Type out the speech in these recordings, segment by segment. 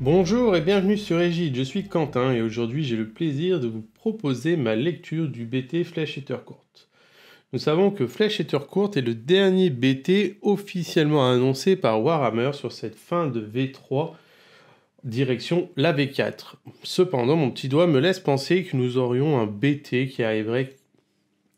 Bonjour et bienvenue sur Égide, je suis Quentin et aujourd'hui j'ai le plaisir de vous proposer ma lecture du BT Flèche et Nous savons que Flèche et est le dernier BT officiellement annoncé par Warhammer sur cette fin de V3 direction la V4. Cependant, mon petit doigt me laisse penser que nous aurions un BT qui arriverait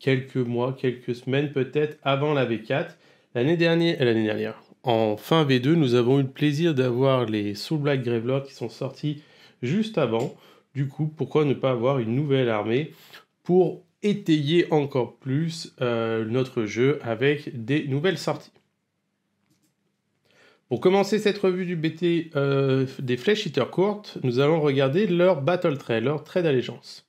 quelques mois, quelques semaines peut-être avant la V4. L'année dernière, euh, l'année dernière, en fin V2, nous avons eu le plaisir d'avoir les Soul Black Gravelord qui sont sortis juste avant. Du coup, pourquoi ne pas avoir une nouvelle armée pour étayer encore plus euh, notre jeu avec des nouvelles sorties pour commencer cette revue du BT euh, des Flesh Hitter Court, nous allons regarder leur Battle Trail, leur trait d'allégeance.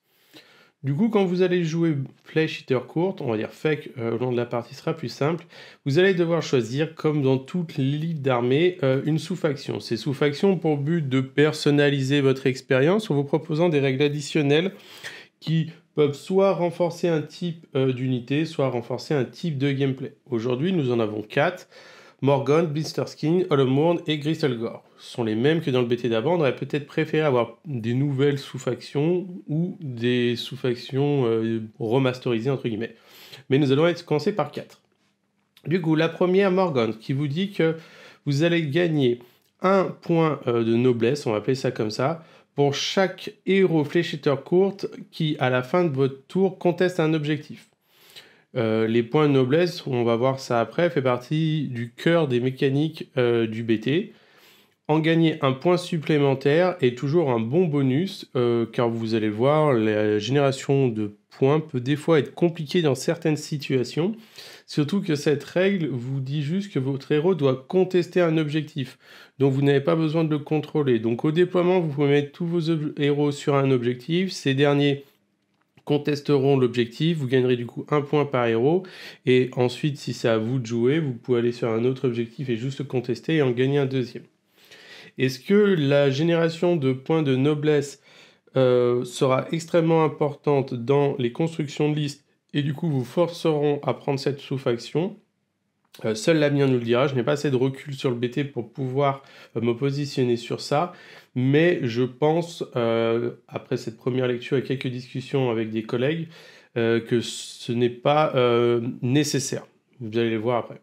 Du coup, quand vous allez jouer Flash hitter court, on va dire fake euh, au long de la partie sera plus simple, vous allez devoir choisir, comme dans toute l'île d'armée, euh, une sous-faction. Ces sous-factions ont pour but de personnaliser votre expérience en vous proposant des règles additionnelles qui peuvent soit renforcer un type euh, d'unité, soit renforcer un type de gameplay. Aujourd'hui, nous en avons 4. Morgan, Blisterskin, Hollowmourne et Gristlegore. Ce sont les mêmes que dans le BT d'avant. On aurait peut-être préféré avoir des nouvelles sous-factions ou des sous-factions euh, remasterisées, entre guillemets. Mais nous allons être commencer par 4. Du coup, la première, Morgan, qui vous dit que vous allez gagner un point euh, de noblesse, on va appeler ça comme ça, pour chaque héros fléchetteur courte qui, à la fin de votre tour, conteste un objectif. Euh, les points de noblesse, on va voir ça après, fait partie du cœur des mécaniques euh, du BT. En gagner un point supplémentaire est toujours un bon bonus, euh, car vous allez voir, la génération de points peut des fois être compliquée dans certaines situations. Surtout que cette règle vous dit juste que votre héros doit contester un objectif, donc vous n'avez pas besoin de le contrôler. Donc au déploiement, vous pouvez mettre tous vos héros sur un objectif, ces derniers contesteront l'objectif, vous gagnerez du coup un point par héros, et ensuite si c'est à vous de jouer, vous pouvez aller sur un autre objectif et juste contester et en gagner un deuxième. Est-ce que la génération de points de noblesse euh, sera extrêmement importante dans les constructions de listes et du coup vous forceront à prendre cette sous-faction euh, Seul l'avenir nous le dira, je n'ai pas assez de recul sur le BT pour pouvoir euh, me positionner sur ça, mais je pense, euh, après cette première lecture et quelques discussions avec des collègues, euh, que ce n'est pas euh, nécessaire. Vous allez le voir après.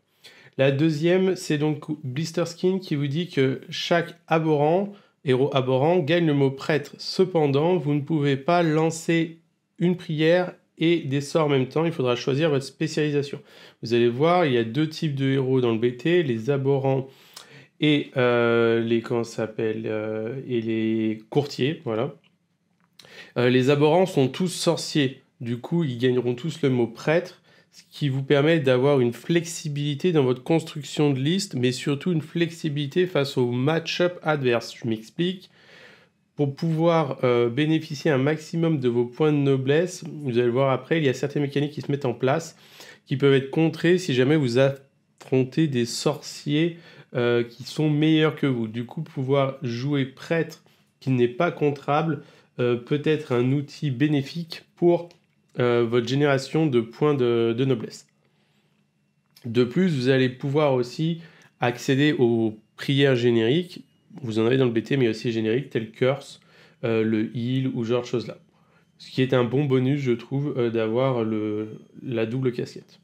La deuxième, c'est donc Blister Skin qui vous dit que chaque aborant, héros aborant, gagne le mot prêtre. Cependant, vous ne pouvez pas lancer une prière et des sorts en même temps, il faudra choisir votre spécialisation. Vous allez voir, il y a deux types de héros dans le BT, les aborants et euh, les comment s'appelle euh, et les courtiers, voilà. Euh, les abhorrents sont tous sorciers. Du coup, ils gagneront tous le mot prêtre, ce qui vous permet d'avoir une flexibilité dans votre construction de liste, mais surtout une flexibilité face au match-up adverse. Je m'explique. Pour pouvoir bénéficier un maximum de vos points de noblesse, vous allez voir après, il y a certaines mécaniques qui se mettent en place qui peuvent être contrées si jamais vous affrontez des sorciers euh, qui sont meilleurs que vous. Du coup, pouvoir jouer prêtre qui n'est pas contrable euh, peut être un outil bénéfique pour euh, votre génération de points de, noblesse. De plus, vous allez pouvoir aussi accéder aux prières génériques. Vous en avez dans le BT, mais aussi génériques tel Curse, le Heal ou genre de choses là. Ce qui est un bon bonus, je trouve, d'avoir la double casquette.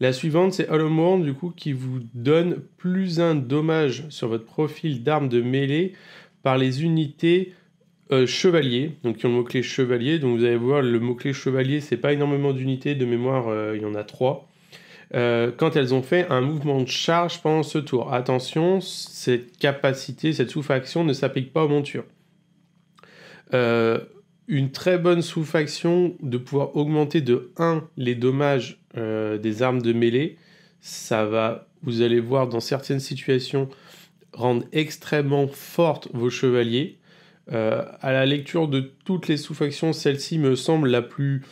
La suivante, c'est All du coup, qui vous donne plus un dommage sur votre profil d'arme de mêlée par les unités euh, chevaliers, donc qui ont le mot-clé chevalier. Donc vous allez voir, le mot-clé chevalier, c'est pas énormément d'unités de mémoire, euh, il y en a trois. Euh, quand elles ont fait un mouvement de charge pendant ce tour. Attention, cette capacité, cette sous-faction ne s'applique pas aux montures une très bonne sous-faction de pouvoir augmenter de 1 les dommages euh, des armes de mêlée. Ça va, vous allez voir, dans certaines situations, rendre extrêmement fortes vos chevaliers. Euh, à la lecture de toutes les sous-factions, celle-ci me semble la plus,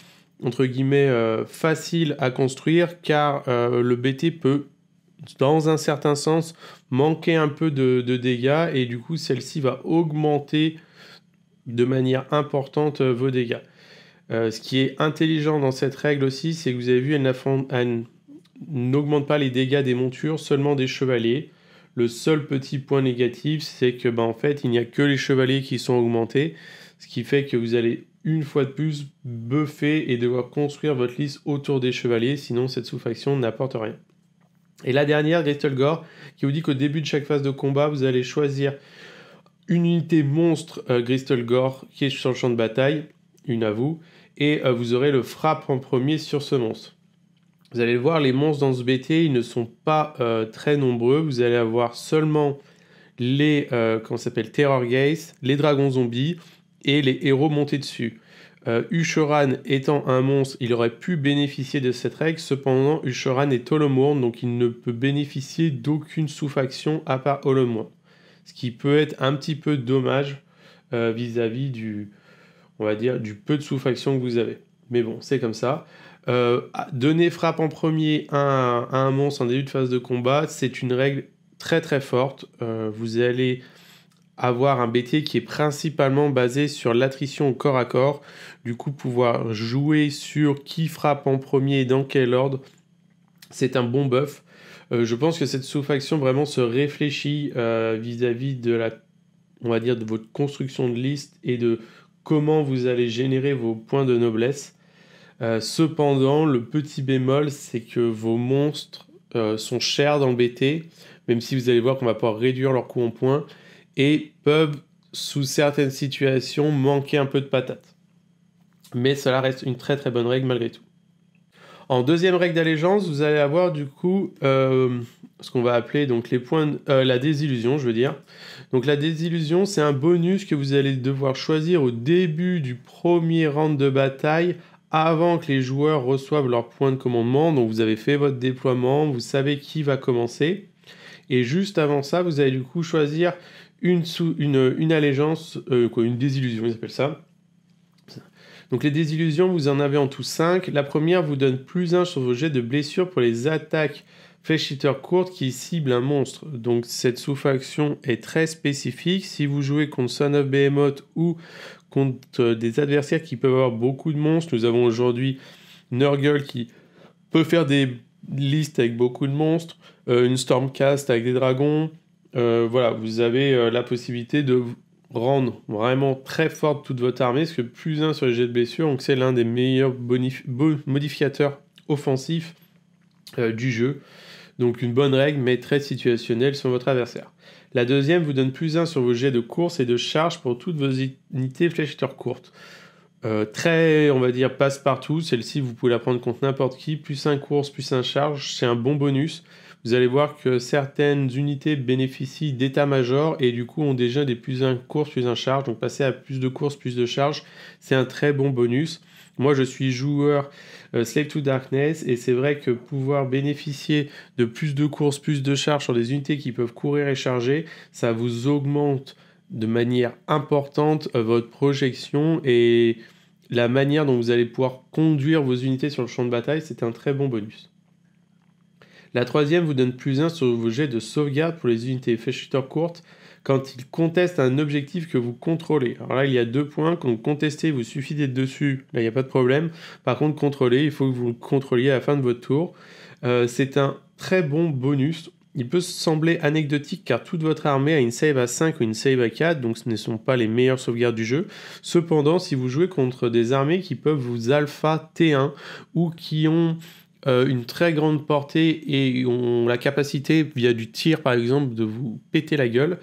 entre guillemets, euh, facile à construire, car le BT peut, dans un certain sens, manquer un peu de dégâts, et du coup, celle-ci va augmenter de manière importante euh, vos dégâts. Euh, ce qui est intelligent dans cette règle aussi, c'est que vous avez vu, elle n'augmente pas les dégâts des montures, seulement des chevaliers. Le seul petit point négatif, c'est que bah, en fait, il n'y a que les chevaliers qui sont augmentés, ce qui fait que vous allez une fois de plus buffer et devoir construire votre liste autour des chevaliers, sinon cette sous-faction n'apporte rien. Et la dernière, Gristle qui vous dit qu'au début de chaque phase de combat, vous allez choisir une unité monstre Crystal euh, Gore qui est sur le champ de bataille, une à vous, et euh, vous aurez le frappe en premier sur ce monstre. Vous allez voir, les monstres dans ce BT, ils ne sont pas euh, très nombreux. Vous allez avoir seulement les comment s'appelle Terror Gaze, les dragons zombies et les héros montés dessus. Ushoran étant un monstre, il aurait pu bénéficier de cette règle. Cependant, Ushoran est Holomorn, donc il ne peut bénéficier d'aucune sous-faction à part Holomorn ce qui peut être un petit peu dommage euh, vis-à-vis du, on va dire, du peu de sous-faction que vous avez. Mais bon, c'est comme ça. Euh, donner frappe en premier à un, monstre en début de phase de combat, c'est une règle très très forte. Euh, vous allez avoir un BT qui est principalement basé sur l'attrition au corps à corps. Du coup, pouvoir jouer sur qui frappe en premier et dans quel ordre, c'est un bon buff. Euh, je pense que cette sous-faction vraiment se réfléchit euh, vis-à-vis de la, on va dire, de votre construction de liste et de comment vous allez générer vos points de noblesse. Euh, cependant, le petit bémol, c'est que vos monstres sont chers d'embêter, même si vous allez voir qu'on va pouvoir réduire leur coût en points, et peuvent, sous certaines situations, manquer un peu de patate. Mais cela reste une très très bonne règle malgré tout. En deuxième règle d'allégeance, vous allez avoir du coup euh, ce qu'on va appeler donc les points, euh, la désillusion, je veux dire. Donc la désillusion, c'est un bonus que vous allez devoir choisir au début du premier round de bataille avant que les joueurs reçoivent leurs points de commandement. Donc vous avez fait votre déploiement, vous savez qui va commencer. Et juste avant ça, vous allez du coup choisir une, sous, une, une allégeance, euh, quoi, une désillusion, ils appellent ça. Donc les désillusions, vous en avez en tout 5. La première vous donne plus 1 sur vos jets de blessure pour les attaques flèche courtes qui cible un monstre. Donc cette sous-faction est très spécifique. Si vous jouez contre Son of Behemoth ou contre euh, des adversaires qui peuvent avoir beaucoup de monstres, nous avons aujourd'hui Nurgle qui peut faire des listes avec beaucoup de monstres, euh, une Stormcast avec des dragons. Euh, voilà, vous avez la possibilité de rendre vraiment très forte toute votre armée, parce que plus 1 sur les jets de blessure, donc c'est l'un des meilleurs modificateurs offensifs euh, du jeu. Donc une bonne règle, mais très situationnelle sur votre adversaire. La deuxième vous donne plus 1 sur vos jets de course et de charge pour toutes vos unités fléchiteurs courtes. Euh, très, on va dire, passe-partout. Celle-ci, vous pouvez la prendre contre n'importe qui. Plus 1 course, plus 1 charge, c'est un bon bonus vous allez voir que certaines unités bénéficient d'état-major et du coup ont déjà des plus 1 course, plus 1 charge. Donc passer à plus de courses, plus de charges, c'est un très bon bonus. Moi, je suis joueur euh, Slave to Darkness et c'est vrai que pouvoir bénéficier de plus de courses, plus de charges sur des unités qui peuvent courir et charger, ça vous augmente de manière importante euh, votre projection et la manière dont vous allez pouvoir conduire vos unités sur le champ de bataille. C'est un très bon bonus. La troisième vous donne plus 1 sur vos jets de sauvegarde pour les unités fléchiteurs courtes quand ils contestent un objectif que vous contrôlez. Alors là, il y a deux points. Quand vous contestez, vous suffit d'être dessus. Là, il n'y a pas de problème. Par contre, contrôler, il faut que vous le contrôliez à la fin de votre tour. Euh, c'est un très bon bonus. Il peut sembler anecdotique car toute votre armée a une save à 5 ou une save à 4, donc ce ne sont pas les meilleures sauvegardes du jeu. Cependant, si vous jouez contre des armées qui peuvent vous alpha T1 ou qui ont euh, une très grande portée et ont la capacité, via du tir par exemple, de vous péter la gueule,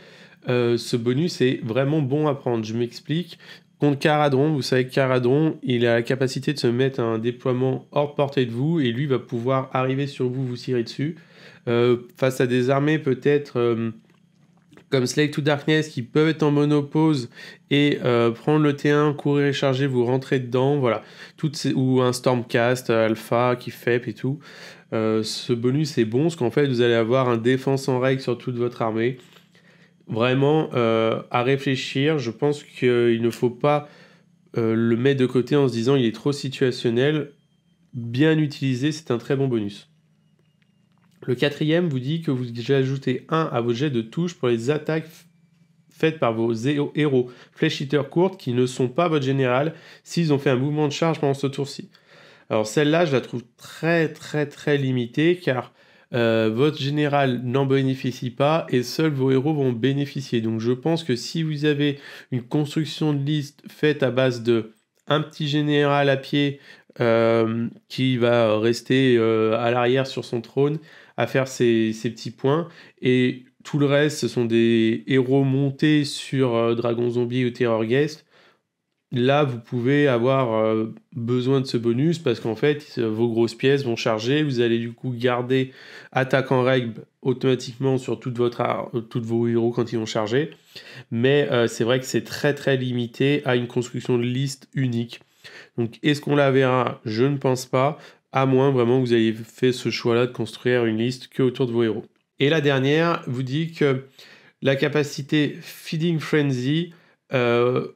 euh, ce bonus est vraiment bon à prendre. Je m'explique. Contre Caradron, vous savez que Caradron, il a la capacité de se mettre à un déploiement hors portée de vous et lui va pouvoir arriver sur vous, vous tirer dessus. Euh, face à des armées peut-être comme Slave to Darkness qui peuvent être en monopause et euh, prendre le T1, courir et charger, vous rentrez dedans, voilà. ou un Stormcast, euh, Alpha qui fait et tout. Euh, ce bonus est bon parce qu'en fait vous allez avoir un défense en règle sur toute votre armée. Vraiment à réfléchir, je pense qu'il ne faut pas le mettre de côté en se disant il est trop situationnel. Bien utilisé, c'est un très bon bonus. Le quatrième vous dit que vous ajoutez un à vos jets de touche pour les attaques faites par vos héros fléchiteurs courtes qui ne sont pas votre général s'ils ont fait un mouvement de charge pendant ce tour-ci. Alors celle-là, je la trouve très très très limitée car euh, votre général n'en bénéficie pas et seuls vos héros vont bénéficier. Donc je pense que si vous avez une construction de liste faite à base de un petit général à pied euh, qui va rester euh, à l'arrière sur son trône à faire ces petits points. Et tout le reste, ce sont des héros montés sur euh, Dragon Zombie ou Terror Guest. Là, vous pouvez avoir euh, besoin de ce bonus parce qu'en fait, vos grosses pièces vont charger. Vous allez du coup garder attaque en règle automatiquement sur toute votre euh, toutes vos héros quand ils vont charger. Mais c'est vrai que c'est très très limité à une construction de liste unique. Donc, est-ce qu'on la verra Je ne pense pas à moins vraiment que vous ayez fait ce choix-là de construire une liste que autour de vos héros. Et la dernière vous dit que la capacité Feeding Frenzy euh,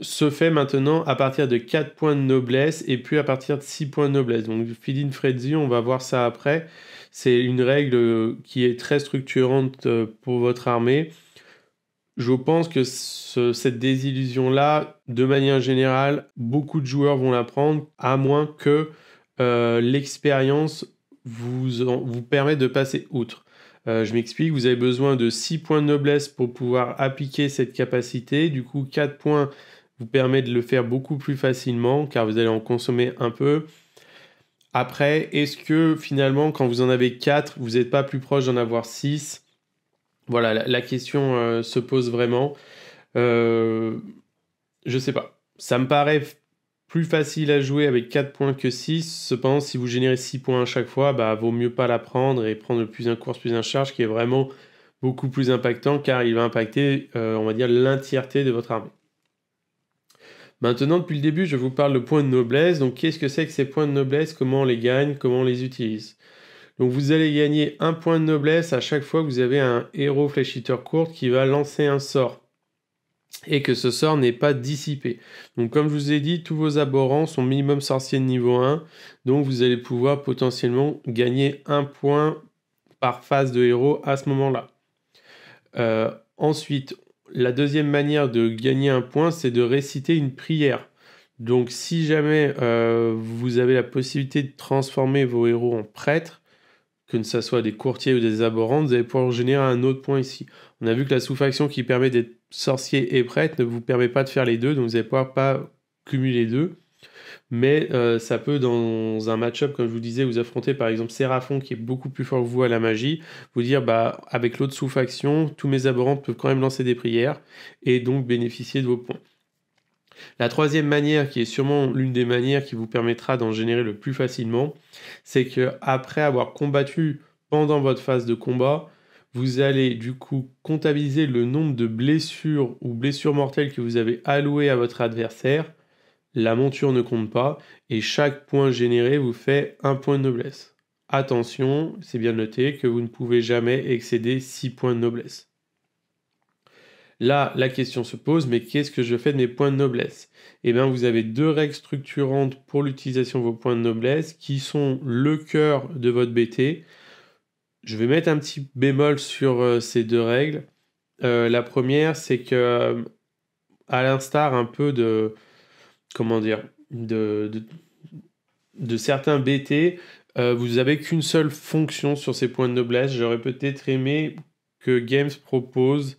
se fait maintenant à partir de 4 points de noblesse et puis à partir de 6 points de noblesse. Donc Feeding Frenzy, on va voir ça après. C'est une règle euh, qui est très structurante euh, pour votre armée. Je pense que cette désillusion-là, de manière générale, beaucoup de joueurs vont la prendre, à moins que euh, l'expérience vous, vous permet de passer outre. Euh, je m'explique, vous avez besoin de 6 points de noblesse pour pouvoir appliquer cette capacité. Du coup, 4 points vous permet de le faire beaucoup plus facilement car vous allez en consommer un peu. Après, est-ce que finalement, quand vous en avez 4, vous n'êtes pas plus proche d'en avoir 6 Voilà, la, question euh, se pose vraiment. je ne sais pas. Ça me paraît plus facile à jouer avec 4 points que 6. Cependant, si vous générez 6 points à chaque fois, bah, vaut mieux pas la prendre et prendre plus un course, plus un charge qui est vraiment beaucoup plus impactant car il va impacter, euh, on va dire, l'entièreté de votre armée. Maintenant, depuis le début, je vous parle de points de noblesse. Donc, qu'est-ce que c'est que ces points de noblesse Comment on les gagne Comment on les utilise Donc, vous allez gagner un point de noblesse à chaque fois que vous avez un héros fléchiteur court qui va lancer un sort et que ce sort n'est pas dissipé. Donc comme je vous ai dit, tous vos abhorrents sont minimum sorciers de niveau 1, donc vous allez pouvoir potentiellement gagner un point par phase de héros à ce moment-là. Euh, ensuite, la deuxième manière de gagner un point, c'est de réciter une prière. Donc si jamais euh, vous avez la possibilité de transformer vos héros en prêtres, que ce soit des courtiers ou des abhorrents, vous allez pouvoir générer un autre point ici. On a vu que la sous-faction qui permet d'être sorcier et prêtre ne vous permet pas de faire les deux, donc vous n'allez pouvoir pas cumuler les deux. Mais euh, ça peut, dans un match-up, comme je vous disais, vous affronter par exemple Séraphon qui est beaucoup plus fort que vous à la magie, vous dire bah, avec l'autre sous-faction, tous mes aborants peuvent quand même lancer des prières et donc bénéficier de vos points. La troisième manière, qui est sûrement l'une des manières qui vous permettra d'en générer le plus facilement, c'est que après avoir combattu pendant votre phase de combat, vous allez du coup comptabiliser le nombre de blessures ou blessures mortelles que vous avez allouées à votre adversaire. La monture ne compte pas et chaque point généré vous fait un point de noblesse. Attention, c'est bien noté que vous ne pouvez jamais excéder 6 points de noblesse. Là, la question se pose, mais qu'est-ce que je fais de mes points de noblesse Eh bien, vous avez deux règles structurantes pour l'utilisation de vos points de noblesse qui sont le cœur de votre BT je vais mettre un petit bémol sur euh, ces deux règles. Euh, la première, c'est que, à l'instar un peu de, comment dire, de, de, certains BT, euh, vous n'avez qu'une seule fonction sur ces points de noblesse. J'aurais peut-être aimé que Games propose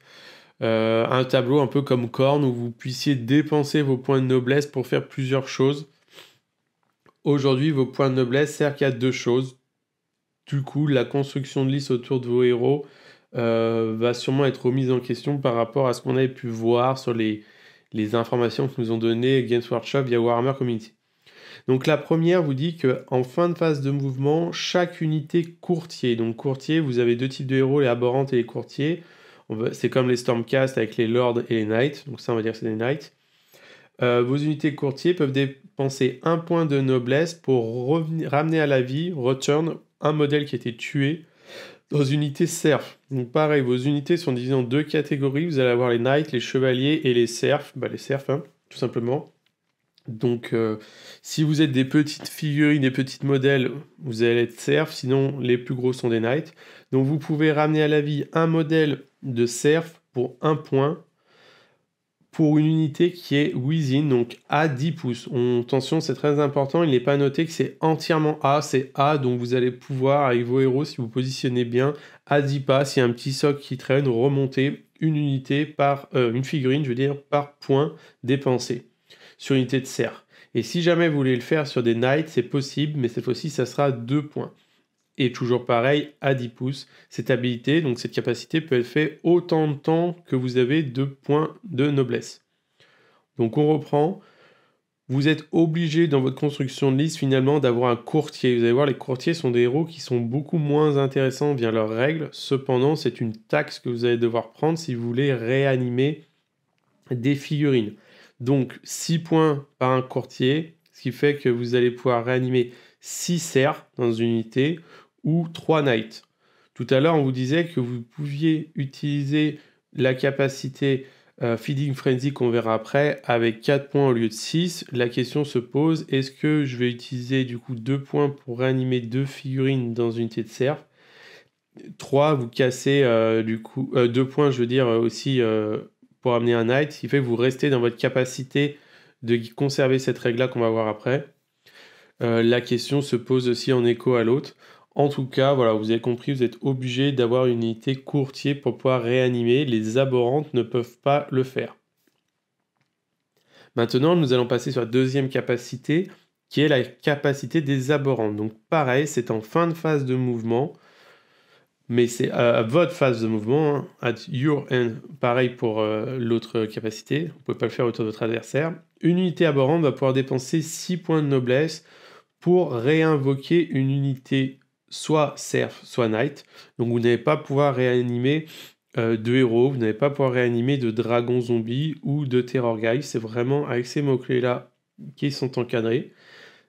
un tableau un peu comme Korn où vous puissiez dépenser vos points de noblesse pour faire plusieurs choses. Aujourd'hui, vos points de noblesse servent qu'à deux choses du coup, la construction de liste autour de vos héros euh, va sûrement être remise en question par rapport à ce qu'on avait pu voir sur les, les informations que nous ont données Games Workshop via Warhammer Community. Donc la première vous dit qu'en fin de phase de mouvement, chaque unité courtier, donc courtier, vous avez deux types de héros, les aborantes et les courtiers. C'est comme les Stormcast avec les Lords et les Knights, donc ça on va dire que c'est des Knights. Euh, vos unités courtiers peuvent dépenser un point de noblesse pour ramener à la vie, return, un modèle qui a été tué dans unité serf. Donc pareil, vos unités sont divisées en deux catégories. Vous allez avoir les knights, les chevaliers et les serfs. Bah, les serfs, hein, tout simplement. Donc euh, si vous êtes des petites figurines, des petites modèles, vous allez être serfs Sinon, les plus gros sont des knights. Donc vous pouvez ramener à la vie un modèle de serf pour un point pour une unité qui est within, donc à 10 pouces. On, attention, c'est très important, il n'est pas noté que c'est entièrement A, c'est A, donc vous allez pouvoir, avec vos héros, si vous positionnez bien, à 10 pas, s'il y a un petit soc qui traîne, remonter une unité par, euh, une figurine, je veux dire, par point dépensé, sur unité de serre. Et si jamais vous voulez le faire sur des knights, c'est possible, mais cette fois-ci, ça sera 2 points. Et toujours pareil, à 10 pouces. Cette habilité, donc cette capacité, peut être faite autant de temps que vous avez de points de noblesse. Donc on reprend. Vous êtes obligé dans votre construction de liste finalement d'avoir un courtier. Vous allez voir, les courtiers sont des héros qui sont beaucoup moins intéressants via leurs règles. Cependant, c'est une taxe que vous allez devoir prendre si vous voulez réanimer des figurines. Donc 6 points par un courtier, ce qui fait que vous allez pouvoir réanimer 6 cerfs dans une unité ou 3 Knights. Tout à l'heure, on vous disait que vous pouviez utiliser la capacité euh, feeding frenzy qu'on verra après avec 4 points au lieu de 6. La question se pose, est-ce que je vais utiliser du coup 2 points pour réanimer 2 figurines dans une unité de cerf 3, vous cassez euh, du coup 2 euh, points, je veux dire aussi pour amener un knight, Il qui fait que vous restez dans votre capacité de conserver cette règle-là qu'on va voir après. la question se pose aussi en écho à l'autre. En tout cas, voilà, vous avez compris, vous êtes obligé d'avoir une unité courtier pour pouvoir réanimer. Les aborantes ne peuvent pas le faire. Maintenant, nous allons passer sur la deuxième capacité, qui est la capacité des aborantes. Donc pareil, c'est en fin de phase de mouvement, mais c'est à, votre phase de mouvement, hein, at your end, pareil pour euh, l'autre capacité, vous ne pouvez pas le faire autour de votre adversaire. Une unité aborante va pouvoir dépenser 6 points de noblesse pour réinvoquer une unité soit Serf, soit Knight. Donc vous n'allez pas pouvoir réanimer euh, de héros, vous n'allez pas pouvoir réanimer de dragon zombie ou de terror guy. C'est vraiment avec ces mots-clés-là qui sont encadrés.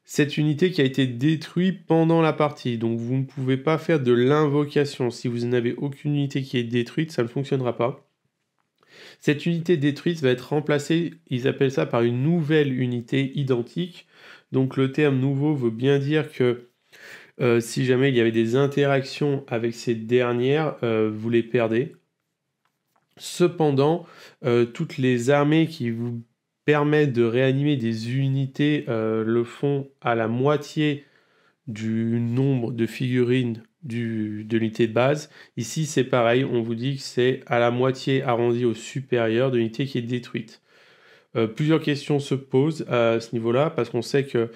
Cette unité qui a été détruite pendant la partie, donc vous ne pouvez pas faire de l'invocation. Si vous n'avez aucune unité qui est détruite, ça ne fonctionnera pas. Cette unité détruite va être remplacée, ils appellent ça par une nouvelle unité identique. Donc le terme nouveau veut bien dire que euh, si jamais il y avait des interactions avec ces dernières, euh, vous les perdez. Cependant, euh, toutes les armées qui vous permettent de réanimer des unités le font à la moitié du nombre de figurines de l'unité de base. Ici, c'est pareil, on vous dit que c'est à la moitié arrondi au supérieur de l'unité qui est détruite. Euh, plusieurs questions se posent à ce niveau-là, parce qu'on sait que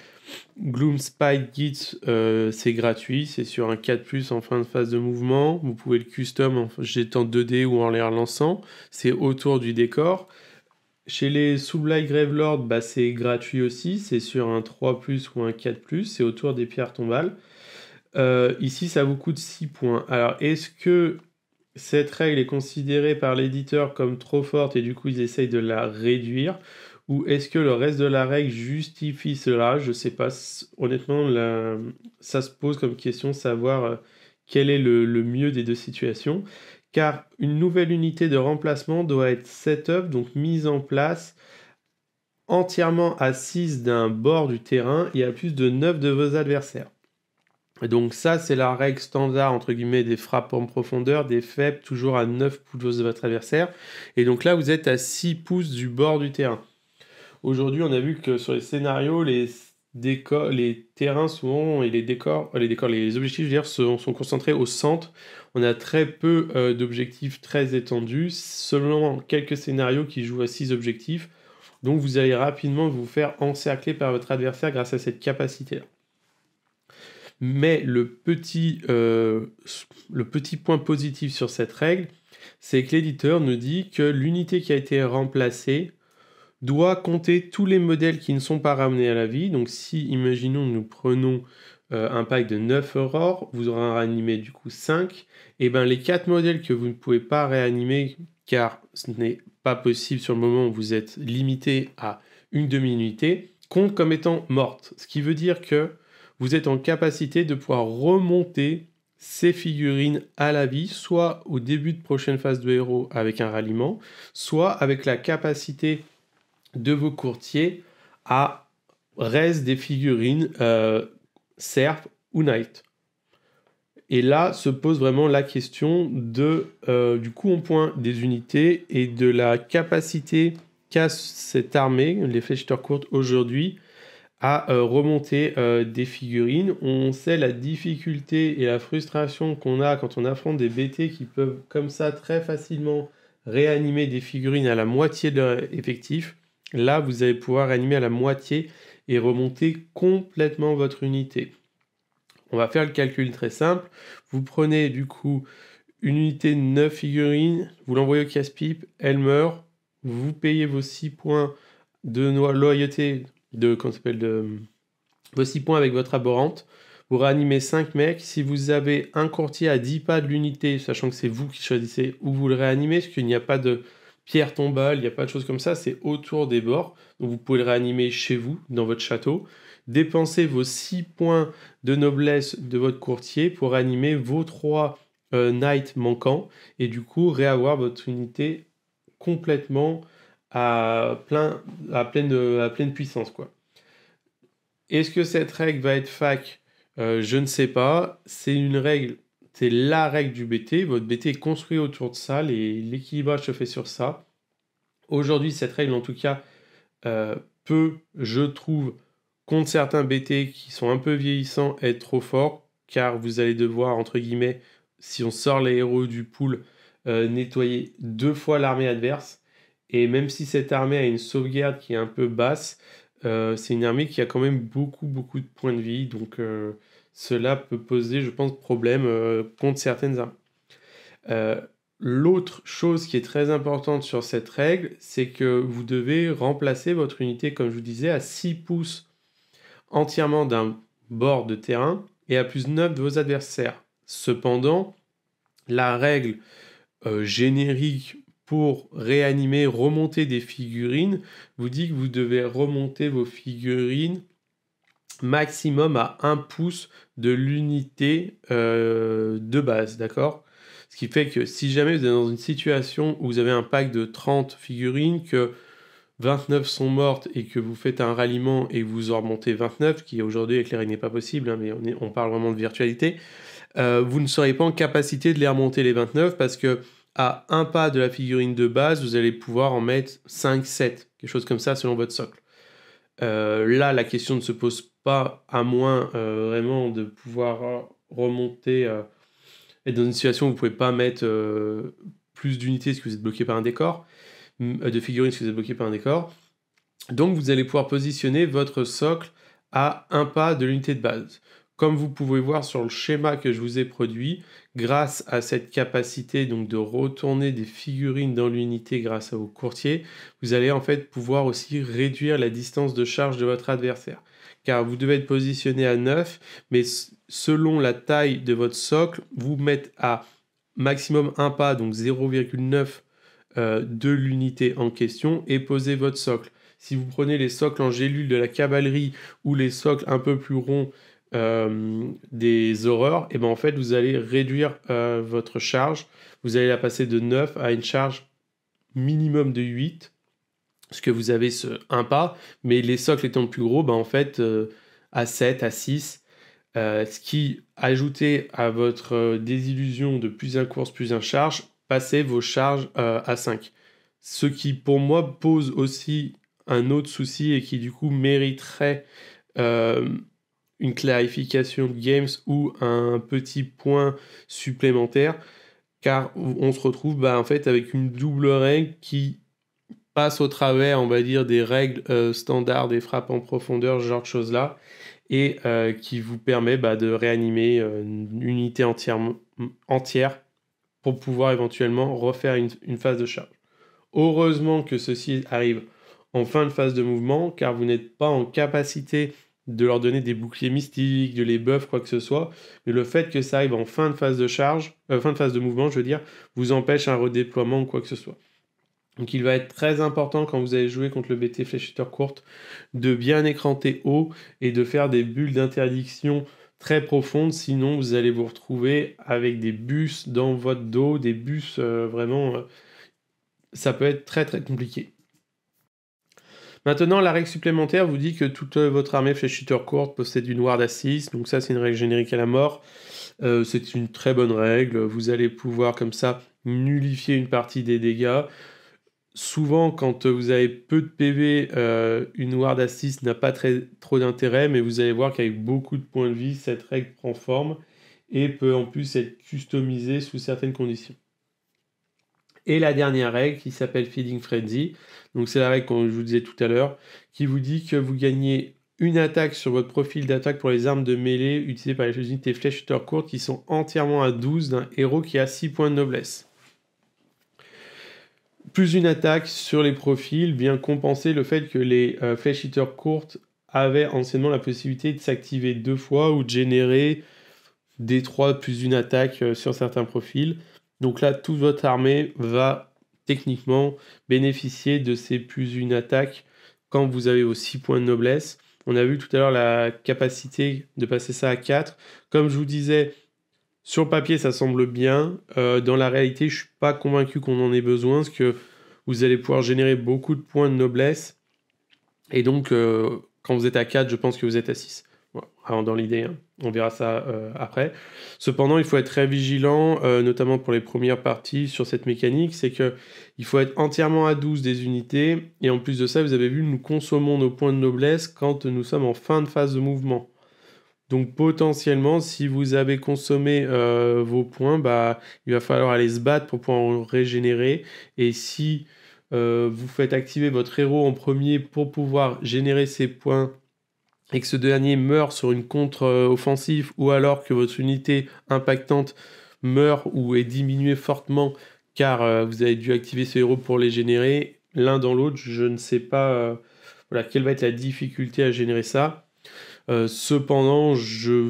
Gloom Spy Git, euh, c'est gratuit, c'est sur un 4 en fin de phase de mouvement. Vous pouvez le custom en jetant 2D ou en les relançant. C'est autour du décor. Chez les Sublime Gravelord, bah, c'est gratuit aussi, c'est sur un 3 ou un 4 c'est autour des pierres tombales. Euh, ici, ça vous coûte 6 points. Alors, est-ce que cette règle est considérée par l'éditeur comme trop forte et du coup ils essayent de la réduire. Ou est-ce que le reste de la règle justifie cela Je ne sais pas. Honnêtement, ça se pose comme question savoir euh, quel est le, mieux des deux situations. Car une nouvelle unité de remplacement doit être set-up, donc mise en place entièrement assise d'un bord du terrain et à plus de 9 de vos adversaires. Et donc ça, c'est la règle standard, entre guillemets, des frappes en profondeur, des faibles, toujours à 9 pouces de votre adversaire. Et donc là, vous êtes à 6 pouces du bord du terrain. Aujourd'hui, on a vu que sur les scénarios, les, décors, les terrains souvent et les décors, les décors, les objectifs, je sont, concentrés au centre. On a très peu euh, d'objectifs très étendus, seulement quelques scénarios qui jouent à 6 objectifs. Donc vous allez rapidement vous faire encercler par votre adversaire grâce à cette capacité-là. Mais euh, le petit, point positif sur cette règle, c'est que l'éditeur nous dit que l'unité qui a été remplacée doit compter tous les modèles qui ne sont pas ramenés à la vie. Donc si, imaginons, nous prenons euh, un pack de 9 aurores, vous aurez réanimé du coup 5. Et eh bien les 4 modèles que vous ne pouvez pas réanimer, car ce n'est pas possible sur le moment où vous êtes limité à une demi-unité, comptent comme étant mortes. Ce qui veut dire que vous êtes en capacité de pouvoir remonter ces figurines à la vie, soit au début de prochaine phase de héros avec un ralliement, soit avec la capacité de vos courtiers à reste des figurines euh, ou Knight. Et là se pose vraiment la question de, euh, du coup en point des unités et de la capacité qu'a cette armée, les Fletcher courtes aujourd'hui, à euh, remonter euh, des figurines. On sait la difficulté et la frustration qu'on a quand on affronte des BT qui peuvent comme ça très facilement réanimer des figurines à la moitié de leur effectif. Là, vous allez pouvoir réanimer à la moitié et remonter complètement votre unité. On va faire le calcul très simple. Vous prenez du coup une unité de 9 figurines, vous l'envoyez au casse-pipe, elle meurt, vous payez vos 6 points de loyauté de, comment de, vos 6 points avec votre abhorrente. Vous réanimez 5 mecs. Si vous avez un courtier à 10 pas de l'unité, sachant que c'est vous qui choisissez où vous le réanimez, parce qu'il n'y a pas de pierre tombale, il n'y a pas de choses comme ça, c'est autour des bords. Donc vous pouvez le réanimer chez vous, dans votre château. Dépensez vos 6 points de noblesse de votre courtier pour réanimer vos 3 euh, knights manquants et du coup réavoir votre unité complètement à, plein, à, pleine, à pleine puissance. quoi. Est-ce que cette règle va être fac euh, Je ne sais pas. C'est une règle, c'est la règle du BT. Votre BT est construit autour de ça. L'équilibrage se fait sur ça. Aujourd'hui, cette règle, en tout cas, euh, peut, je trouve, contre certains BT qui sont un peu vieillissants, être trop fort, car vous allez devoir, entre guillemets, si on sort les héros du pool, euh, nettoyer deux fois l'armée adverse. Et même si cette armée a une sauvegarde qui est un peu basse, euh, c'est une armée qui a quand même beaucoup, beaucoup de points de vie. Donc euh, cela peut poser, je pense, problème euh, contre certaines armes... L'autre chose qui est très importante sur cette règle, c'est que vous devez remplacer votre unité, comme je vous disais, à 6 pouces entièrement d'un bord de terrain et à plus 9 de vos adversaires. Cependant, la règle générique pour réanimer, remonter des figurines, vous dit que vous devez remonter vos figurines maximum à 1 pouce de l'unité euh, de base, d'accord Ce qui fait que si jamais vous êtes dans une situation où vous avez un pack de 30 figurines, que 29 sont mortes et que vous faites un ralliement et vous en remontez 29, qui aujourd'hui éclairé, n'est pas possible, hein, mais on, on, parle vraiment de virtualité, euh, vous ne serez pas en capacité de les remonter les 29 parce que à un pas de la figurine de base, vous allez pouvoir en mettre 5, 7, quelque chose comme ça selon votre socle. Euh, là, la question ne se pose pas, à moins euh, vraiment de pouvoir euh, remonter être et dans une situation où vous ne pouvez pas mettre plus d'unités si vous êtes bloqué par un décor, de figurines si vous êtes bloqué par un décor. Donc, vous allez pouvoir positionner votre socle à un pas de l'unité de base. Comme vous pouvez voir sur le schéma que je vous ai produit, grâce à cette capacité donc de retourner des figurines dans l'unité grâce à vos courtiers vous allez en fait pouvoir aussi réduire la distance de charge de votre adversaire. Car vous devez être positionné à 9, mais selon la taille de votre socle, vous mettez à maximum un pas, donc 0,9 euh, de l'unité en question, et posez votre socle. Si vous prenez les socles en gélule de la cavalerie ou les socles un peu plus ronds euh, des horreurs, et eh ben en fait, vous allez réduire euh, votre charge. Vous allez la passer de 9 à une charge minimum de 8, ce que vous avez ce un pas, mais les socles étant plus gros, ben en fait, euh, à 7, à 6, ce qui, ajouté à votre désillusion de plus un course, plus un charge, passez vos charges à 5. Ce qui, pour moi, pose aussi un autre souci et qui, du coup, mériterait une clarification de Games ou un petit point supplémentaire, car on se retrouve bah, en fait avec une double règle qui passe au travers, on va dire, des règles standard euh, standards des frappes en profondeur, ce genre de choses-là, et euh, qui vous permet bah, de réanimer euh, une unité entière, entière, pour pouvoir éventuellement refaire une, une, phase de charge. Heureusement que ceci arrive en fin de phase de mouvement, car vous n'êtes pas en capacité de leur donner des boucliers mystiques, de les buffs, quoi que ce soit. Mais le fait que ça arrive en fin de phase de charge, euh, fin de phase de mouvement, je veux dire, vous empêche un redéploiement ou quoi que ce soit. Donc il va être très important quand vous allez jouer contre le BT fléchiteur courte de bien écranter haut et de faire des bulles d'interdiction très profondes, sinon vous allez vous retrouver avec des bus dans votre dos, des bus euh, vraiment... Euh, ça peut être très très compliqué. Maintenant, la règle supplémentaire vous dit que toute euh, votre armée fléchiteur court possède une ward Assist, donc ça c'est une règle générique à la mort. Euh, c'est une très bonne règle, vous allez pouvoir comme ça nullifier une partie des dégâts. Souvent, quand vous avez peu de PV, euh, une ward Assist n'a pas très, trop d'intérêt, mais vous allez voir qu'avec beaucoup de points de vie, cette règle prend forme et peut en plus être customisée sous certaines conditions. Et la dernière règle qui s'appelle Feeding Frenzy, donc c'est la règle que je vous disais tout à l'heure, qui vous dit que vous gagnez une attaque sur votre profil d'attaque pour les armes de mêlée utilisées par les unités hitter courtes qui sont entièrement à 12 d'un héros qui a 6 points de noblesse. Plus une attaque sur les profils vient compenser le fait que les euh, flèche hitter courtes avaient anciennement la possibilité de s'activer deux fois ou de générer des 3 plus une attaque euh, sur certains profils. Donc là, toute votre armée va techniquement bénéficier de ces plus une attaque quand vous avez vos 6 points de noblesse. On a vu tout à l'heure la capacité de passer ça à 4. Comme je vous disais, sur papier, ça semble bien. Euh, dans la réalité, je ne suis pas convaincu qu'on en ait besoin, parce que vous allez pouvoir générer beaucoup de points de noblesse. Et donc, euh, quand vous êtes à 4, je pense que vous êtes à 6 dans l'idée, hein. on verra ça euh, après. Cependant, il faut être très vigilant, euh, notamment pour les premières parties sur cette mécanique, c'est que il faut être entièrement à 12 des unités, et en plus de ça, vous avez vu, nous consommons nos points de noblesse quand nous sommes en fin de phase de mouvement. Donc potentiellement, si vous avez consommé euh, vos points, bah, il va falloir aller se battre pour pouvoir en régénérer, et si vous faites activer votre héros en premier pour pouvoir générer ses points et que ce dernier meurt sur une contre-offensive ou alors que votre unité impactante meurt ou est diminuée fortement car euh, vous avez dû activer ce héros pour les générer, l'un dans l'autre, je ne sais pas euh, quelle va être la difficulté à générer ça. Euh, cependant, je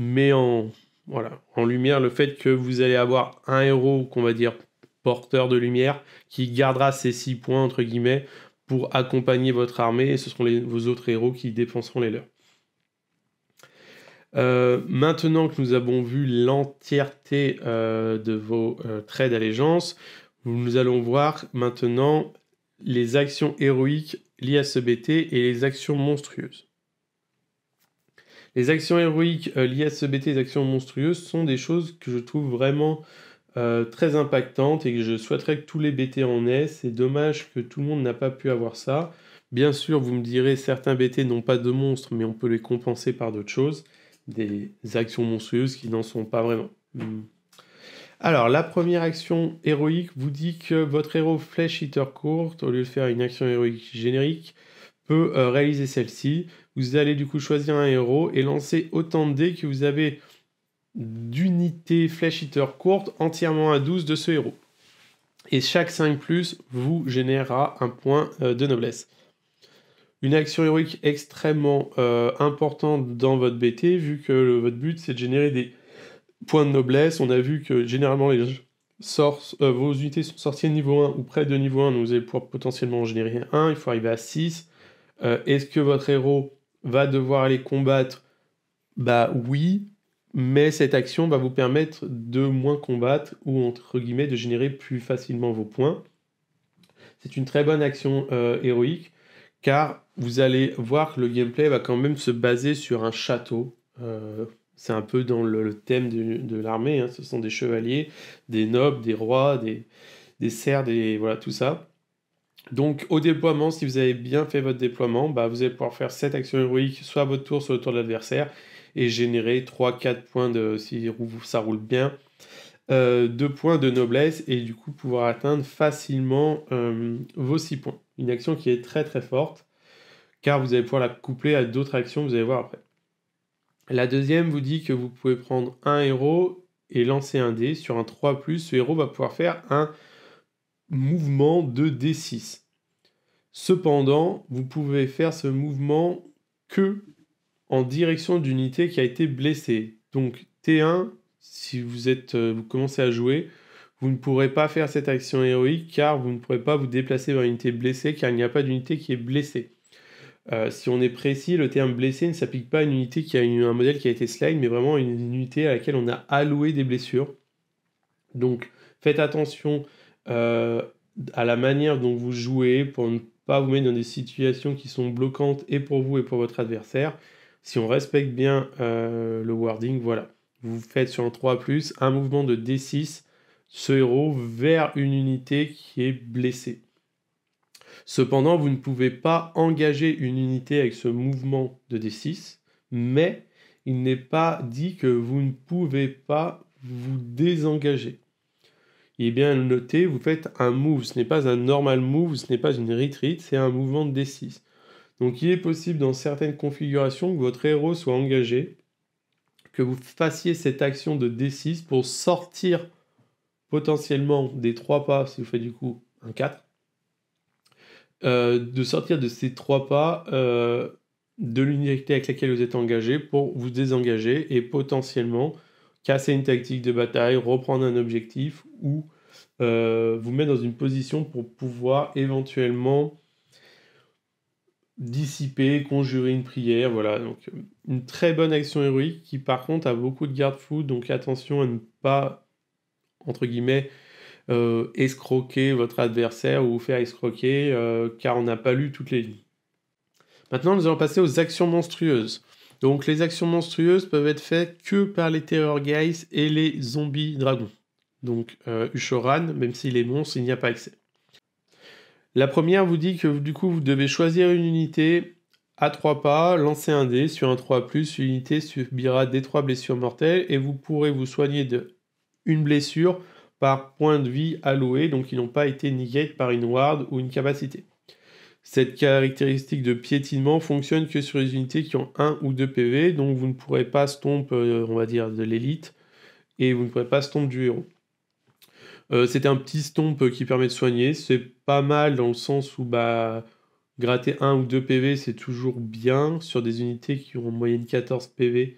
mets en, voilà, en lumière le fait que vous allez avoir un héros qu'on va dire porteur de lumière qui gardera ses 6 points entre guillemets pour accompagner votre armée, et ce seront vos autres héros qui dépenseront les leurs. Euh, maintenant que nous avons vu l'entièreté euh, de vos euh, traits d'allégeance, nous allons voir maintenant les actions héroïques liées à ce BT et les actions monstrueuses. Les actions héroïques liées à ce BT et les actions monstrueuses sont des choses que je trouve vraiment euh, très impactante et que je souhaiterais que tous les BT en aient. C'est dommage que tout le monde n'a pas pu avoir ça. Bien sûr, vous me direz, certains BT n'ont pas de monstres, mais on peut les compenser par d'autres choses, des actions monstrueuses qui n'en sont pas vraiment. Hmm. Alors, la première action héroïque vous dit que votre héros flash hitter court, au lieu de faire une action héroïque générique, peut euh, réaliser celle-ci. Vous allez du coup choisir un héros et lancer autant de dés que vous avez d'unités flèche hitter courtes entièrement à 12 de ce héros. Et chaque 5 plus vous générera un point euh, de noblesse. Une action héroïque extrêmement euh, importante dans votre BT, vu que votre but c'est de générer des points de noblesse. On a vu que généralement les euh, vos unités sont sorties de niveau 1 ou près de niveau 1, donc vous allez pouvoir potentiellement générer 1, il faut arriver à 6. Est-ce que votre héros va devoir aller combattre Bah oui, mais cette action va vous permettre de moins combattre ou entre guillemets de générer plus facilement vos points. C'est une très bonne action euh, héroïque car vous allez voir que le gameplay va quand même se baser sur un château. Euh, c'est un peu dans le, thème de, l'armée, hein. ce sont des chevaliers, des nobles, des rois, des, des serfs, voilà tout ça. Donc au déploiement, si vous avez bien fait votre déploiement, bah, vous allez pouvoir faire cette action héroïque soit à votre tour, soit au tour de l'adversaire, et générer 3-4 points de, si ça roule bien, 2 euh, points de noblesse et du coup pouvoir atteindre facilement euh, vos 6 points. Une action qui est très très forte car vous allez pouvoir la coupler à d'autres actions, vous allez voir après. La deuxième vous dit que vous pouvez prendre un héros et lancer un dé. Sur un 3, ce héros va pouvoir faire un mouvement de D6. Cependant, vous pouvez faire ce mouvement que en direction d'unité qui a été blessée. Donc T1, si vous, êtes, euh, vous commencez à jouer, vous ne pourrez pas faire cette action héroïque car vous ne pourrez pas vous déplacer vers une unité blessée car il n'y a pas d'unité qui est blessée. Euh, si on est précis, le terme blessé ne s'applique pas à une unité qui a eu un modèle qui a été slide, mais vraiment une unité à laquelle on a alloué des blessures. Donc faites attention euh, à la manière dont vous jouez pour ne pas vous mettre dans des situations qui sont bloquantes et pour vous et pour votre adversaire. Si on respecte bien euh, le wording, voilà. Vous faites sur un 3, un mouvement de D6, ce héros vers une unité qui est blessée. Cependant, vous ne pouvez pas engager une unité avec ce mouvement de D6, mais il n'est pas dit que vous ne pouvez pas vous désengager. Et eh bien noté, vous faites un move. Ce n'est pas un normal move, ce n'est pas une retreat, c'est un mouvement de D6. Donc il est possible dans certaines configurations que votre héros soit engagé, que vous fassiez cette action de D6 pour sortir potentiellement des trois pas, si vous faites du coup un 4, euh, de sortir de ces trois pas euh, de l'unité avec laquelle vous êtes engagé pour vous désengager et potentiellement casser une tactique de bataille, reprendre un objectif ou euh, vous mettre dans une position pour pouvoir éventuellement dissiper, conjurer une prière, voilà. Donc une très bonne action héroïque qui par contre a beaucoup de garde-fous, donc attention à ne pas, entre guillemets, euh, escroquer votre adversaire ou vous faire escroquer, euh, car on n'a pas lu toutes les lignes. Maintenant, nous allons passer aux actions monstrueuses. Donc les actions monstrueuses peuvent être faites que par les Terror Guys et les zombies dragons. Donc euh, Ushoran, même s'il est monstre, il n'y a pas accès. La première vous dit que du coup vous devez choisir une unité à 3 pas, lancer un dé sur un 3 plus, l'unité subira des 3 blessures mortelles et vous pourrez vous soigner de une blessure par point de vie alloué, donc ils n'ont pas été negate par une ward ou une capacité. Cette caractéristique de piétinement fonctionne que sur les unités qui ont 1 ou 2 PV, donc vous ne pourrez pas stomp, euh, on va dire, de l'élite, et vous ne pourrez pas stomp du héros. Euh, c'est un petit stomp euh, qui permet de soigner. C'est pas mal dans le sens où bah, gratter 1 ou 2 PV, c'est toujours bien. Sur des unités qui ont en moyenne 14 PV,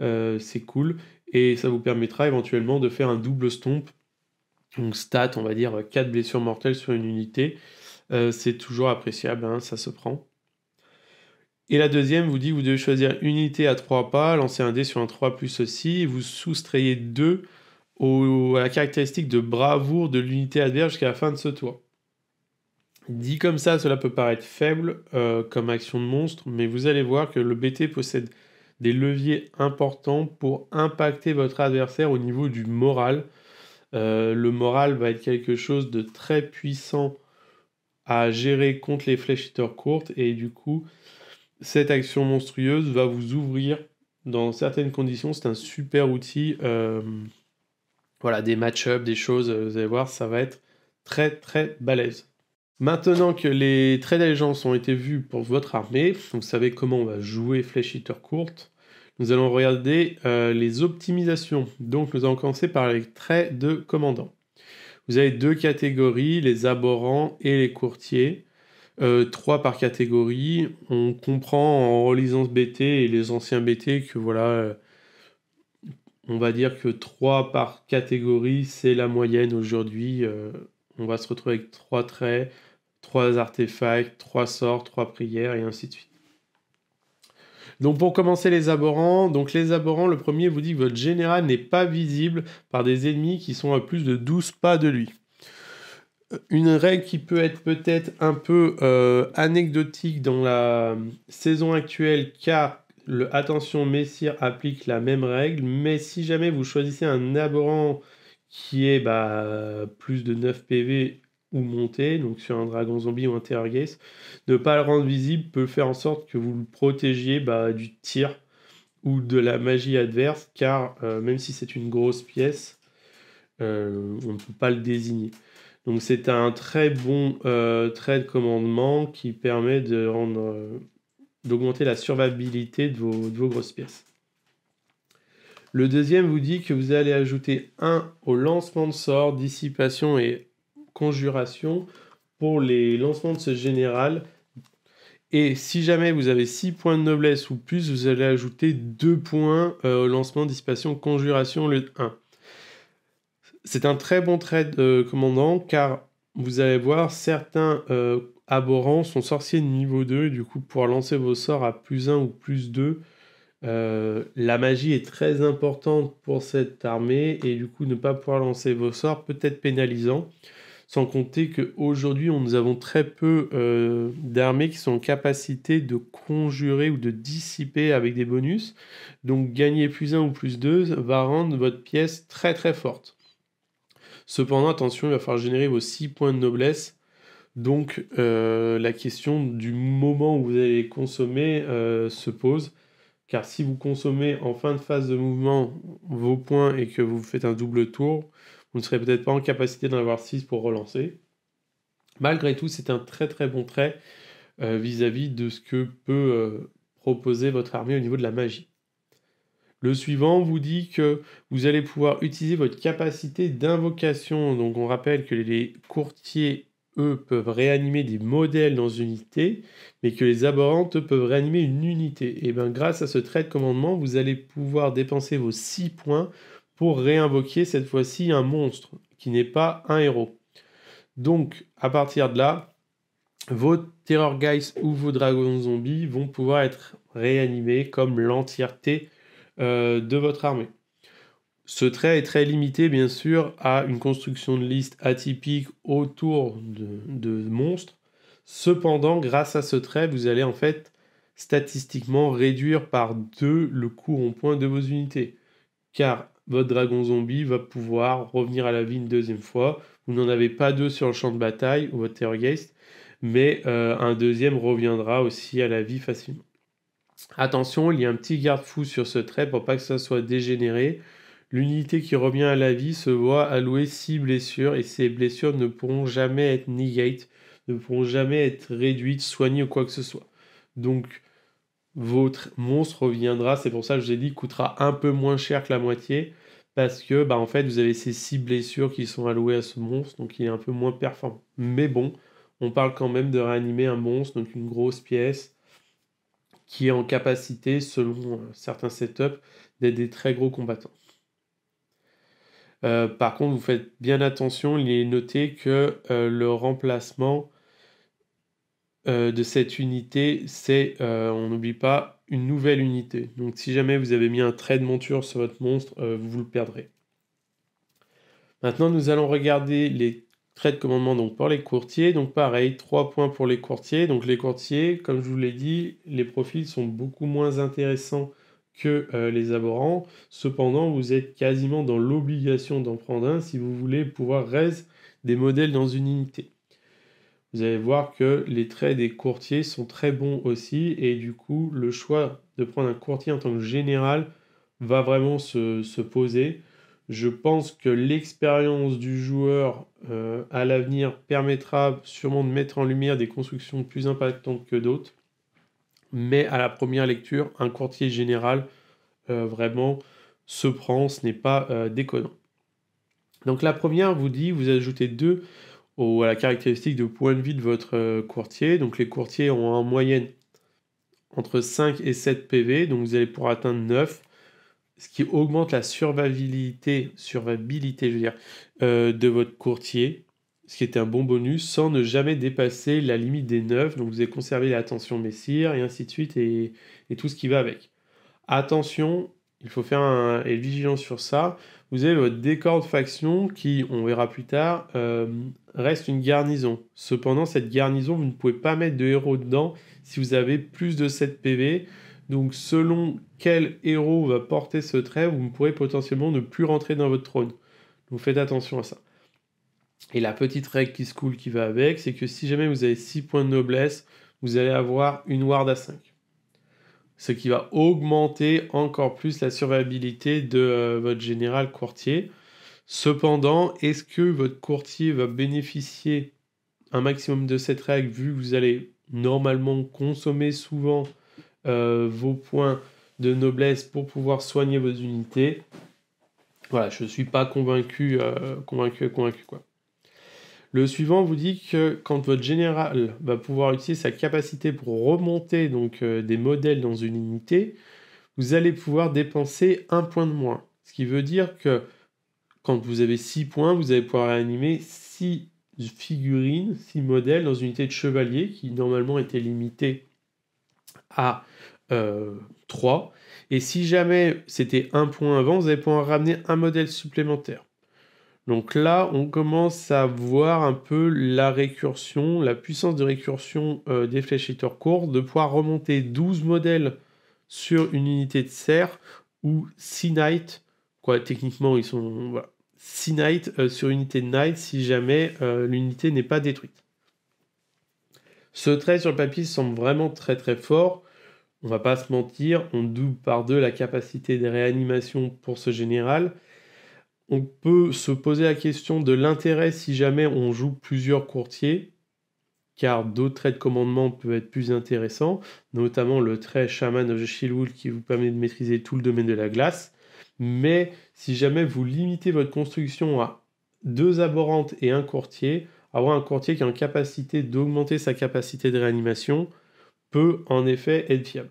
euh, c'est cool. Et ça vous permettra éventuellement de faire un double stomp. Donc stat, on va dire 4 blessures mortelles sur une unité. c'est toujours appréciable, hein, ça se prend. Et la deuxième vous dit vous devez choisir une unité à 3 pas, lancer un dé sur un 3 plus ceci, vous soustrayez 2 ou à la caractéristique de bravoure de l'unité adverse jusqu'à la fin de ce tour. Dit comme ça, cela peut paraître faible euh, comme action de monstre, mais vous allez voir que le BT possède des leviers importants pour impacter votre adversaire au niveau du moral. Euh, le moral va être quelque chose de très puissant à gérer contre les fléchiteurs courtes et du coup, cette action monstrueuse va vous ouvrir dans certaines conditions. C'est un super outil. Euh, voilà, des match-ups, des choses, euh, vous allez voir, ça va être très très balèze. Maintenant que les traits d'allégeance ont été vus pour votre armée, vous savez comment on va jouer flash hitter courte. Nous allons regarder euh, les optimisations. Donc nous allons commencer par les traits de commandant. Vous avez deux catégories, les aborants et les courtiers. Euh, trois par catégorie. On comprend en relisant ce BT et les anciens BT que voilà, on va dire que 3 par catégorie, c'est la moyenne aujourd'hui. Euh, on va se retrouver avec 3 traits, 3 artefacts, 3 sorts, 3 prières et ainsi de suite. Donc pour commencer les aborants, donc les aborants, le premier vous dit que votre général n'est pas visible par des ennemis qui sont à plus de 12 pas de lui. Euh, une règle qui peut être peut-être un peu euh, anecdotique dans la saison actuelle car le attention Messire applique la même règle, mais si jamais vous choisissez un aborant qui est bah, plus de 9 PV ou monté, donc sur un dragon zombie ou un terrorgase, ne pas le rendre visible peut faire en sorte que vous le protégiez bah, du tir ou de la magie adverse, car euh, même si c'est une grosse pièce, euh, on ne peut pas le désigner. Donc c'est un très bon euh, trait de commandement qui permet de rendre d'augmenter la survivabilité de vos, grosses pièces. Le deuxième vous dit que vous allez ajouter 1 au lancement de sort, dissipation et conjuration pour les lancements de ce général. Et si jamais vous avez 6 points de noblesse ou plus, vous allez ajouter 2 points euh, au lancement, dissipation, conjuration le 1. C'est un très bon trait de commandant car vous allez voir certains euh, Abhorrent sont sorciers de niveau 2, et du coup, pouvoir lancer vos sorts à plus 1 ou plus 2, euh, la magie est très importante pour cette armée, et du coup, ne pas pouvoir lancer vos sorts peut être pénalisant. Sans compter qu'aujourd'hui, nous avons très peu euh, d'armées qui sont en capacité de conjurer ou de dissiper avec des bonus. Donc, gagner plus 1 ou plus 2 va rendre votre pièce très très forte. Cependant, attention, il va falloir générer vos 6 points de noblesse donc euh, la question du moment où vous allez consommer euh, se pose, car si vous consommez en fin de phase de mouvement vos points et que vous faites un double tour, vous ne serez peut-être pas en capacité d'en avoir 6 pour relancer. Malgré tout, c'est un très très bon trait euh, vis-à-vis -vis de ce que peut proposer votre armée au niveau de la magie. Le suivant vous dit que vous allez pouvoir utiliser votre capacité d'invocation. Donc on rappelle que les courtiers eux, peuvent réanimer des modèles dans une unité, mais que les aberrantes, peuvent réanimer une unité. Et eh bien, grâce à ce trait de commandement, vous allez pouvoir dépenser vos 6 points pour réinvoquer cette fois-ci un monstre qui n'est pas un héros. Donc, à partir de là, vos Terror Guys ou vos Dragons Zombies vont pouvoir être réanimés comme l'entièreté euh, de votre armée. Ce trait est très limité, bien sûr, à une construction de liste atypique autour de, monstres. Cependant, grâce à ce trait, vous allez en fait statistiquement réduire par deux le coût en points de vos unités. Car votre dragon zombie va pouvoir revenir à la vie une deuxième fois. Vous n'en avez pas deux sur le champ de bataille ou votre Terrorgeist, mais euh, un deuxième reviendra aussi à la vie facilement. Attention, il y a un petit garde-fou sur ce trait pour pas que ça soit dégénéré. L'unité qui revient à la vie se voit allouer six blessures et ces blessures ne pourront jamais être negate, ne pourront jamais être réduites, soignées ou quoi que ce soit. Donc votre monstre reviendra, c'est pour ça que je vous ai dit coûtera un peu moins cher que la moitié parce que bah, en fait vous avez ces six blessures qui sont allouées à ce monstre donc il est un peu moins performant. Mais bon, on parle quand même de réanimer un monstre donc une grosse pièce qui est en capacité selon certains setups d'être des très gros combattants. Euh, par contre, vous faites bien attention, il est noté que euh, le remplacement euh, de cette unité, c'est, on n'oublie pas, une nouvelle unité. Donc si jamais vous avez mis un trait de monture sur votre monstre, vous le perdrez. Maintenant, nous allons regarder les traits de commandement donc, pour les courtiers. Donc pareil, 3 points pour les courtiers. Donc les courtiers, comme je vous l'ai dit, les profils sont beaucoup moins intéressants que euh, les aborants. Cependant, vous êtes quasiment dans l'obligation d'en prendre un si vous voulez pouvoir raise des modèles dans une unité. Vous allez voir que les traits des courtiers sont très bons aussi et du coup, le choix de prendre un courtier en tant que général va vraiment se, poser. Je pense que l'expérience du joueur euh, à l'avenir permettra sûrement de mettre en lumière des constructions plus impactantes que d'autres mais à la première lecture, un courtier général euh, vraiment se prend, ce n'est pas euh, déconnant. Donc la première vous dit, vous ajoutez 2 à la caractéristique de point de vie de votre euh, courtier. Donc les courtiers ont en moyenne entre 5 et 7 PV, donc vous allez pouvoir atteindre 9, ce qui augmente la survivabilité, survivabilité de votre courtier ce qui était un bon bonus, sans ne jamais dépasser la limite des 9. Donc vous avez conservé l'attention messire et ainsi de suite et, et, tout ce qui va avec. Attention, il faut faire un, et vigilance sur ça. Vous avez votre décor de faction qui, on verra plus tard, euh, reste une garnison. Cependant, cette garnison, vous ne pouvez pas mettre de héros dedans si vous avez plus de 7 PV. Donc selon quel héros va porter ce trait, vous pourrez potentiellement ne plus rentrer dans votre trône. Donc faites attention à ça. Et la petite règle qui se coule qui va avec, c'est que si jamais vous avez 6 points de noblesse, vous allez avoir une ward à 5. Ce qui va augmenter encore plus la survivabilité de euh, votre général courtier. Cependant, est-ce que votre courtier va bénéficier un maximum de cette règle vu que vous allez normalement consommer souvent euh, vos points de noblesse pour pouvoir soigner vos unités Voilà, je ne suis pas convaincu, euh, convaincu, convaincu quoi. Le suivant vous dit que quand votre général va pouvoir utiliser sa capacité pour remonter donc euh, des modèles dans une unité, vous allez pouvoir dépenser un point de moins. Ce qui veut dire que quand vous avez 6 points, vous allez pouvoir réanimer 6 figurines, 6 modèles dans une unité de chevalier qui normalement était limitée à 3. Euh, Et si jamais c'était un point avant, vous allez pouvoir ramener un modèle supplémentaire. Donc là, on commence à voir un peu la récursion, la puissance de récursion euh, des flèches courts, de pouvoir remonter 12 modèles sur une unité de serre ou 6 knights, Quoi, techniquement, ils sont. Voilà. 6 euh, sur unité de night si jamais euh, l'unité n'est pas détruite. Ce trait sur le papier semble vraiment très très fort. On va pas se mentir, on double par deux la capacité des réanimations pour ce général on peut se poser la question de l'intérêt si jamais on joue plusieurs courtiers, car d'autres traits de commandement peuvent être plus intéressants, notamment le trait Shaman of shiloh qui vous permet de maîtriser tout le domaine de la glace. Mais si jamais vous limitez votre construction à deux aborantes et un courtier, avoir un courtier qui a une capacité d'augmenter sa capacité de réanimation peut en effet être fiable.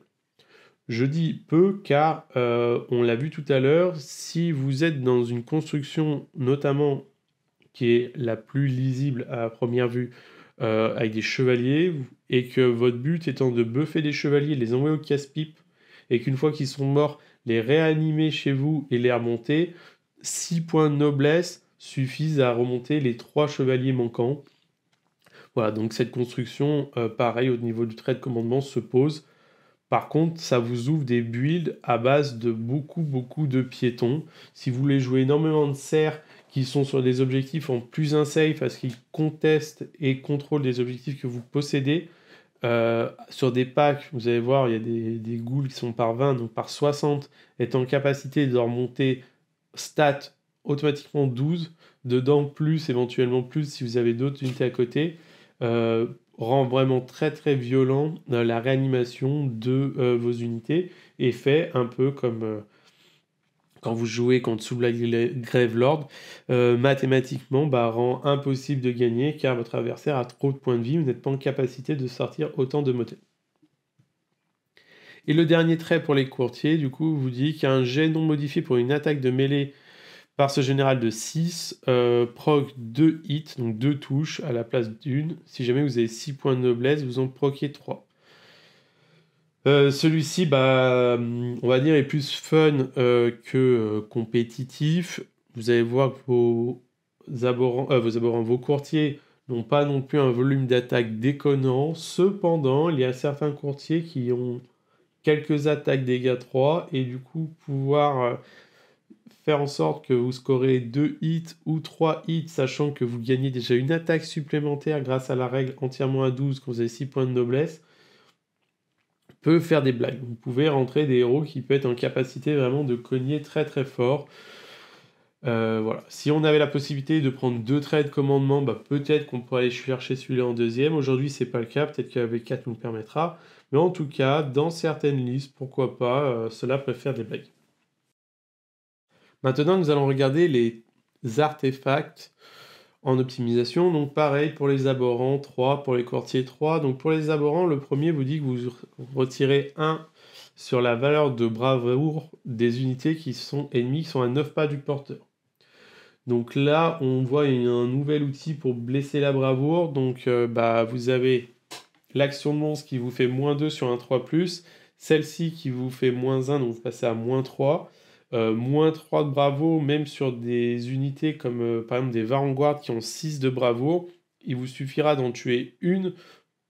Je dis peu car euh, on l'a vu tout à l'heure, si vous êtes dans une construction notamment qui est la plus lisible à première vue euh, avec des chevaliers et que votre but étant de buffer des chevaliers, les envoyer au casse-pipe et qu'une fois qu'ils sont morts, les réanimer chez vous et les remonter, 6 points de noblesse suffisent à remonter les 3 chevaliers manquants. Voilà, donc cette construction, euh, pareil au niveau du trait de commandement, se pose par contre, ça vous ouvre des builds à base de beaucoup, beaucoup de piétons. Si vous voulez jouer énormément de serres qui sont sur des objectifs en plus safe parce qu'ils contestent et contrôlent des objectifs que vous possédez, euh, sur des packs, vous allez voir, il y a des, ghouls qui sont par 20, donc par 60, est en capacité de leur monter stats automatiquement 12, dedans plus, éventuellement plus si vous avez d'autres unités à côté. Euh, rend vraiment très très violent euh, la réanimation de euh, vos unités et fait un peu comme euh, quand vous jouez contre grève Lord, mathématiquement bah, rend impossible de gagner car votre adversaire a trop de points de vie, vous n'êtes pas en capacité de sortir autant de motets. Et le dernier trait pour les courtiers, du coup, vous dit qu'un jet non modifié pour une attaque de mêlée par ce général de 6, proc 2 hits, donc 2 touches à la place d'une. Si jamais vous avez 6 points de noblesse, vous en proquez 3. Euh, celui-ci, bah, on va dire, est plus fun euh, que euh, compétitif. Vous allez voir que vos aborants, vos, aborants, vos courtiers n'ont pas non plus un volume d'attaque déconnant. Cependant, il y a certains courtiers qui ont quelques attaques dégâts 3 et du coup pouvoir en sorte que vous scorez deux hits ou trois hits, sachant que vous gagnez déjà une attaque supplémentaire grâce à la règle entièrement à 12 quand vous avez 6 points de noblesse, peut faire des blagues. Vous pouvez rentrer des héros qui peuvent être en capacité vraiment de cogner très très fort. Euh, voilà. Si on avait la possibilité de prendre deux traits de commandement, bah, peut-être qu'on pourrait aller chercher celui-là en deuxième. Aujourd'hui, c'est pas le cas. Peut-être qu'avec 4 nous permettra. Mais en tout cas, dans certaines listes, pourquoi pas, euh, cela peut faire des blagues. Maintenant, nous allons regarder les artefacts en optimisation. Donc pareil pour les aborants, 3, pour les quartiers 3. Donc pour les aborants, le premier vous dit que vous retirez 1 sur la valeur de bravoure des unités qui sont ennemies, qui sont à 9 pas du porteur. Donc là, on voit un nouvel outil pour blesser la bravoure. Donc euh, bah, vous avez l'action de monstre qui vous fait moins 2 sur un 3 ⁇ celle-ci qui vous fait moins 1, donc vous passez à moins 3 euh, moins 3 de bravoure, même sur des unités comme euh, par exemple des Varanguard qui ont 6 de bravoure, il vous suffira d'en tuer une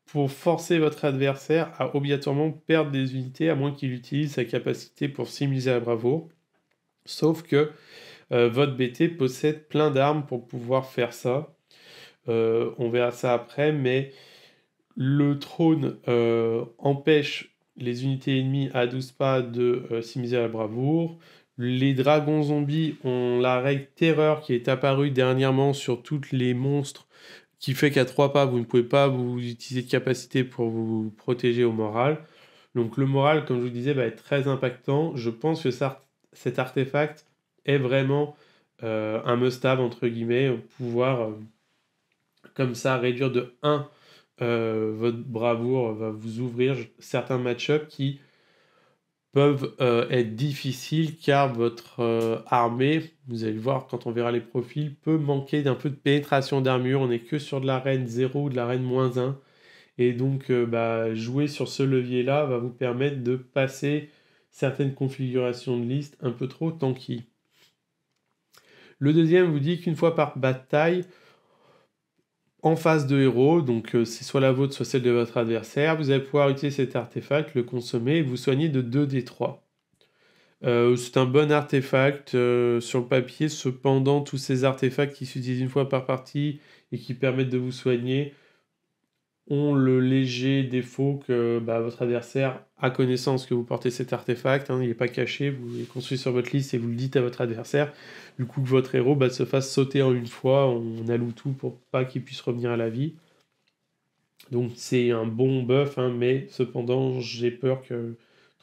pour forcer votre adversaire à obligatoirement perdre des unités à moins qu'il utilise sa capacité pour simuler la bravoure. Sauf que euh, votre BT possède plein d'armes pour pouvoir faire ça. on verra ça après, mais le trône empêche les unités ennemies à 12 pas de simuler à la bravoure. Les dragons zombies ont la règle terreur qui est apparue dernièrement sur toutes les monstres qui fait qu'à trois pas, vous ne pouvez pas vous utiliser de capacité pour vous protéger au moral. Donc le moral, comme je vous disais, va être très impactant. Je pense que cet artefact est vraiment euh, un must-have, entre guillemets, pouvoir euh, comme ça réduire de 1 euh, votre bravoure va vous ouvrir certains match-ups qui peuvent euh, être difficiles car votre euh, armée, vous allez voir quand on verra les profils, peut manquer d'un peu de pénétration d'armure. On n'est que sur de l'arène reine 0 ou de l'arène moins 1. Et donc euh, bah, jouer sur ce levier-là va vous permettre de passer certaines configurations de liste un peu trop tanky. Le deuxième vous dit qu'une fois par bataille, en phase de héros, donc euh, c'est soit la vôtre, soit celle de votre adversaire. Vous allez pouvoir utiliser cet artefact, le consommer et vous soigner de 2 des 3. Euh, c'est un bon artefact euh, sur le papier, cependant tous ces artefacts qui s'utilisent une fois par partie et qui permettent de vous soigner ont le léger défaut que bah, votre adversaire a connaissance que vous portez cet artefact, hein, il n'est pas caché, vous le construisez sur votre liste et vous le dites à votre adversaire, du coup que votre héros bah, se fasse sauter en une fois, on alloue tout pour pas qu'il puisse revenir à la vie. Donc c'est un bon buff, hein, mais cependant j'ai peur que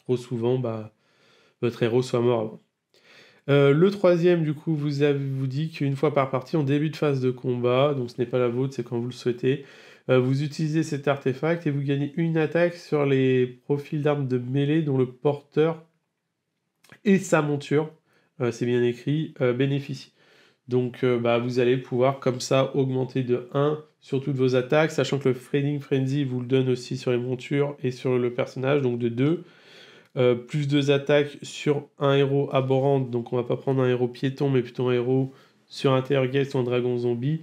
trop souvent bah, votre héros soit mort avant. Euh, le troisième, du coup, vous, avez, vous dit qu'une fois par partie, en début de phase de combat, donc ce n'est pas la vôtre, c'est quand vous le souhaitez, euh, vous utilisez cet artefact et vous gagnez une attaque sur les profils d'armes de mêlée dont le porteur et sa monture, euh, c'est bien écrit, euh, bénéficient. Donc bah, vous allez pouvoir comme ça augmenter de 1 sur toutes vos attaques, sachant que le Framing Frenzy vous le donne aussi sur les montures et sur le personnage, donc de 2. plus 2 attaques sur un héros abhorrent, donc on va pas prendre un héros piéton, mais plutôt un héros sur un Guest ou un dragon zombie.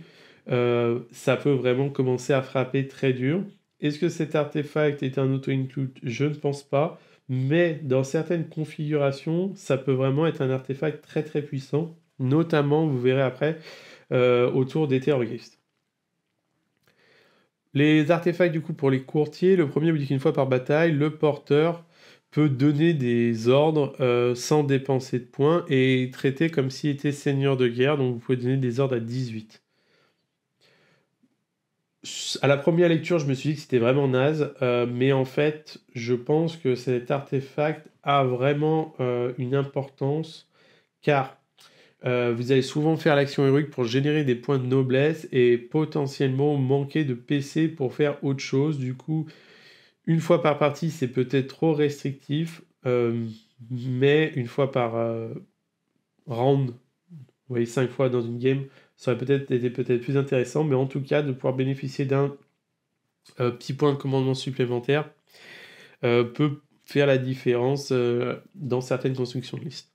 Euh, ça peut vraiment commencer à frapper très dur. Est-ce que cet artefact est un auto-include Je ne pense pas. Mais dans certaines configurations, ça peut vraiment être un artefact très très puissant. Notamment, vous verrez après, euh, autour des terroristes. Les artefacts, du coup, pour les courtiers, le premier dit une fois par bataille, le porteur peut donner des ordres euh, sans dépenser de points et traiter comme s'il était seigneur de guerre. Donc vous pouvez donner des ordres à 18 à la première lecture, je me suis dit que c'était vraiment naze, euh, mais en fait, je pense que cet artefact a vraiment euh, une importance, car euh, vous allez souvent faire l'action héroïque pour générer des points de noblesse et potentiellement manquer de PC pour faire autre chose. Du coup, une fois par partie, c'est peut-être trop restrictif, mais une fois par round, vous voyez, cinq fois dans une game, ça aurait peut-être été peut-être plus intéressant, mais en tout cas, de pouvoir bénéficier d'un euh, petit point de commandement supplémentaire euh, peut faire la différence euh, dans certaines constructions de liste.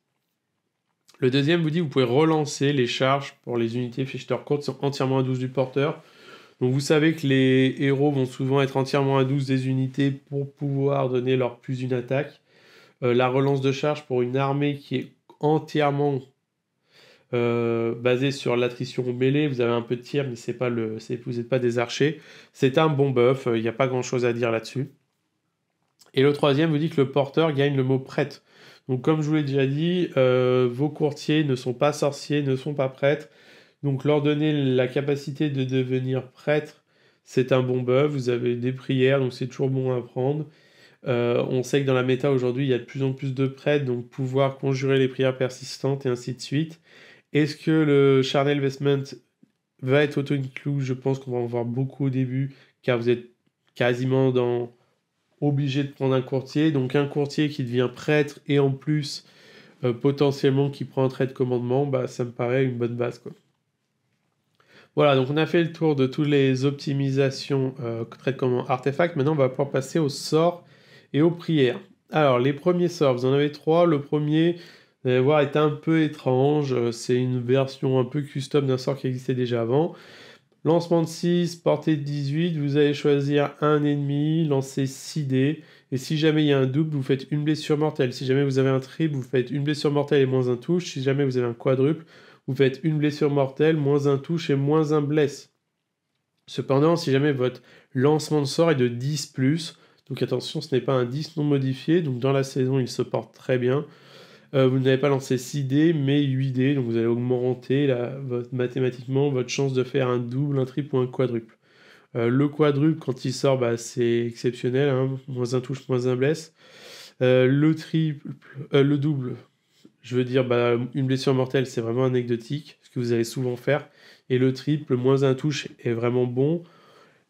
Le deuxième vous dit vous pouvez relancer les charges pour les unités Fichter Court sont entièrement à 12 du porteur. Donc vous savez que les héros vont souvent être entièrement à 12 des unités pour pouvoir donner leur plus une attaque. la relance de charge pour une armée qui est entièrement euh, basé sur l'attrition mêlée. Vous avez un peu de tir, mais c'est pas vous n'êtes pas des archers. C'est un bon buff, il n'y a pas grand-chose à dire là-dessus. Et le troisième vous dit que le porteur gagne le mot prêtre. Donc comme je vous l'ai déjà dit, euh, vos courtiers ne sont pas sorciers, ne sont pas prêtres. Donc leur donner la capacité de devenir prêtre, c'est un bon buff. Vous avez des prières, donc c'est toujours bon à prendre. Euh, on sait que dans la méta aujourd'hui, il y a de plus en plus de prêtres, donc pouvoir conjurer les prières persistantes et ainsi de suite. Est-ce que le charnel vestment va être auto-inclus Je pense qu'on va en voir beaucoup au début, car vous êtes quasiment dans obligé de prendre un courtier. Donc un courtier qui devient prêtre et en plus euh, potentiellement qui prend un trait de commandement, bah, ça me paraît une bonne base. Quoi. Voilà, donc on a fait le tour de toutes les optimisations euh, trait de commandement artefacts. Maintenant, on va pouvoir passer aux sorts et aux prières. Alors, les premiers sorts, vous en avez trois. Le premier, vous euh, allez voir, est un peu étrange. Euh, c'est une version un peu custom d'un sort qui existait déjà avant. Lancement de 6, portée de 18, vous allez choisir un ennemi, lancer 6 dés, et si jamais il y a un double, vous faites une blessure mortelle. Si jamais vous avez un triple, vous faites une blessure mortelle et moins un touche. Si jamais vous avez un quadruple, vous faites une blessure mortelle, moins un touche et moins un bless. Cependant, si jamais votre lancement de sort est de 10+, donc attention, ce n'est pas un 10 non modifié, donc dans la saison, il se porte très bien. Euh, vous n'avez pas lancé 6D, mais 8D, donc vous allez augmenter mathématiquement votre chance de faire un double, un triple ou un quadruple. Euh, le quadruple, quand il sort, bah, c'est exceptionnel, hein. moins un touche, moins un blesse. Euh, le triple, le double, je veux dire, bah, une blessure mortelle, c'est vraiment anecdotique, ce que vous allez souvent faire. Et le triple, moins un touche, est vraiment bon.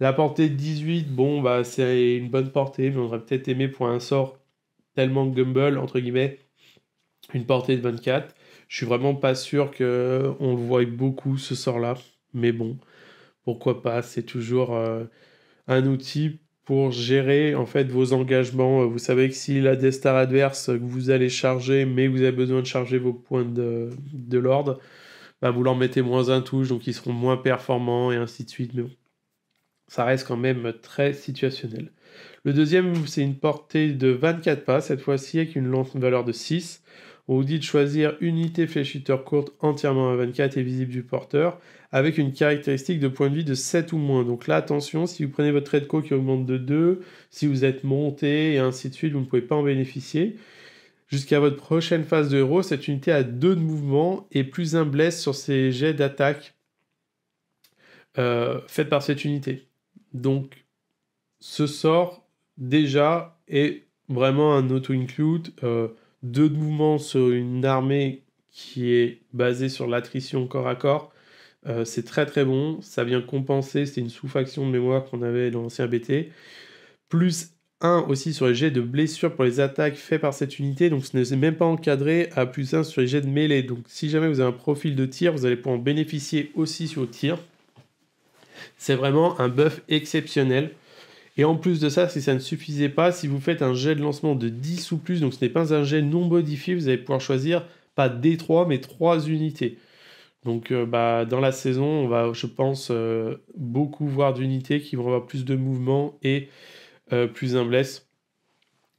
La portée de 18, bon, bah, c'est une bonne portée, mais on aurait peut-être aimé pour un sort tellement Gumble, entre guillemets, une portée de 24. Je suis vraiment pas sûr que on le voie beaucoup ce sort-là, mais bon, pourquoi pas C'est toujours euh, un outil pour gérer en fait vos engagements. Vous savez que si la des stars adverse que vous allez charger, mais vous avez besoin de charger vos points de, l'ordre, bah, vous leur mettez moins un touche, donc ils seront moins performants et ainsi de suite. Mais bon, ça reste quand même très situationnel. Le deuxième, c'est une portée de 24 pas, cette fois-ci avec une valeur de 6. On vous dit de choisir une unité fléchiteur courte entièrement à 24 et visible du porteur, avec une caractéristique de point de vie de 7 ou moins. Donc là, attention, si vous prenez votre trait co qui augmente de 2, si vous êtes monté et ainsi de suite, vous ne pouvez pas en bénéficier. Jusqu'à votre prochaine phase de héros, cette unité a 2 de mouvement et plus un bless sur ses jets d'attaque euh, faits par cette unité. Donc, ce sort, déjà, est vraiment un auto-include. Euh, deux mouvements sur une armée qui est basée sur l'attrition corps à corps. Euh, c'est très très bon, ça vient compenser, c'est une sous-faction de mémoire qu'on avait dans l'ancien BT. Plus 1 aussi sur les jets de blessure pour les attaques faites par cette unité, donc ce n'est même pas encadré à plus 1 sur les jets de mêlée. Donc si jamais vous avez un profil de tir, vous allez pouvoir en bénéficier aussi sur le tir. C'est vraiment un buff exceptionnel. Et en plus de ça, si ça ne suffisait pas, si vous faites un jet de lancement de 10 ou plus, donc ce n'est pas un jet non modifié, vous allez pouvoir choisir pas D3, mais 3 unités. Donc euh, bah, dans la saison, on va, je pense, euh, beaucoup voir d'unités qui vont avoir plus de mouvement et euh, plus un bless.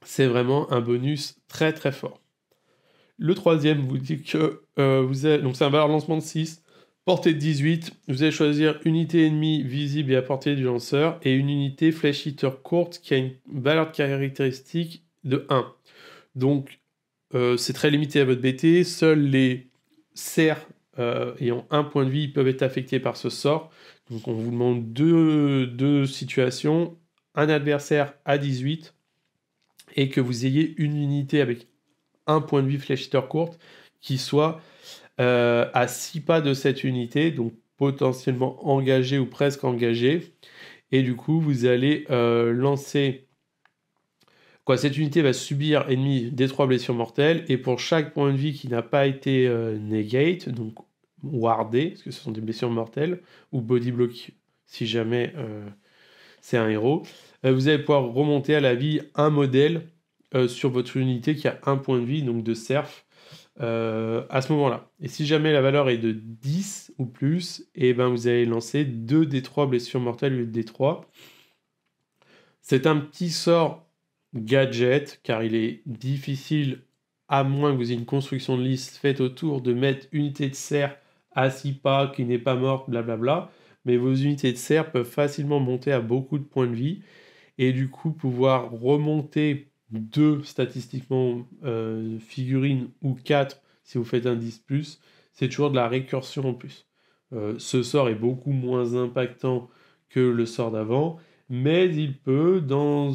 C'est vraiment un bonus très très fort. Le troisième vous dit que vous avez... Donc c'est un valeur lancement de 6. Portée de 18, vous allez choisir unité ennemie visible et à portée du lanceur et une unité flèche hitter courte qui a une valeur de caractéristique de 1. Donc euh, c'est très limité à votre BT, seuls les serres euh, ayant un point de vie peuvent être affectés par ce sort. Donc on vous demande deux, situations, un adversaire à 18 et que vous ayez une unité avec un point de vie flèche hitter courte qui soit euh, à 6 pas de cette unité, donc potentiellement engagé ou presque engagé. Et du coup, vous allez euh, lancer... Quoi, cette unité va subir ennemi des trois blessures mortelles, et pour chaque point de vie qui n'a pas été euh, negate, donc wardé, parce que ce sont des blessures mortelles, ou body block si jamais c'est un héros, vous allez pouvoir remonter à la vie un modèle sur votre unité qui a un point de vie, donc de cerf, euh, à ce moment-là. Et si jamais la valeur est de 10 ou plus, et eh ben vous allez lancer 2 des 3 blessures mortelles ou d 3. C'est un petit sort gadget, car il est difficile, à moins que vous ayez une construction de liste faite autour, de mettre unité de serre à 6 pas qui n'est pas morte, blablabla. Mais vos unités de serre peuvent facilement monter à beaucoup de points de vie et du coup pouvoir remonter 2 statistiquement euh, figurines ou 4 si vous faites un 10 plus, c'est toujours de la récursion en plus. Euh, ce sort est beaucoup moins impactant que le sort d'avant, mais il peut, dans...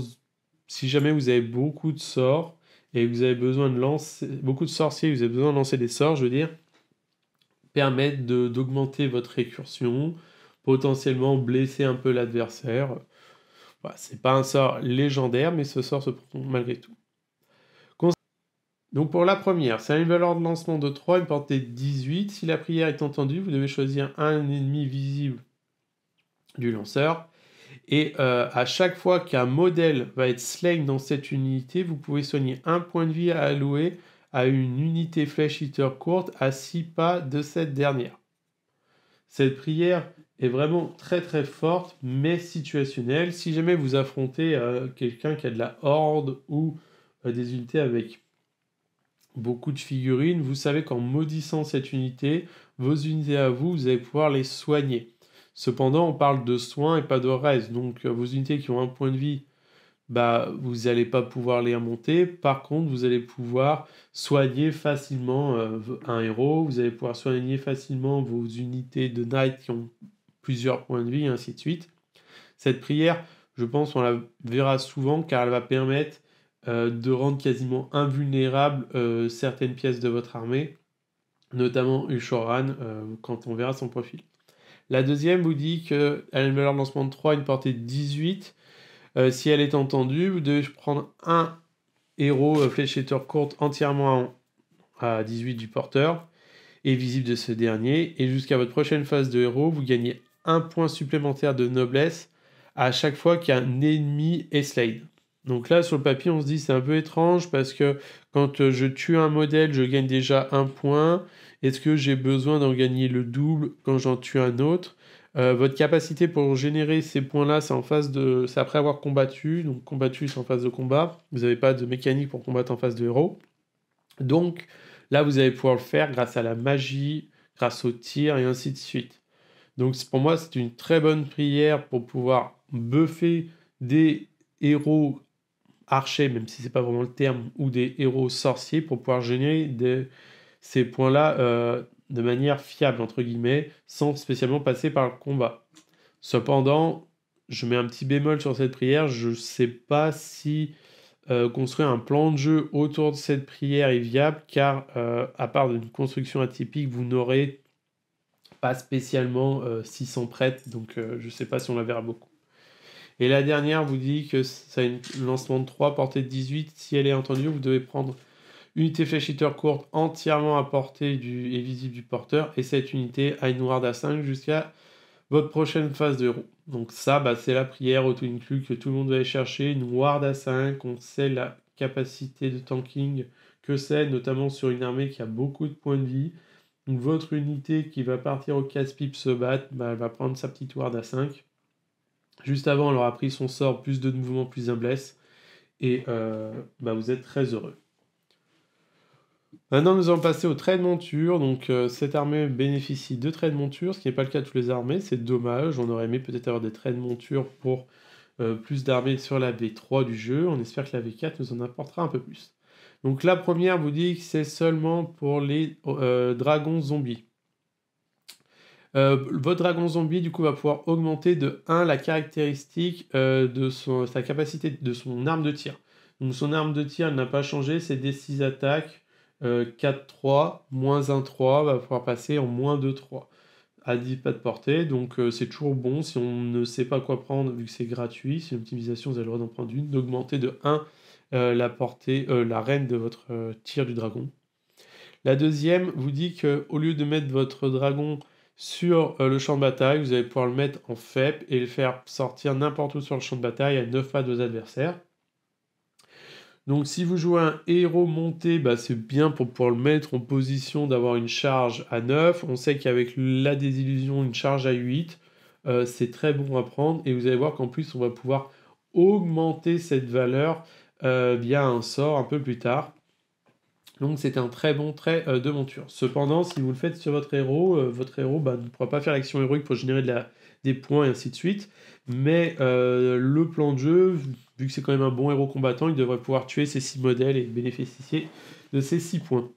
si jamais vous avez beaucoup de sorts et vous avez besoin de lancer beaucoup de sorciers, vous avez besoin de lancer des sorts, je veux dire, permettre d'augmenter votre récursion, potentiellement blesser un peu l'adversaire. Ce c'est pas un sort légendaire, mais ce sort se prend malgré tout. Donc pour la première, c'est une valeur de lancement de 3, une portée de 18. Si la prière est entendue, vous devez choisir un ennemi visible du lanceur. Et euh, à chaque fois qu'un modèle va être slain dans cette unité, vous pouvez soigner un point de vie à allouer à une unité flèche hitter courte à 6 pas de cette dernière. Cette prière est vraiment très très forte, mais situationnelle. Si jamais vous affrontez euh, quelqu'un qui a de la horde ou euh, des unités avec beaucoup de figurines, vous savez qu'en maudissant cette unité, vos unités à vous, vous allez pouvoir les soigner. Cependant, on parle de soins et pas de reste, donc euh, vos unités qui ont un point de vie, bah, vous n'allez pas pouvoir les remonter. Par contre, vous allez pouvoir soigner facilement un héros, vous allez pouvoir soigner facilement vos unités de knight qui ont plusieurs points de vie, et ainsi de suite. Cette prière, je pense, on la verra souvent car elle va permettre euh, de rendre quasiment invulnérable euh, certaines pièces de votre armée, notamment Ushoran, euh, quand on verra son profil. La deuxième vous dit qu'elle a une valeur de lancement de 3, une portée de 18. Euh, si elle est entendue, vous devez prendre un héros fléchetteur courte entièrement à 18 du porteur et visible de ce dernier. Et jusqu'à votre prochaine phase de héros, vous gagnez un point supplémentaire de noblesse à chaque fois qu'un ennemi est slade. Donc là, sur le papier, on se dit c'est un peu étrange parce que quand euh, je tue un modèle, je gagne déjà un point. Est-ce que j'ai besoin d'en gagner le double quand j'en tue un autre euh, Votre capacité pour générer ces points-là, c'est en phase de, c'est après avoir combattu. Donc combattu, c'est en phase de combat. Vous n'avez pas de mécanique pour combattre en phase de héros. Donc là, vous allez pouvoir le faire grâce à la magie, grâce au tir et ainsi de suite. Donc pour moi, c'est une très bonne prière pour pouvoir buffer des héros archers, même si c'est pas vraiment le terme, ou des héros sorciers pour pouvoir générer ces points-là euh, de manière fiable, entre guillemets, sans spécialement passer par le combat. Cependant, je mets un petit bémol sur cette prière, je sais pas si euh, construire un plan de jeu autour de cette prière est viable, car euh, à part d'une construction atypique, vous n'aurez pas spécialement 600 euh, si donc je euh, je sais pas si on la verra beaucoup. Et la dernière vous dit que ça a un lancement de 3, portée de 18. Si elle est entendue, vous devez prendre unité flèche courte entièrement à portée du, et visible du porteur, et cette unité a une ward à 5 jusqu'à votre prochaine phase de roue. Donc ça, bah, c'est la prière auto-inclus que tout le monde va aller chercher, une ward à 5, on sait la capacité de tanking que c'est, notamment sur une armée qui a beaucoup de points de vie votre unité qui va partir au casse-pipe se battre, bah, elle va prendre sa petite ward à 5. Juste avant, elle aura pris son sort, plus de mouvements, plus un bless. Et euh, bah, vous êtes très heureux. Maintenant, nous allons passer au trait de monture. Donc, euh, cette armée bénéficie de traits de monture, ce qui n'est pas le cas de toutes les armées. C'est dommage. On aurait aimé peut-être avoir des traits de monture pour euh, plus d'armées sur la V3 du jeu. On espère que la V4 nous en apportera un peu plus. Donc la première vous dit que c'est seulement pour les euh, dragons zombies. Euh, votre dragon zombie du coup va pouvoir augmenter de 1 la caractéristique euh, de sa capacité de son arme de tir. Donc son arme de tir n'a pas changé, c'est des 6 attaques, 4-3, moins 1-3, va pouvoir passer en moins 2-3 à 10 pas de portée, donc c'est toujours bon si on ne sait pas quoi prendre vu que c'est gratuit, c'est une optimisation, vous avez le droit d'en prendre une, d'augmenter de 1 euh, la portée, euh, la reine de votre euh, tir du dragon. La deuxième vous dit que au lieu de mettre votre dragon sur le champ de bataille, vous allez pouvoir le mettre en FEP et le faire sortir n'importe où sur le champ de bataille à 9 pas de vos adversaires. Donc si vous jouez un héros monté, bah, c'est bien pour pouvoir le mettre en position d'avoir une charge à 9. On sait qu'avec la désillusion, une charge à 8, c'est très bon à prendre. Et vous allez voir qu'en plus, on va pouvoir augmenter cette valeur euh, via un sort un peu plus tard. Donc c'est un très bon trait euh, de monture. Cependant, si vous le faites sur votre héros, euh, votre héros bah, ne pourra pas faire l'action héroïque pour générer de la, des points et ainsi de suite. Mais le plan de jeu, vu que c'est quand même un bon héros combattant, il devrait pouvoir tuer ces 6 modèles et bénéficier de ces 6 points.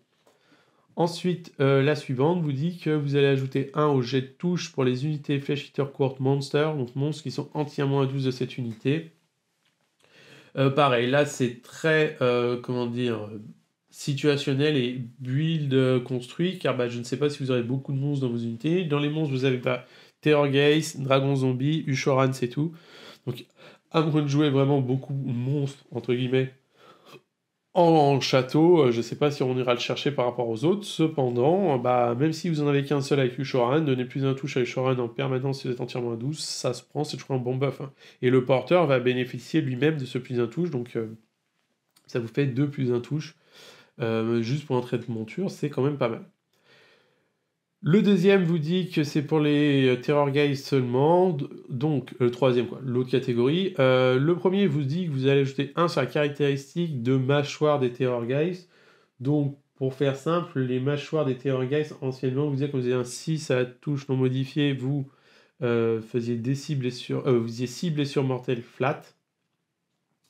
Ensuite, la suivante vous dit que vous allez ajouter un au jet de touche pour les unités Flesh Eater Court Monster, donc monstres qui sont entièrement à 12 de cette unité. Euh, pareil, là, c'est très, euh, comment dire, situationnel et build euh, construit, car bah, je ne sais pas si vous aurez beaucoup de monstres dans vos unités. Dans les monstres, vous avez pas bah, Terror Gaze, Dragon Zombie, Ushoran, c'est tout. Donc, à moins de jouer vraiment beaucoup monstres, entre guillemets, en château, euh, je ne sais pas si on ira le chercher par rapport aux autres. Cependant, euh, bah, même si vous en avez qu'un seul avec Ushoran, donner plus d'un touche à Ushoran en permanence si vous êtes entièrement à 12, ça se prend, c'est toujours un bon buff. Hein. Et le porteur va bénéficier lui-même de ce plus d'un touche, donc euh, ça vous fait deux plus d'un touche. juste pour un trait de monture, c'est quand même pas mal. Le deuxième vous dit que c'est pour les euh, Terror seulement. Donc, euh, le troisième, quoi, l'autre catégorie. Euh, le premier vous dit que vous allez ajouter un sur la caractéristique de mâchoire des Terror Donc, pour faire simple, les mâchoires des Terror anciennement, vous disiez que vous avez un 6 à la touche non modifiée, vous faisiez des cibles vous faisiez 6 blessures mortelles flat.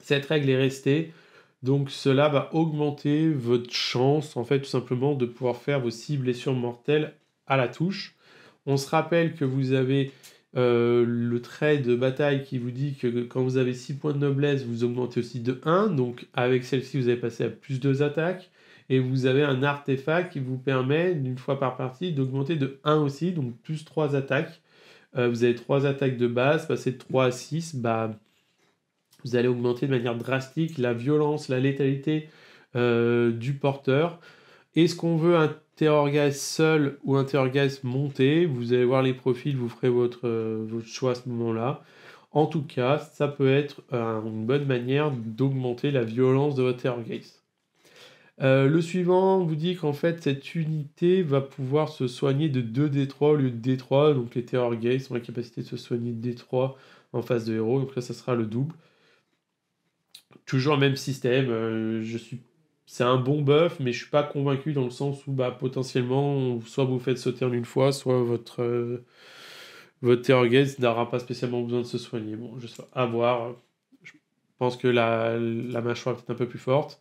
Cette règle est restée. Donc cela va augmenter votre chance, en fait, tout simplement, de pouvoir faire vos 6 blessures mortelles à la touche. On se rappelle que vous avez euh, le trait de bataille qui vous dit que quand vous avez 6 points de noblesse, vous augmentez aussi de 1. Donc avec celle-ci, vous avez passé à plus 2 attaques. Et vous avez un artefact qui vous permet, d'une fois par partie, d'augmenter de 1 aussi, donc plus 3 attaques. Euh, vous avez 3 attaques de base, passer de 3 à 6, bah, vous allez augmenter de manière drastique la violence, la létalité euh, du porteur. Est-ce qu'on veut un Terror seul ou un Terror monté Vous allez voir les profils, vous ferez euh, votre, choix à ce moment-là. En tout cas, ça peut être euh, une bonne manière d'augmenter la violence de votre Terror euh, le suivant vous dit qu'en fait cette unité va pouvoir se soigner de 2 D3 au lieu de D3, donc les Terror ont la capacité de se soigner de D3 en face de héros, donc là ça sera le double. Toujours le même système, je suis c'est un bon buff, mais je suis pas convaincu dans le sens où bah, potentiellement, soit vous faites sauter turn une fois, soit votre, euh, votre Terror n'aura pas spécialement besoin de se soigner. Bon, je sais à voir. Je pense que la, mâchoire est peut-être un peu plus forte.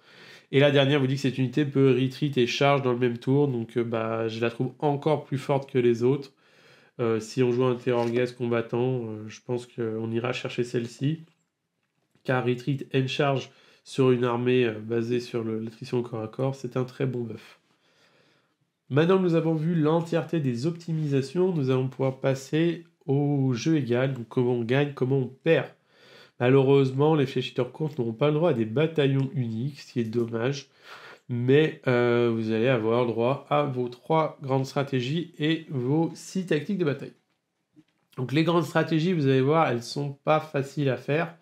Et la dernière vous dit que cette unité peut retreat et charge dans le même tour, donc euh, bah, je la trouve encore plus forte que les autres. Euh, si on joue un Terror combattant, je pense qu'on ira chercher celle-ci. Car retreat et charge sur une armée euh, basée sur l'attrition corps à corps, c'est un très bon bœuf. Maintenant que nous avons vu l'entièreté des optimisations, nous allons pouvoir passer au jeu égal, donc comment on gagne, comment on perd. Malheureusement, les fléchiteurs courtes n'auront pas le droit à des bataillons uniques, ce qui est dommage, mais euh, vous allez avoir droit à vos trois grandes stratégies et vos six tactiques de bataille. Donc les grandes stratégies, vous allez voir, elles ne sont pas faciles à faire.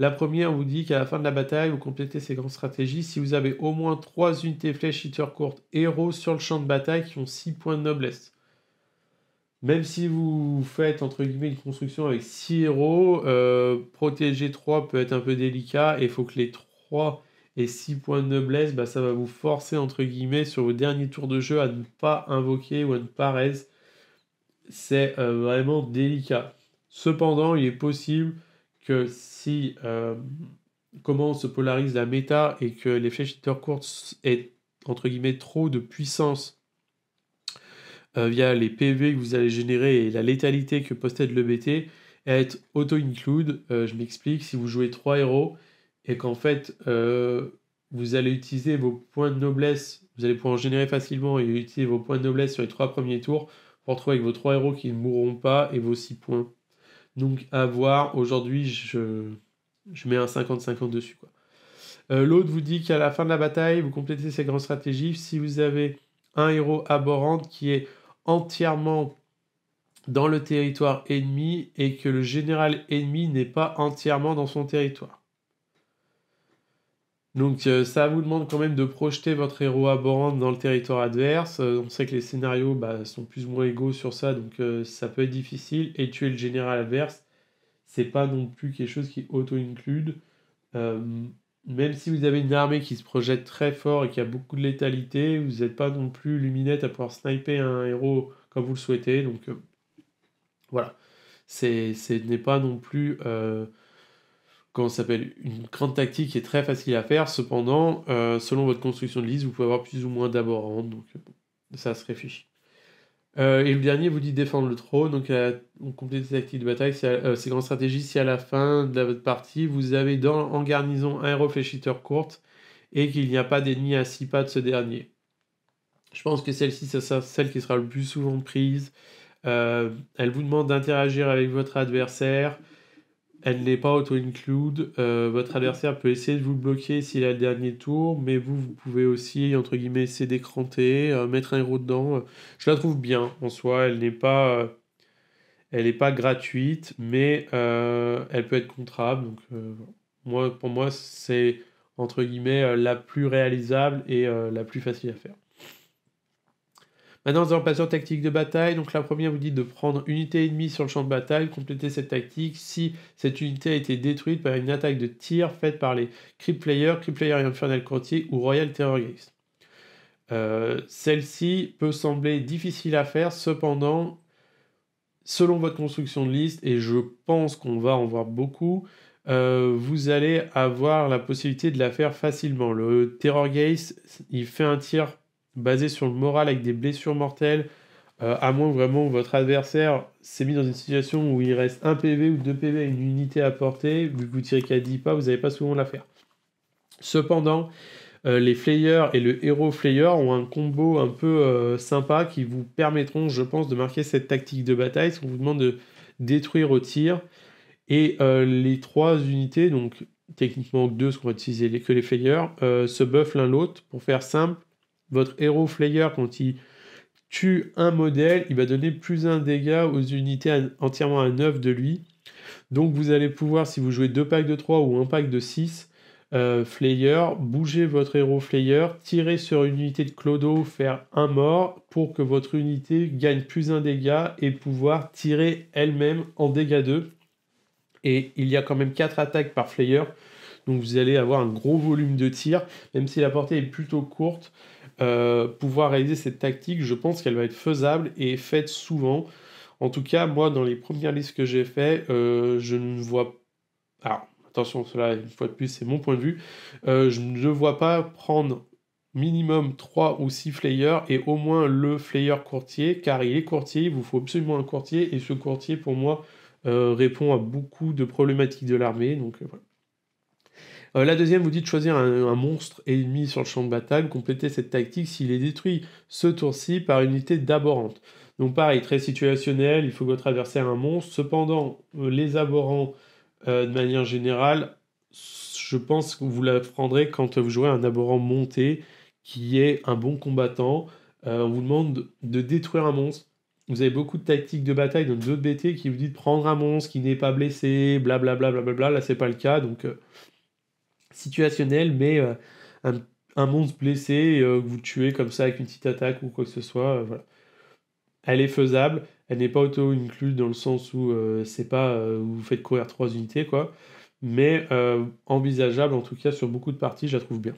La première vous dit qu'à la fin de la bataille, vous complétez ces grandes stratégies si vous avez au moins 3 unités flèches hitter courtes héros sur le champ de bataille qui ont 6 points de noblesse. Même si vous faites entre guillemets une construction avec 6 héros, euh, protéger 3 peut être un peu délicat et il faut que les 3 et 6 points de noblesse, bah, ça va vous forcer entre guillemets sur vos derniers tours de jeu à ne pas invoquer ou à ne pas raise. C'est euh, vraiment délicat. Cependant, il est possible si euh, comment se polarise la méta et que les terre courts est entre guillemets trop de puissance euh, via les PV que vous allez générer et la létalité que possède le BT être auto-include. Euh, je m'explique, si vous jouez trois héros et qu'en fait vous allez utiliser vos points de noblesse, vous allez pouvoir en générer facilement et utiliser vos points de noblesse sur les trois premiers tours pour retrouver avec vos trois héros qui ne mourront pas et vos six points. Donc à voir, aujourd'hui je, je mets un 50-50 dessus. Quoi. Euh, l'autre vous dit qu'à la fin de la bataille, vous complétez ces grandes stratégies. Si vous avez un héros abhorrent qui est entièrement dans le territoire ennemi et que le général ennemi n'est pas entièrement dans son territoire. Donc euh, ça vous demande quand même de projeter votre héros abhorrant dans le territoire adverse. Euh, on sait que les scénarios bah, sont plus ou moins égaux sur ça, donc euh, ça peut être difficile. Et tuer le général adverse, c'est pas non plus quelque chose qui auto-include. même si vous avez une armée qui se projette très fort et qui a beaucoup de létalité, vous n'êtes pas non plus luminette à pouvoir sniper un héros comme vous le souhaitez. Donc voilà, ce n'est pas non plus s'appelle, une grande tactique qui est très facile à faire. Cependant, euh, selon votre construction de liste, vous pouvez avoir plus ou moins d'abord donc euh, ça se réfléchit. Euh, et le dernier vous dit défendre le trône, donc on complète les tactiques de bataille, c'est ces grandes stratégie Si à la fin de votre partie, vous avez dans, en garnison un réfléchiteur courte et qu'il n'y a pas d'ennemi à 6 pas de ce dernier. Je pense que celle-ci, c'est celle qui sera le plus souvent prise. elle vous demande d'interagir avec votre adversaire elle n'est pas auto-include. Euh, votre adversaire peut essayer de vous bloquer s'il a le dernier tour, mais vous, vous pouvez aussi, entre guillemets, essayer d'écranter, euh, mettre un héros dedans. Je la trouve bien en soi. Elle n'est pas, euh, pas gratuite, mais elle peut être contrable. Donc, moi, pour moi, c'est, entre guillemets, la plus réalisable et la plus facile à faire. Maintenant, nous passer aux tactiques de bataille. Donc la première vous dit de prendre unité ennemie sur le champ de bataille, compléter cette tactique si cette unité a été détruite par une attaque de tir faite par les Creep Players, Creep Player et Infernal Courtier ou Royal Terror Euh, Celle-ci peut sembler difficile à faire, cependant, selon votre construction de liste, et je pense qu'on va en voir beaucoup, euh, vous allez avoir la possibilité de la faire facilement. Le Terror Gaze, il fait un tir basé sur le moral avec des blessures mortelles, euh, à moins vraiment votre adversaire s'est mis dans une situation où il reste un PV ou deux PV à une unité à porter, vu que vous tirez qu'à 10 pas, vous n'avez pas souvent l'affaire. Cependant, euh, les flayers et le héros flayer ont un combo un peu euh, sympa qui vous permettront, je pense, de marquer cette tactique de bataille, ce qu'on vous demande de détruire au tir. Et les trois unités, donc techniquement deux, ce qu'on va utiliser que les flayers se buffent l'un l'autre pour faire simple votre héros flayer, quand il tue un modèle, il va donner plus un dégât aux unités entièrement à 9 de lui. Donc vous allez pouvoir, si vous jouez deux packs de 3 ou un pack de 6, euh, flayer, bouger votre héros flayer, tirer sur une unité de clodo, faire un mort pour que votre unité gagne plus un dégât et pouvoir tirer elle-même en dégâts 2. Et il y a quand même 4 attaques par flayer, donc vous allez avoir un gros volume de tir, même si la portée est plutôt courte. Euh, pouvoir réaliser cette tactique, je pense qu'elle va être faisable et faite souvent. En tout cas, moi, dans les premières listes que j'ai fait, euh, je ne vois. attention, cela, une fois de plus, c'est mon point de vue. Euh, je ne vois pas prendre minimum 3 ou 6 flayers et au moins le flayer courtier, car il est courtier, il vous faut absolument un courtier, et ce courtier, pour moi, répond à beaucoup de problématiques de l'armée. Donc, voilà. Euh, la deuxième, vous dit de choisir un, monstre ennemi sur le champ de bataille, complétez cette tactique s'il est détruit ce tour-ci par une unité d'aborante. Donc pareil, très situationnel, il faut que votre adversaire un monstre. Cependant, euh, les aborants euh, de manière générale, je pense que vous la prendrez quand vous jouez un aborant monté qui est un bon combattant. on vous demande de détruire un monstre. Vous avez beaucoup de tactiques de bataille dans d'autres BT qui vous dit de prendre un monstre qui n'est pas blessé, blablabla. Bla bla bla Là, c'est pas le cas, donc situationnel, mais euh, un, monstre blessé euh, que vous tuez comme ça avec une petite attaque ou quoi que ce soit, euh, voilà. Elle est faisable, elle n'est pas auto-incluse dans le sens où c'est pas vous faites courir trois unités, quoi. Mais envisageable en tout cas sur beaucoup de parties, je la trouve bien.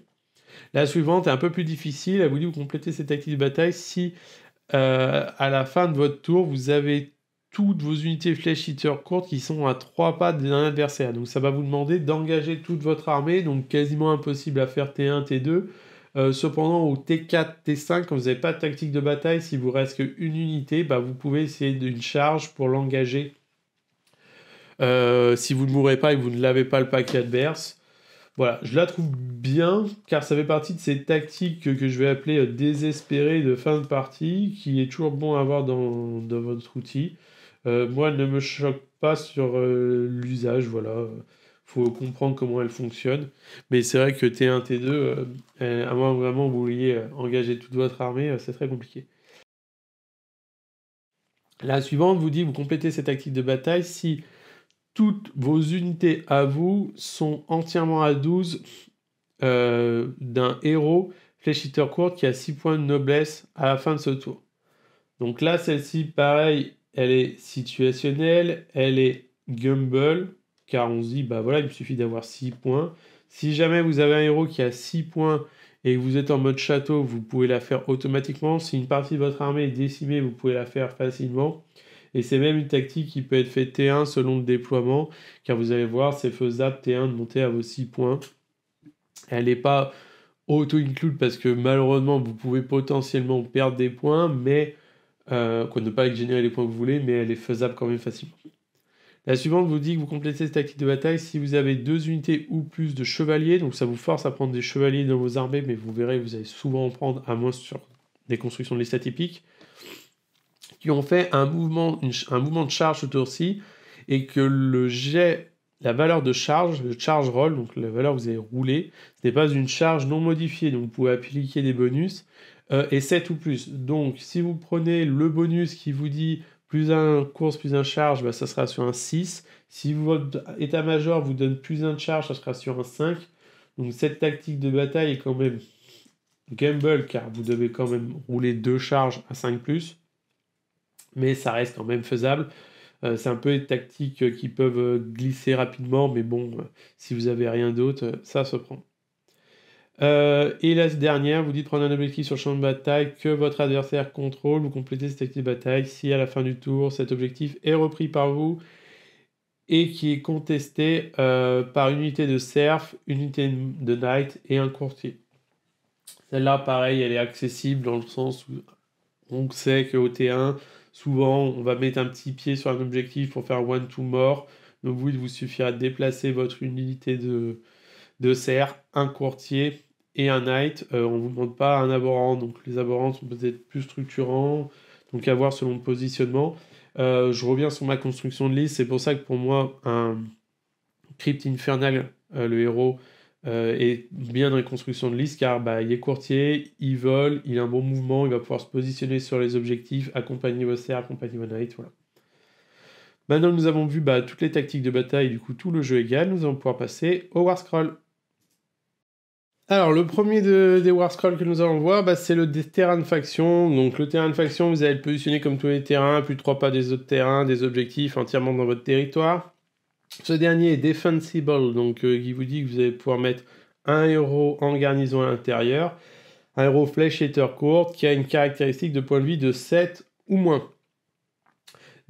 La suivante est un peu plus difficile. Elle vous dit vous complétez cette activité de bataille si à la fin de votre tour vous avez toutes vos unités flash hitter courtes qui sont à 3 pas d'un adversaire. Donc ça va vous demander d'engager toute votre armée, donc quasiment impossible à faire T1, T2. Euh, cependant, au T4, T5, quand vous n'avez pas de tactique de bataille, si vous reste qu'une unité, bah, vous pouvez essayer d'une charge pour l'engager. Euh, si vous ne mourrez pas et que vous ne l'avez pas le paquet adverse. Voilà, je la trouve bien, car ça fait partie de ces tactiques que, je vais appeler euh, désespérées de fin de partie, qui est toujours bon à avoir dans votre outil. Euh, moi, elle ne me choque pas sur euh, l'usage, voilà. faut comprendre comment elle fonctionne. Mais c'est vrai que T1, T2, euh, à moins vraiment vous vouliez engager toute votre armée, c'est très compliqué. La suivante vous dit, vous complétez cette tactique de bataille si toutes vos unités à vous sont entièrement à 12 d'un héros fléchiteur courte qui a 6 points de noblesse à la fin de ce tour. Donc là, celle-ci, pareil, elle est situationnelle, elle est gumble, car on se dit, bah voilà, il me suffit d'avoir 6 points. Si jamais vous avez un héros qui a 6 points et que vous êtes en mode château, vous pouvez la faire automatiquement. Si une partie de votre armée est décimée, vous pouvez la faire facilement. Et c'est même une tactique qui peut être faite T1 selon le déploiement, car vous allez voir, c'est faisable T1 de monter à vos 6 points. Elle n'est pas auto-include parce que malheureusement, vous pouvez potentiellement perdre des points, mais euh, ne pas générer les points que vous voulez, mais elle est faisable quand même facilement. La suivante vous dit que vous complétez cette tactique de bataille si vous avez deux unités ou plus de chevaliers, donc ça vous force à prendre des chevaliers dans vos armées, mais vous verrez, vous allez souvent en prendre, à moins sur des constructions de liste typique, qui ont fait un mouvement, un mouvement de charge ce tour-ci, et que le jet, la valeur de charge, le charge roll, donc la valeur que vous avez roulé, ce n'est pas une charge non modifiée, donc vous pouvez appliquer des bonus, euh, et 7 ou plus. Donc si vous prenez le bonus qui vous dit plus un course, plus un charge, bah, ça sera sur un 6. Si votre état-major vous donne plus un charge, ça sera sur un 5. Donc cette tactique de bataille est quand même gamble, car vous devez quand même rouler deux charges à 5 ⁇ mais ça reste quand même faisable. Euh, c'est un peu des tactiques qui peuvent glisser rapidement, mais bon, euh, si vous n'avez rien d'autre, ça se prend. Euh, et la dernière, vous dites prendre un objectif sur le champ de bataille que votre adversaire contrôle, vous complétez cette activité de bataille si à la fin du tour cet objectif est repris par vous et qui est contesté euh, par une unité de serf, une unité de knight et un courtier. Celle-là, pareil, elle est accessible dans le sens où on sait qu'au T1, souvent, on va mettre un petit pied sur un objectif pour faire one to more. Donc, vous, il vous suffira de déplacer votre unité de, de serf, un courtier et un night. Euh, on ne vous demande pas un aborant, donc les aborants sont peut-être plus structurants, donc à voir selon le positionnement. Euh, je reviens sur ma construction de liste, c'est pour ça que pour moi, un Crypt Infernal, euh, le héros, est bien dans les constructions de liste car bah, il est courtier, il vole, il a un bon mouvement, il va pouvoir se positionner sur les objectifs, accompagner vos serres accompagner vos knights, voilà. Maintenant nous avons vu bah, toutes les tactiques de bataille, du coup tout le jeu égal, nous allons pouvoir passer au War Scroll. Alors, le premier des War Scrolls que nous allons voir, bah, c'est le terrain de faction. Donc, le terrain de faction, vous allez le positionner comme tous les terrains, plus de 3 pas des autres terrains, des objectifs entièrement dans votre territoire. Ce dernier est defensible, donc il euh, qui vous dit que vous allez pouvoir mettre un héros en garnison à l'intérieur, un héros flèche et courte qui a une caractéristique de point de vie de 7 ou moins.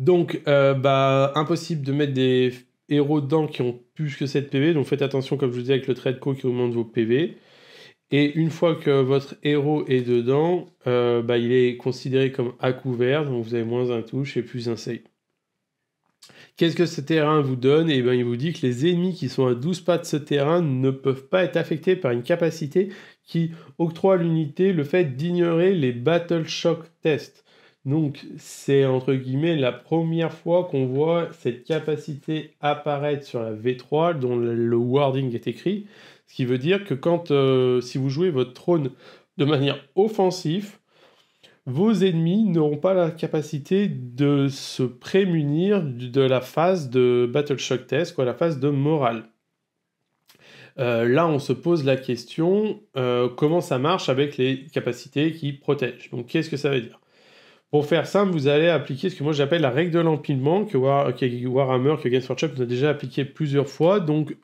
Donc, euh, bah, impossible de mettre des héros dedans qui ont plus que 7 PV, donc faites attention, comme je vous disais, avec le trait co qui augmente vos PV. Et une fois que votre héros est dedans, euh, bah, il est considéré comme à couvert, donc vous avez moins un touche et plus un save. Qu'est-ce que ce terrain vous donne Et eh ben, il vous dit que les ennemis qui sont à 12 pas de ce terrain ne peuvent pas être affectés par une capacité qui octroie à l'unité le fait d'ignorer les Battle Shock Tests. Donc, c'est entre guillemets la première fois qu'on voit cette capacité apparaître sur la V3 dont le wording est écrit. Ce qui veut dire que quand, euh, si vous jouez votre trône de manière offensive, vos ennemis n'auront pas la capacité de se prémunir de la phase de Battle Shock Test, quoi, la phase de morale. Euh, là, on se pose la question euh, comment ça marche avec les capacités qui protègent. Donc, qu'est-ce que ça veut dire Pour faire simple, vous allez appliquer ce que moi j'appelle la règle de l'empilement que, War, Warhammer, que Games Workshop nous a déjà appliqué plusieurs fois. Donc,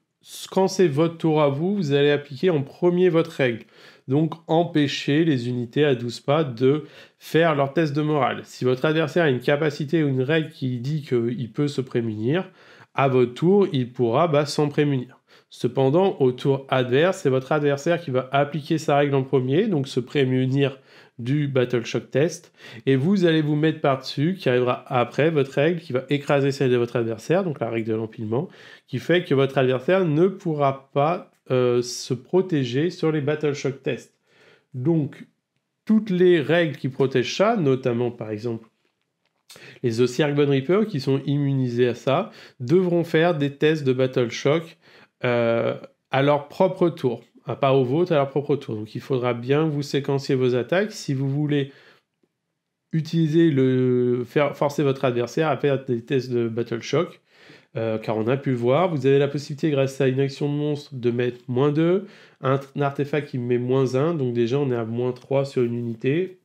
quand c'est votre tour à vous, vous allez appliquer en premier votre règle. Donc empêcher les unités à 12 pas de faire leur test de morale. Si votre adversaire a une capacité ou une règle qui dit qu'il peut se prémunir, à votre tour, il pourra bah, s'en prémunir. Cependant, au tour adverse, c'est votre adversaire qui va appliquer sa règle en premier, donc se prémunir du battle shock test, et vous allez vous mettre par-dessus, qui arrivera après votre règle, qui va écraser celle de votre adversaire, donc la règle de l'empilement, qui fait que votre adversaire ne pourra pas euh, se protéger sur les battle shock tests. Donc, toutes les règles qui protègent ça, notamment par exemple les Ossiarch Bone Reaper, qui sont immunisés à ça, devront faire des tests de battle shock euh, à leur propre tour à part au vôtre, à leur propre tour. Donc il faudra bien vous séquencer vos attaques. Si vous voulez utiliser le. Faire, forcer votre adversaire à faire des tests de Battle Shock, euh, car on a pu le voir, vous avez la possibilité, grâce à une action de monstre, de mettre moins 2, un, artefact qui met moins 1, donc déjà on est à moins 3 sur une unité,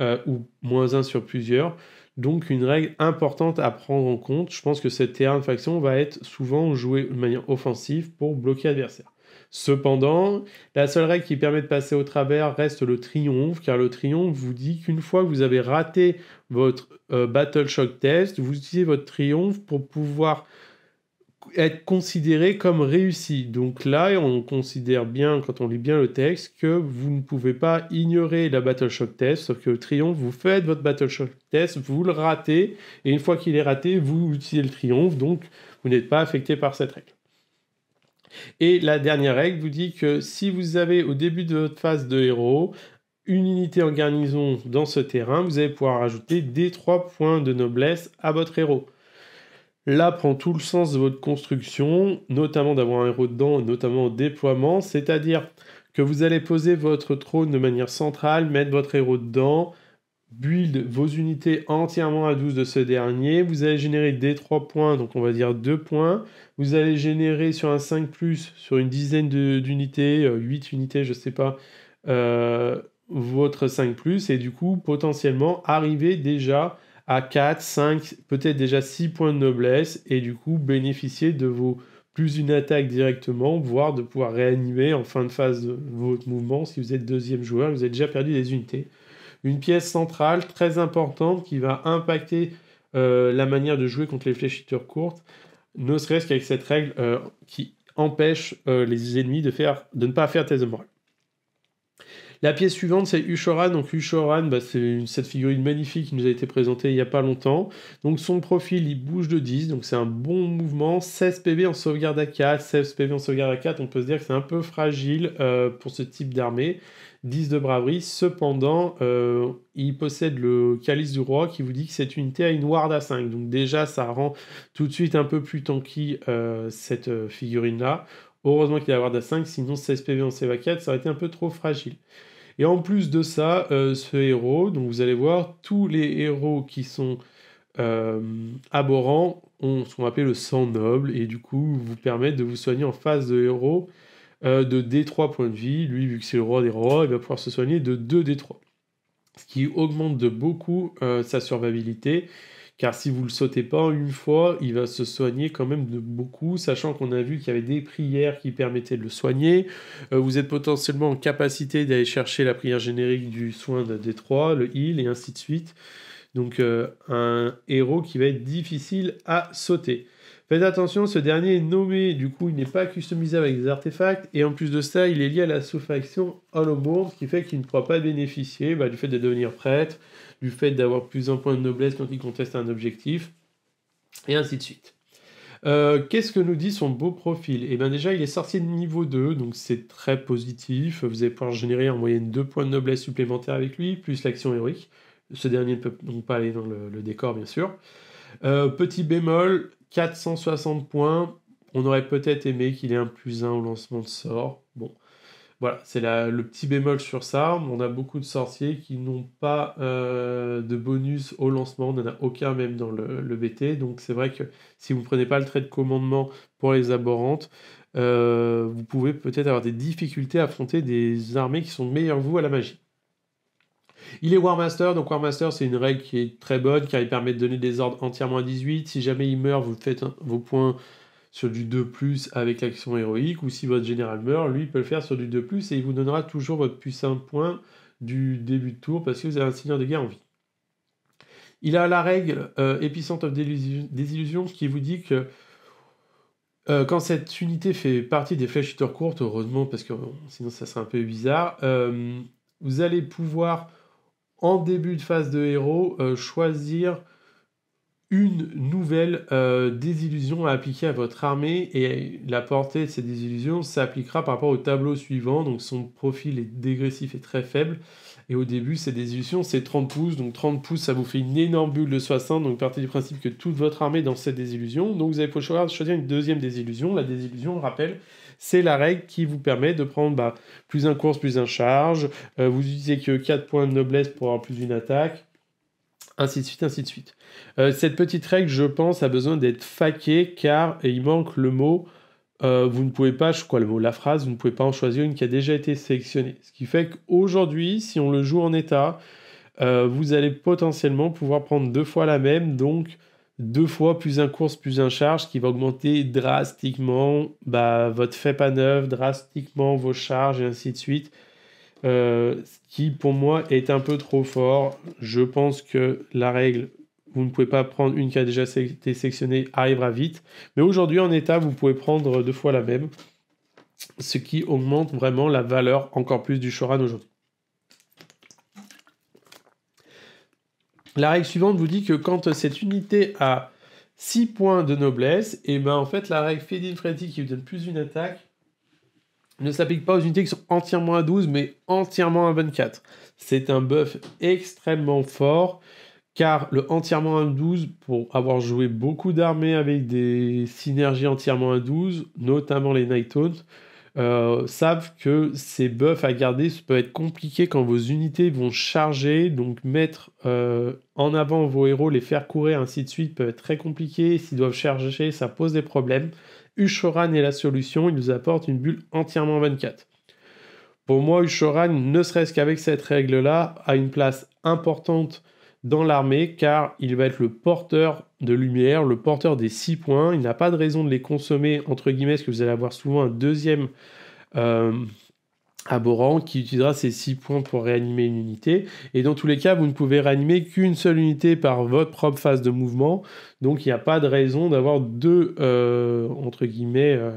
euh, ou moins 1 sur plusieurs. Donc une règle importante à prendre en compte. Je pense que cette terrain de faction va être souvent jouée de manière offensive pour bloquer l'adversaire. Cependant, la seule règle qui permet de passer au travers reste le triomphe, car le triomphe vous dit qu'une fois que vous avez raté votre Battleshock Battle Shock test, vous utilisez votre triomphe pour pouvoir être considéré comme réussi. Donc là, on considère bien, quand on lit bien le texte, que vous ne pouvez pas ignorer la Battle Shock Test, sauf que le triomphe, vous faites votre Battle Shock Test, vous le ratez, et une fois qu'il est raté, vous utilisez le triomphe, donc vous n'êtes pas affecté par cette règle. Et la dernière règle vous dit que si vous avez au début de votre phase de héros une unité en garnison dans ce terrain, vous allez pouvoir ajouter des trois points de noblesse à votre héros. Là prend tout le sens de votre construction, notamment d'avoir un héros dedans, notamment au déploiement, c'est-à-dire que vous allez poser votre trône de manière centrale, mettre votre héros dedans, build vos unités entièrement à 12 de ce dernier. Vous allez générer des 3 points, donc on va dire 2 points. Vous allez générer sur un 5, sur une dizaine d'unités, 8 euh, unités, je ne sais pas, euh, votre 5, et du coup, potentiellement arriver déjà à 4, 5, peut-être déjà 6 points de noblesse, et du coup, bénéficier de vos plus une attaque directement, voire de pouvoir réanimer en fin de phase votre mouvement. Si vous êtes deuxième joueur, vous avez déjà perdu des unités une pièce centrale très importante qui va impacter euh, la manière de jouer contre les fléchitures courtes, ne serait-ce qu'avec cette règle euh, qui empêche euh, les ennemis de, faire, de ne pas faire tes de La pièce suivante, c'est Ushoran. Donc Ushoran, bah, c'est cette figurine magnifique qui nous a été présentée il n'y a pas longtemps. Donc son profil, il bouge de 10, donc c'est un bon mouvement. 16 PV en sauvegarde à 4, 16 PV en sauvegarde à 4, on peut se dire que c'est un peu fragile pour ce type d'armée. 10 de braverie. Cependant, euh, il possède le calice du roi qui vous dit que c'est unité a une ward à 5. Donc déjà, ça rend tout de suite un peu plus tanky euh, cette euh, figurine-là. Heureusement qu'il a la ward à 5, sinon 16 PV en cv 4 ça aurait été un peu trop fragile. Et en plus de ça, ce héros, donc vous allez voir, tous les héros qui sont aborants ont ce qu'on le sang noble, et du coup vous permettent de vous soigner en phase de héros euh, de D3 points de vie. Lui, vu que c'est le roi des rois, il va pouvoir se soigner de 2 D3. Ce qui augmente de beaucoup euh, sa survivabilité. Car si vous ne le sautez pas une fois, il va se soigner quand même de beaucoup, sachant qu'on a vu qu'il y avait des prières qui permettaient de le soigner. Euh, vous êtes potentiellement en capacité d'aller chercher la prière générique du soin de D3, le heal, et ainsi de suite. Donc un héros qui va être difficile à sauter. Faites attention, ce dernier est nommé, du coup il n'est pas customisé avec des artefacts, et en plus de ça, il est lié à la sous-faction Hollowborn, ce qui fait qu'il ne pourra pas bénéficier bah, du fait de devenir prêtre, du fait d'avoir plus un point de noblesse quand il conteste un objectif, et ainsi de suite. Euh, qu'est-ce que nous dit son beau profil Eh bien déjà, il est sorti de niveau 2, donc c'est très positif. Vous allez pouvoir générer en moyenne deux points de noblesse supplémentaires avec lui, plus l'action héroïque. Ce dernier ne peut donc pas aller dans le, décor, bien sûr. Euh, petit bémol, 460 points. On aurait peut-être aimé qu'il ait un plus 1 au lancement de sort. Bon, voilà, c'est le petit bémol sur ça. On a beaucoup de sorciers qui n'ont pas euh, de bonus au lancement. On n'en a aucun même dans le, BT. Donc c'est vrai que si vous ne prenez pas le trait de commandement pour les aborantes, euh, vous pouvez peut-être avoir des difficultés à affronter des armées qui sont meilleures que vous à la magie. Il est Warmaster, donc Warmaster, c'est une règle qui est très bonne car il permet de donner des ordres entièrement à 18. Si jamais il meurt, vous faites vos points sur du 2 plus avec l'action héroïque, ou si votre général meurt, lui il peut le faire sur du 2 plus et il vous donnera toujours votre puissant point du début de tour parce que vous avez un seigneur de guerre en vie. Il a la règle euh, Epicent of Désillusion qui vous dit que euh, quand cette unité fait partie des flèches courtes, heureusement parce que sinon ça serait un peu bizarre, euh, vous allez pouvoir en début de phase de héros, euh, choisir une nouvelle euh, désillusion à appliquer à votre armée et la portée de ces désillusions s'appliquera par rapport au tableau suivant. Donc son profil est dégressif et très faible. Et au début, ces désillusions, c'est 30 pouces. Donc 30 pouces, ça vous fait une énorme bulle de 60. Donc partez du principe que toute votre armée dans cette désillusion. Donc vous allez pouvoir choisir une deuxième désillusion. La désillusion, rappel. rappelle, c'est la règle qui vous permet de prendre bah, plus un course, plus un charge. Euh, vous utilisez que 4 points de noblesse pour avoir plus une attaque. Ainsi de suite, ainsi de suite. Euh, cette petite règle, je pense, a besoin d'être faquée car il manque le mot. Euh, vous ne pouvez pas, je le mot, la phrase, vous ne pouvez pas en choisir une qui a déjà été sélectionnée. Ce qui fait qu'aujourd'hui, si on le joue en état, vous allez potentiellement pouvoir prendre deux fois la même. Donc, deux fois plus un course, plus un charge qui va augmenter drastiquement bah, votre fait pas neuf, drastiquement vos charges et ainsi de suite. Euh, ce qui pour moi est un peu trop fort. Je pense que la règle, vous ne pouvez pas prendre une qui a déjà été sectionnée, arrivera vite. Mais aujourd'hui en état, vous pouvez prendre deux fois la même, ce qui augmente vraiment la valeur encore plus du Shoran aujourd'hui. La règle suivante vous dit que quand cette unité a 6 points de noblesse, et eh ben en fait la règle Fedin Freddy qui vous donne plus une attaque ne s'applique pas aux unités qui sont entièrement à 12 mais entièrement à 24. C'est un buff extrêmement fort car le entièrement à 12 pour avoir joué beaucoup d'armées avec des synergies entièrement à 12, notamment les Night euh, savent que ces buffs à garder, ça peut être compliqué quand vos unités vont charger, donc mettre euh, en avant vos héros, les faire courir, ainsi de suite, peut être très compliqué. S'ils doivent charger, ça pose des problèmes. Ushoran est la solution, il nous apporte une bulle entièrement 24. Pour moi, Ushoran, ne serait-ce qu'avec cette règle-là, a une place importante dans l'armée car il va être le porteur de lumière, le porteur des 6 points. Il n'a pas de raison de les consommer, entre guillemets, parce que vous allez avoir souvent un deuxième euh, qui utilisera ces 6 points pour réanimer une unité. Et dans tous les cas, vous ne pouvez réanimer qu'une seule unité par votre propre phase de mouvement. Donc il n'y a pas de raison d'avoir deux, euh, entre guillemets, euh,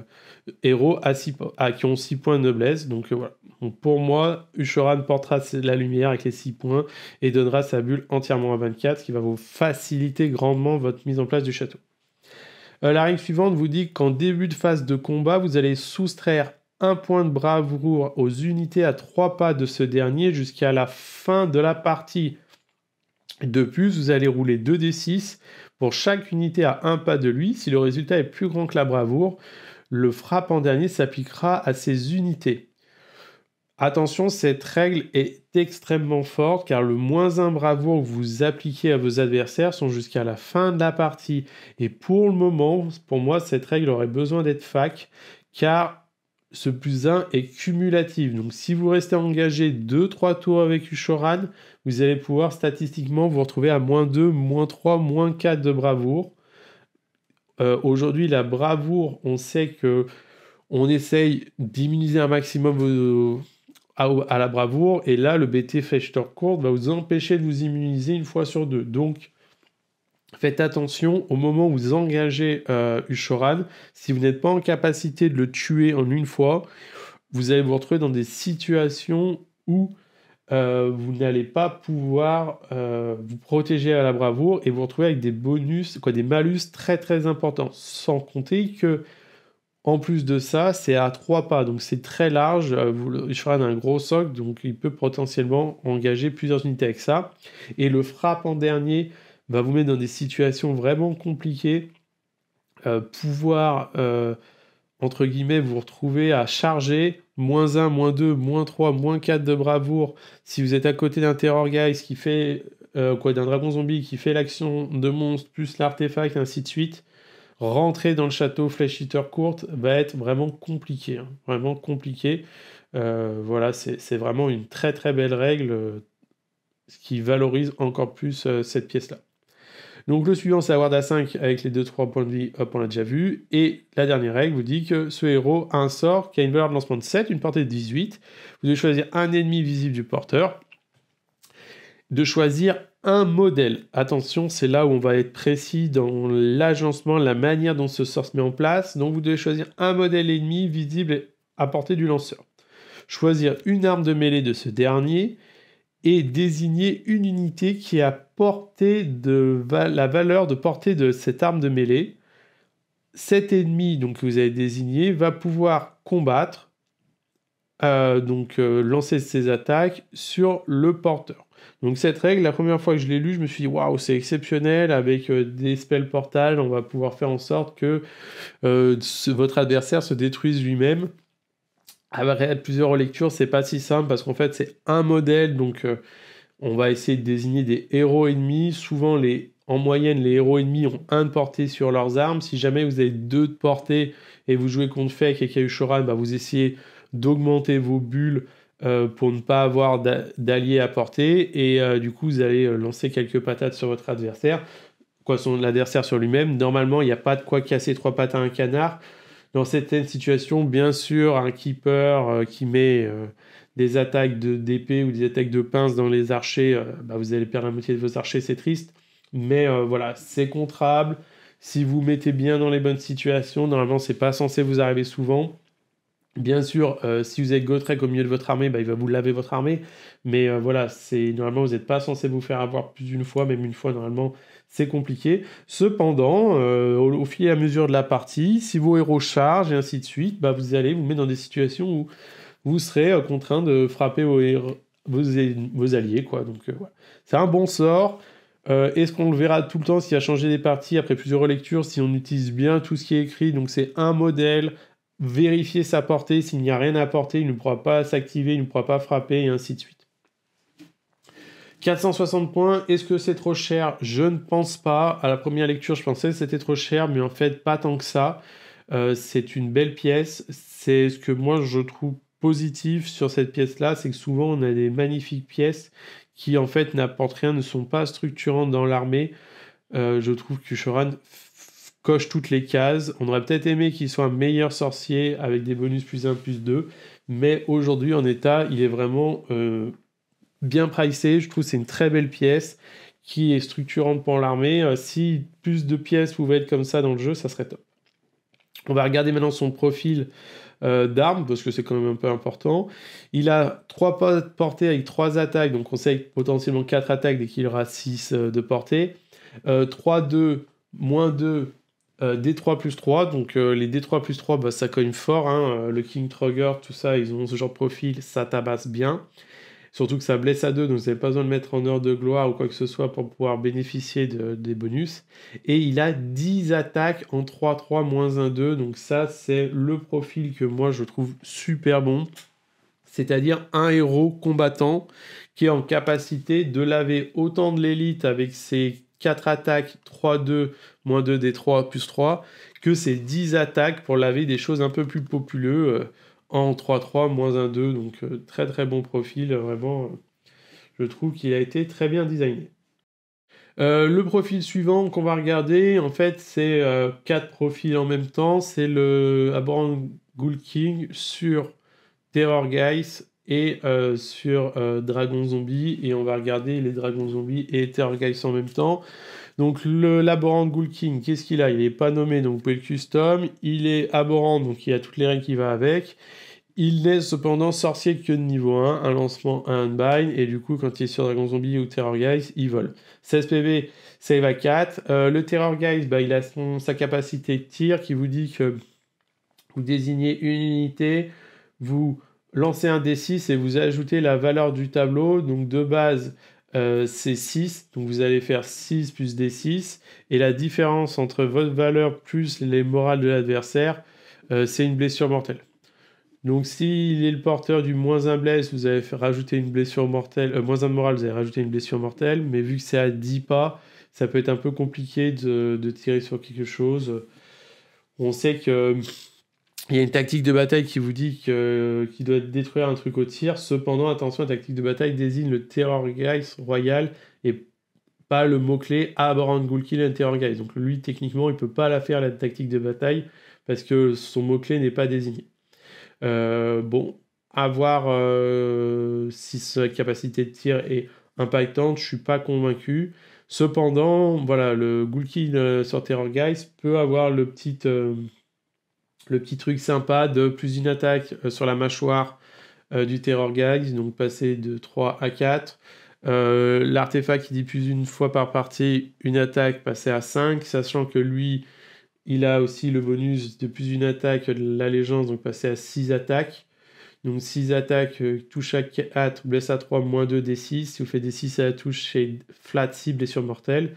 héros à, qui ont 6 points de noblesse. Donc euh, voilà pour moi, Ushoran portera la lumière avec les 6 points et donnera sa bulle entièrement à 24, ce qui va vous faciliter grandement votre mise en place du château. Euh, la règle suivante vous dit qu'en début de phase de combat, vous allez soustraire un point de bravoure aux unités à 3 pas de ce dernier jusqu'à la fin de la partie. De plus, vous allez rouler 2 D6 pour chaque unité à 1 pas de lui. Si le résultat est plus grand que la bravoure, le frappe en dernier s'appliquera à ces unités. Attention, cette règle est extrêmement forte car le moins 1 bravoure que vous appliquez à vos adversaires sont jusqu'à la fin de la partie. Et pour le moment, pour moi, cette règle aurait besoin d'être fac car ce plus 1 est cumulatif. Donc si vous restez engagé 2-3 tours avec Ushoran, vous allez pouvoir statistiquement vous retrouver à moins 2, moins 3, moins 4 de bravoure. Euh, aujourd'hui, la bravoure, on sait que on essaye d'immuniser un maximum vos, à, la bravoure. Et là, le BT court va vous empêcher de vous immuniser une fois sur deux. Donc, faites attention au moment où vous engagez euh, Ushoran. Si vous n'êtes pas en capacité de le tuer en une fois, vous allez vous retrouver dans des situations où euh, vous n'allez pas pouvoir euh, vous protéger à la bravoure et vous retrouver avec des bonus, quoi, des malus très très importants. Sans compter que en plus de ça, c'est à 3 pas, donc c'est très large. Euh, il sera d'un un gros socle, donc il peut potentiellement engager plusieurs unités avec ça. Et le frappe en dernier va bah, vous mettre dans des situations vraiment compliquées. Euh, pouvoir, euh, entre guillemets, vous retrouver à charger moins 1, moins 2, moins 3, moins 4 de bravoure si vous êtes à côté d'un Terror Guy, qui fait, quoi, d'un dragon zombie qui fait l'action de monstre plus l'artefact, ainsi de suite rentrer dans le château flèche hitter courte va être vraiment compliqué. Hein. vraiment compliqué. Euh, voilà, c'est vraiment une très très belle règle euh, qui valorise encore plus euh, cette pièce-là. Donc le suivant, c'est avoir à 5 avec les 2-3 points de vie, hop, on l'a déjà vu. Et la dernière règle vous dit que ce héros a un sort qui a une valeur de lancement de 7, une portée de 18. Vous devez choisir un ennemi visible du porteur, de choisir un modèle. Attention, c'est là où on va être précis dans l'agencement, la manière dont ce sort se met en place. Donc vous devez choisir un modèle ennemi visible à portée du lanceur. Choisir une arme de mêlée de ce dernier et désigner une unité qui a de la valeur de portée de cette arme de mêlée. Cet ennemi donc, que vous avez désigné va pouvoir combattre, euh, donc euh, lancer ses attaques sur le porteur. Donc cette règle, la première fois que je l'ai lue, je me suis dit waouh, c'est exceptionnel avec euh, des spells portal, on va pouvoir faire en sorte que euh, votre adversaire se détruise lui-même. Après plusieurs relectures, c'est pas si simple parce qu'en fait c'est un modèle, donc euh, on va essayer de désigner des héros ennemis. Souvent les en moyenne, les héros ennemis ont un de portée sur leurs armes. Si jamais vous avez deux de portée et vous jouez contre Fake et Kayushoran, bah vous essayez d'augmenter vos bulles euh, pour ne pas avoir d'alliés à porter. Et euh, du coup, vous allez euh, lancer quelques patates sur votre adversaire, quoi, son l'adversaire sur lui-même. Normalement, il n'y a pas de quoi casser trois pattes à un canard. Dans certaines situations, bien sûr, un keeper qui met des attaques d'épée ou des attaques de pince dans les archers, bah, vous allez perdre la moitié de vos archers, c'est triste. Mais voilà, c'est contrable si vous mettez bien dans les bonnes situations, normalement c'est pas censé vous arriver souvent. Bien sûr, euh, si vous êtes Gotrek au milieu de votre armée, bah, il va vous laver votre armée. Mais euh, voilà, c'est normalement, vous n'êtes pas censé vous faire avoir plus d'une fois, même une fois, normalement, c'est compliqué. Cependant, euh, au, fil et à mesure de la partie, si vos héros chargent et ainsi de suite, bah, vous allez vous mettre dans des situations où vous serez contraint de frapper vos, alliés. Quoi. Donc, voilà, C'est un bon sort. Est-ce qu'on le verra tout le temps s'il a changé des parties après plusieurs relectures, si on utilise bien tout ce qui est écrit Donc c'est un modèle vérifier sa portée. S'il n'y a rien à porter, il ne pourra pas s'activer, il ne pourra pas frapper, et ainsi de suite. 460 points, est-ce que c'est trop cher Je ne pense pas. À la première lecture, je pensais que c'était trop cher, mais en fait, pas tant que ça. Euh, c'est une belle pièce. C'est ce que moi, je trouve positif sur cette pièce-là, c'est que souvent, on a des magnifiques pièces qui, en fait, n'apportent rien, ne sont pas structurantes dans l'armée. Euh, je trouve que Shoran coche toutes les cases. On aurait peut-être aimé qu'il soit un meilleur sorcier avec des bonus plus 1, plus 2, mais aujourd'hui en état, il est vraiment euh, bien pricé. Je trouve que c'est une très belle pièce qui est structurante pour l'armée. Euh, si plus de pièces pouvaient être comme ça dans le jeu, ça serait top. On va regarder maintenant son profil d'arme, euh, d'armes, parce que c'est quand même un peu important. Il a 3 portées avec 3 attaques, donc on sait potentiellement 4 attaques dès qu'il aura 6 de portée. 3, 2, moins 2, euh, D3 plus 3, donc euh, les D3 plus 3, bah, ça cogne fort. Hein, euh, le King Trogger, tout ça, ils ont ce genre de profil, ça tabasse bien. Surtout que ça blesse à deux, donc vous n'avez pas besoin de le mettre en heure de gloire ou quoi que ce soit pour pouvoir bénéficier de, des bonus. Et il a 10 attaques en 3-3-1-2, donc ça c'est le profil que moi je trouve super bon. C'est-à-dire un héros combattant qui est en capacité de laver autant de l'élite avec ses 4 attaques, 3-2, moins 2 des 3, plus 3, que c'est 10 attaques pour laver des choses un peu plus populeux euh, en 3-3, moins 1-2. Donc euh, très très bon profil, euh, vraiment. je trouve qu'il a été très bien designé. le profil suivant qu'on va regarder, en fait, c'est 4 quatre profils en même temps. C'est le Abraham Gulking sur Terror Guys et euh, sur euh, Dragon Zombie, et on va regarder les Dragon Zombie et Terror Guys en même temps. Donc le l'aborant Ghoul qu'est-ce qu'il a Il n'est pas nommé, donc vous pouvez le custom. Il est aborant, donc il a toutes les règles qui va avec. Il n'est cependant sorcier que de niveau 1, un lancement, un bind. et du coup, quand il est sur Dragon Zombie ou Terror Guys, il vole. 16 PV, save à 4. Euh, le Terror Guys, bah, il a sa capacité de tir qui vous dit que vous désignez une unité, vous lancez un D6 et vous ajoutez la valeur du tableau. Donc de base, euh, c'est 6. Donc vous allez faire 6 plus D6. Et la différence entre votre valeur plus les morales de l'adversaire, euh, c'est une blessure mortelle. Donc s'il est le porteur du moins 1 blesse, vous allez rajouter une blessure mortelle. Euh, moins un morale, vous allez rajouter une blessure mortelle. Mais vu que c'est à 10 pas, ça peut être un peu compliqué de tirer sur quelque chose. On sait que il y a une tactique de bataille qui vous dit qu'il doit détruire un truc au tir. Cependant, attention, la tactique de bataille désigne le Terror Guys Royal et pas le mot-clé Aberrant Kill and Terror Guys. Donc lui, techniquement, il ne peut pas la faire, la tactique de bataille, parce que son mot-clé n'est pas désigné. Euh, bon, avoir voir euh, si sa capacité de tir est impactante, je suis pas convaincu. Cependant, voilà, le Kill euh, sur Terror Guys peut avoir le petit le petit truc sympa de plus une attaque euh, sur la mâchoire euh, du Terror Gags, donc passer de 3 à 4. Euh, l'artefact qui dit plus une fois par partie une attaque passer à 5, sachant que lui, il a aussi le bonus de plus une attaque de l'allégeance, donc passer à 6 attaques. Donc 6 attaques, touche à 4, blesse à 3, moins 2, D6. Si vous faites D6 à la touche, c'est flat, cible et surmortel.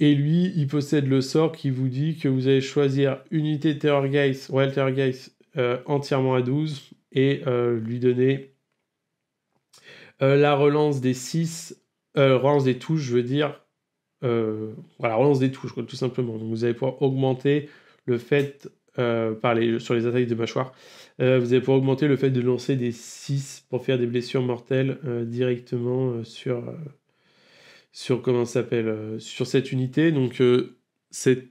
Et lui, il possède le sort qui vous dit que vous allez choisir unité Terrorgeist, Royal Terrorgeist euh, entièrement à 12 et euh, lui donner euh, la relance des 6, relance des touches, je veux dire, voilà, relance des touches, tout simplement. Donc vous allez pouvoir augmenter le fait, par les, sur les attaques de mâchoire, vous allez pouvoir augmenter le fait de lancer des 6 pour faire des blessures mortelles directement sur sur comment s'appelle euh, sur cette unité. Donc euh, c'est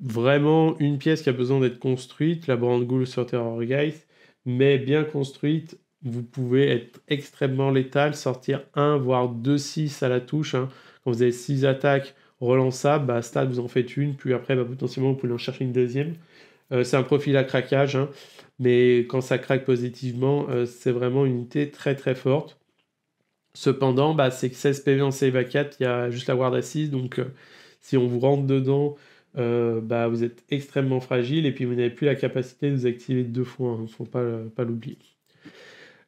vraiment une pièce qui a besoin d'être construite, la Brand Ghoul sur guys mais bien construite, vous pouvez être extrêmement létal, sortir 1 voire 2 6 à la touche. Hein. Quand vous avez 6 attaques relançables, bah, stade vous en faites une, puis après bah, potentiellement vous pouvez en chercher une deuxième. Euh, c'est un profil à craquage, hein. mais quand ça craque positivement, c'est vraiment une unité très très forte. Cependant, bah, c'est que 16 PV en à 4, il y a juste la Ward assise, donc euh, si on vous rentre dedans, euh, bah, vous êtes extrêmement fragile et puis vous n'avez plus la capacité de vous activer deux fois, il hein, ne faut pas, euh, l'oublier.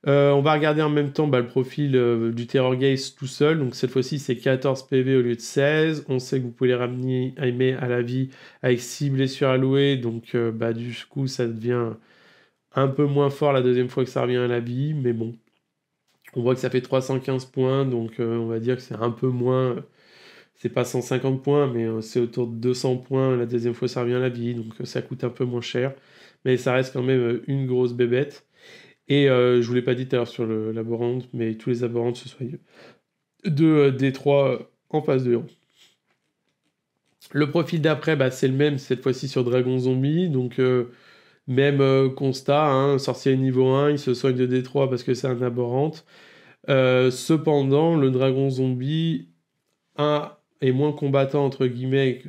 on va regarder en même temps bah, le profil du Terror Gaze tout seul. Donc cette fois-ci, c'est 14 PV au lieu de 16. On sait que vous pouvez les ramener aimer à la vie avec 6 blessures allouées. Donc du coup, ça devient un peu moins fort la deuxième fois que ça revient à la vie. Mais bon, on voit que ça fait 315 points, donc euh, on va dire que c'est un peu moins. Euh, c'est pas 150 points, mais euh, c'est autour de 200 points. La deuxième fois, ça revient à la vie, donc ça coûte un peu moins cher. Mais ça reste quand même une grosse bébête. Et je vous l'ai pas dit tout à l'heure sur le laborante, mais tous les laborantes ce soit de des trois en face de héros. Le profil d'après, bah, c'est le même, cette fois-ci sur Dragon Zombie. Donc, même euh, constat, hein, sorcier niveau 1, il se soigne de D3 parce que c'est un aberrante. Euh, cependant, le dragon zombie a est moins combattant, entre guillemets,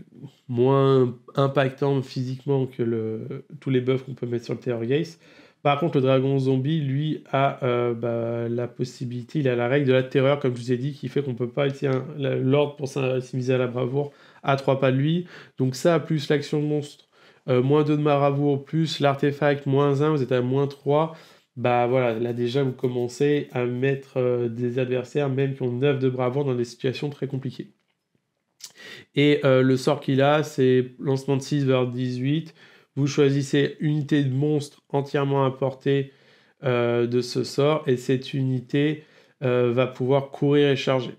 moins impactant physiquement que le, tous les buffs qu'on peut mettre sur le Terror Gaze. Par contre, le dragon zombie, lui, a euh, bah, la possibilité, il a la règle de la terreur, comme je vous ai dit, qui fait qu'on ne peut pas utiliser l'ordre pour s'intimiser à la bravoure à trois pas de lui. Donc ça, plus l'action monstre euh, moins 2 de bravoure, plus, l'artefact moins 1, vous êtes à moins 3, bah voilà, là déjà vous commencez à mettre euh, des adversaires, même qui ont 9 de bravoure, dans des situations très compliquées. Et euh, le sort qu'il a, c'est lancement de 6 vers 18. Vous choisissez unité de monstre entièrement à portée de ce sort, et cette unité va pouvoir courir et charger.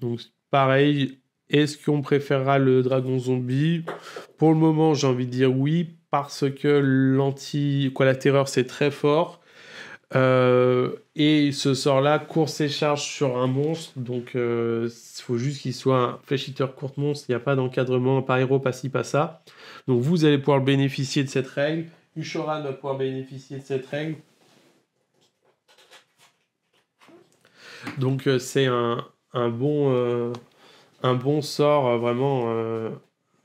Donc pareil, est-ce qu'on préférera le dragon zombie Pour le moment, j'ai envie de dire oui, parce que l'anti, quoi, la terreur, c'est très fort. Euh, et ce sort-là, course et charge sur un monstre. Donc, il euh, faut juste qu'il soit un fléchiteur court monstre. Il n'y a pas d'encadrement par héros, pas ci, pas ça. Donc, vous allez pouvoir bénéficier de cette règle. Ushoran va pouvoir bénéficier de cette règle. Donc, euh, c'est un, un, bon un bon sort euh, vraiment euh,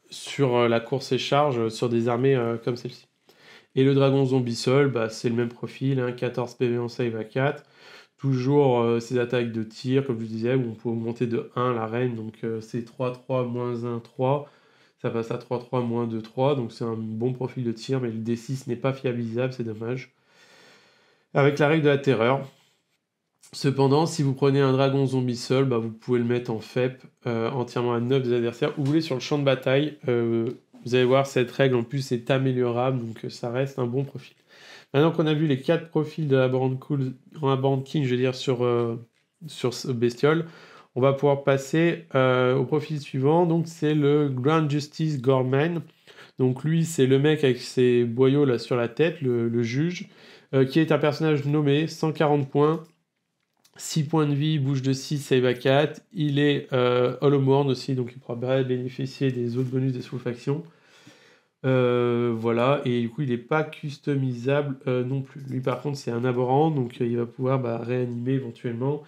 sur euh, la course et charge sur des armées comme celle-ci. Et le dragon zombie seul, bah, c'est le même profil, hein, 14 PV en save à 4. Toujours ces attaques de tir, comme je disais, où on peut monter de 1 la reine, donc c'est 3-3, 1, 3. Ça passe à 3-3, 2, 3. Donc c'est un bon profil de tir, mais le D6 n'est pas fiabilisable, c'est dommage. Avec la règle de la terreur, Cependant, si vous prenez un dragon zombie seul, bah, vous pouvez le mettre en FEP euh, entièrement à neuf des adversaires. Ou vous voulez sur le champ de bataille, euh, vous allez voir, cette règle en plus est améliorable, donc euh, ça reste un bon profil. Maintenant qu'on a vu les 4 profils de la bande cool, bande king, je veux dire, sur, sur ce bestiole, on va pouvoir passer au profil suivant. Donc, c'est le Grand Justice Gorman. Donc, lui, c'est le mec avec ses boyaux là sur la tête, le, le juge, qui est un personnage nommé, 140 points. 6 points de vie, bouge de 6, save à 4. Il est euh, aussi, donc il pourra bénéficier des autres bonus des sous-factions. Euh, voilà, et du coup, il n'est pas customisable euh, non plus. Lui, par contre, c'est un aborant, donc euh, il va pouvoir bah, réanimer éventuellement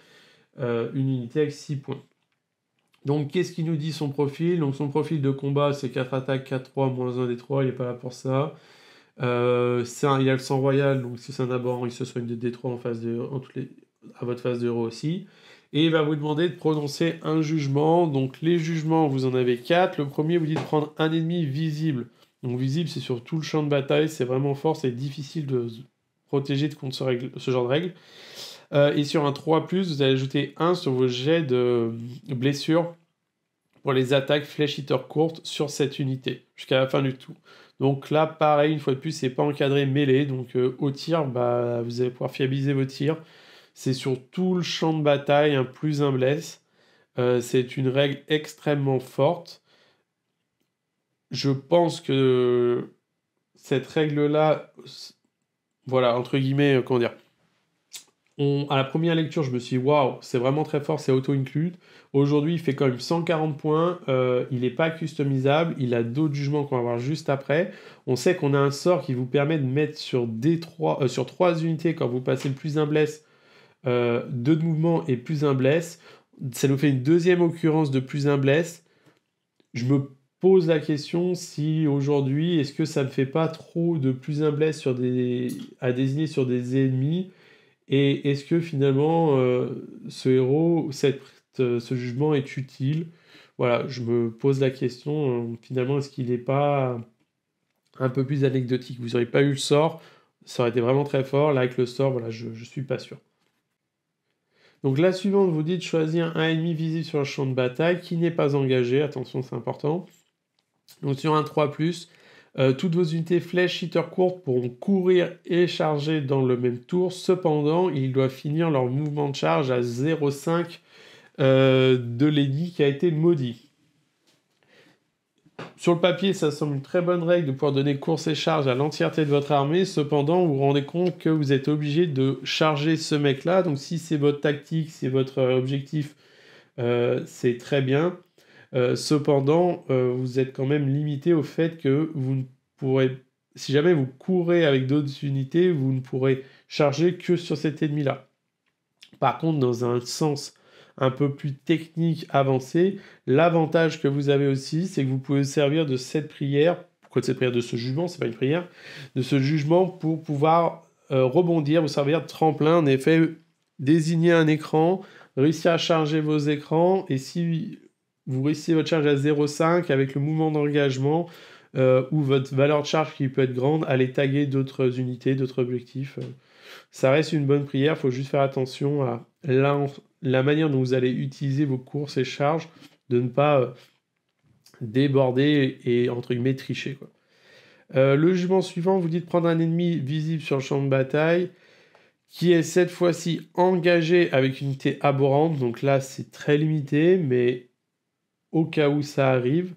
une unité avec 6 points. Donc, qu'est-ce qu'il nous dit son profil Donc, son profil de combat, c'est 4 attaques, 4-3, moins 1 des 3, il n'est pas là pour ça. un, il a le sang royal, donc si c'est un aborant, il se soigne de D3 en, face de, en, toutes les, à votre de d'euro aussi. Et il va vous demander de prononcer un jugement. Donc les jugements, vous en avez quatre. Le premier vous dit de prendre un ennemi visible. Donc visible, c'est sur tout le champ de bataille. C'est vraiment fort, c'est difficile de protéger contre ce, genre de règles. Euh, et sur un 3, vous allez ajouter 1 sur vos jets de blessure pour les attaques flèche hitter courtes sur cette unité jusqu'à la fin du tour. Donc là, pareil, une fois de plus, c'est pas encadré mêlé. Donc euh, au tir, bah, vous allez pouvoir fiabiliser vos tirs c'est sur tout le champ de bataille, un plus un bless, euh, c'est une règle extrêmement forte. Je pense que cette règle-là, voilà, entre guillemets, euh, comment dire, on, à la première lecture, je me suis dit, waouh, c'est vraiment très fort, c'est auto-include. Aujourd'hui, il fait quand même 140 points, euh, il n'est pas customisable, il a d'autres jugements qu'on va voir juste après. On sait qu'on a un sort qui vous permet de mettre sur, D3, sur 3 unités, quand vous passez le plus un bless, 2 euh, deux de mouvement et plus un bless. Ça nous fait une deuxième occurrence de plus un bless. Je me pose la question si aujourd'hui, est-ce que ça ne fait pas trop de plus un bless sur des, à désigner sur des ennemis Et est-ce que finalement, euh, ce héros, cette, euh, ce jugement est utile Voilà, je me pose la question. Finalement, est-ce qu'il n'est pas un peu plus anecdotique Vous n'auriez pas eu le sort, ça aurait été vraiment très fort. Là, avec le sort, voilà, je ne suis pas sûr. Donc la suivante, vous dites choisir un ennemi visible sur le champ de bataille qui n'est pas engagé. Attention, c'est important. Donc sur un 3, euh, toutes vos unités flèches hitter courtes pourront courir et charger dans le même tour. Cependant, ils doivent finir leur mouvement de charge à 0,5 euh, de l'ennemi qui a été maudit. Sur le papier, ça semble une très bonne règle de pouvoir donner course et charge à l'entièreté de votre armée. Cependant, vous vous rendez compte que vous êtes obligé de charger ce mec-là. Donc, si c'est votre tactique, c'est votre euh, objectif, euh, c'est très bien. Euh, cependant, vous êtes quand même limité au fait que vous pourrez, si jamais vous courez avec d'autres unités, vous ne pourrez charger que sur cet ennemi-là. Par contre, dans un sens un peu plus technique, avancé. L'avantage que vous avez aussi, c'est que vous pouvez servir de cette prière, pourquoi de cette prière, de ce jugement, c'est pas une prière, de ce jugement pour pouvoir euh, rebondir, vous servir de tremplin, en effet, désigner un écran, réussir à charger vos écrans, et si vous réussissez votre charge à 0,5 avec le mouvement d'engagement, euh, ou votre valeur de charge qui peut être grande, allez taguer d'autres unités, d'autres objectifs. Ça reste une bonne prière, il faut juste faire attention à la manière dont vous allez utiliser vos courses et charges, de ne pas euh, déborder et entre guillemets tricher. Quoi. Euh, le jugement suivant vous dites prendre un ennemi visible sur le champ de bataille qui est cette fois-ci engagé avec une unité aborante. Donc là, c'est très limité, mais au cas où ça arrive,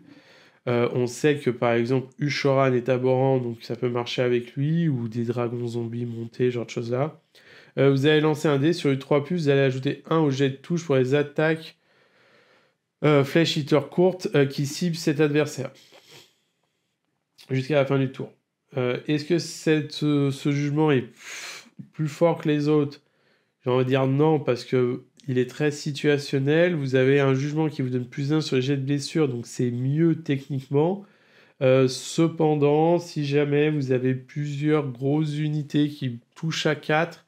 euh, on sait que par exemple Ushoran est aborant, donc ça peut marcher avec lui, ou des dragons zombies montés, genre de choses là. Euh, vous allez lancer un dé sur le 3 vous allez ajouter 1 au jet de touche pour les attaques euh, flèche hitter courte euh, qui cible cet adversaire jusqu'à la fin du tour. Euh, est-ce que cette, ce jugement est plus fort que les autres J'ai envie de dire non parce que il est très situationnel. Vous avez un jugement qui vous donne plus 1 sur les jets de blessure, donc c'est mieux techniquement. cependant, si jamais vous avez plusieurs grosses unités qui touchent à 4,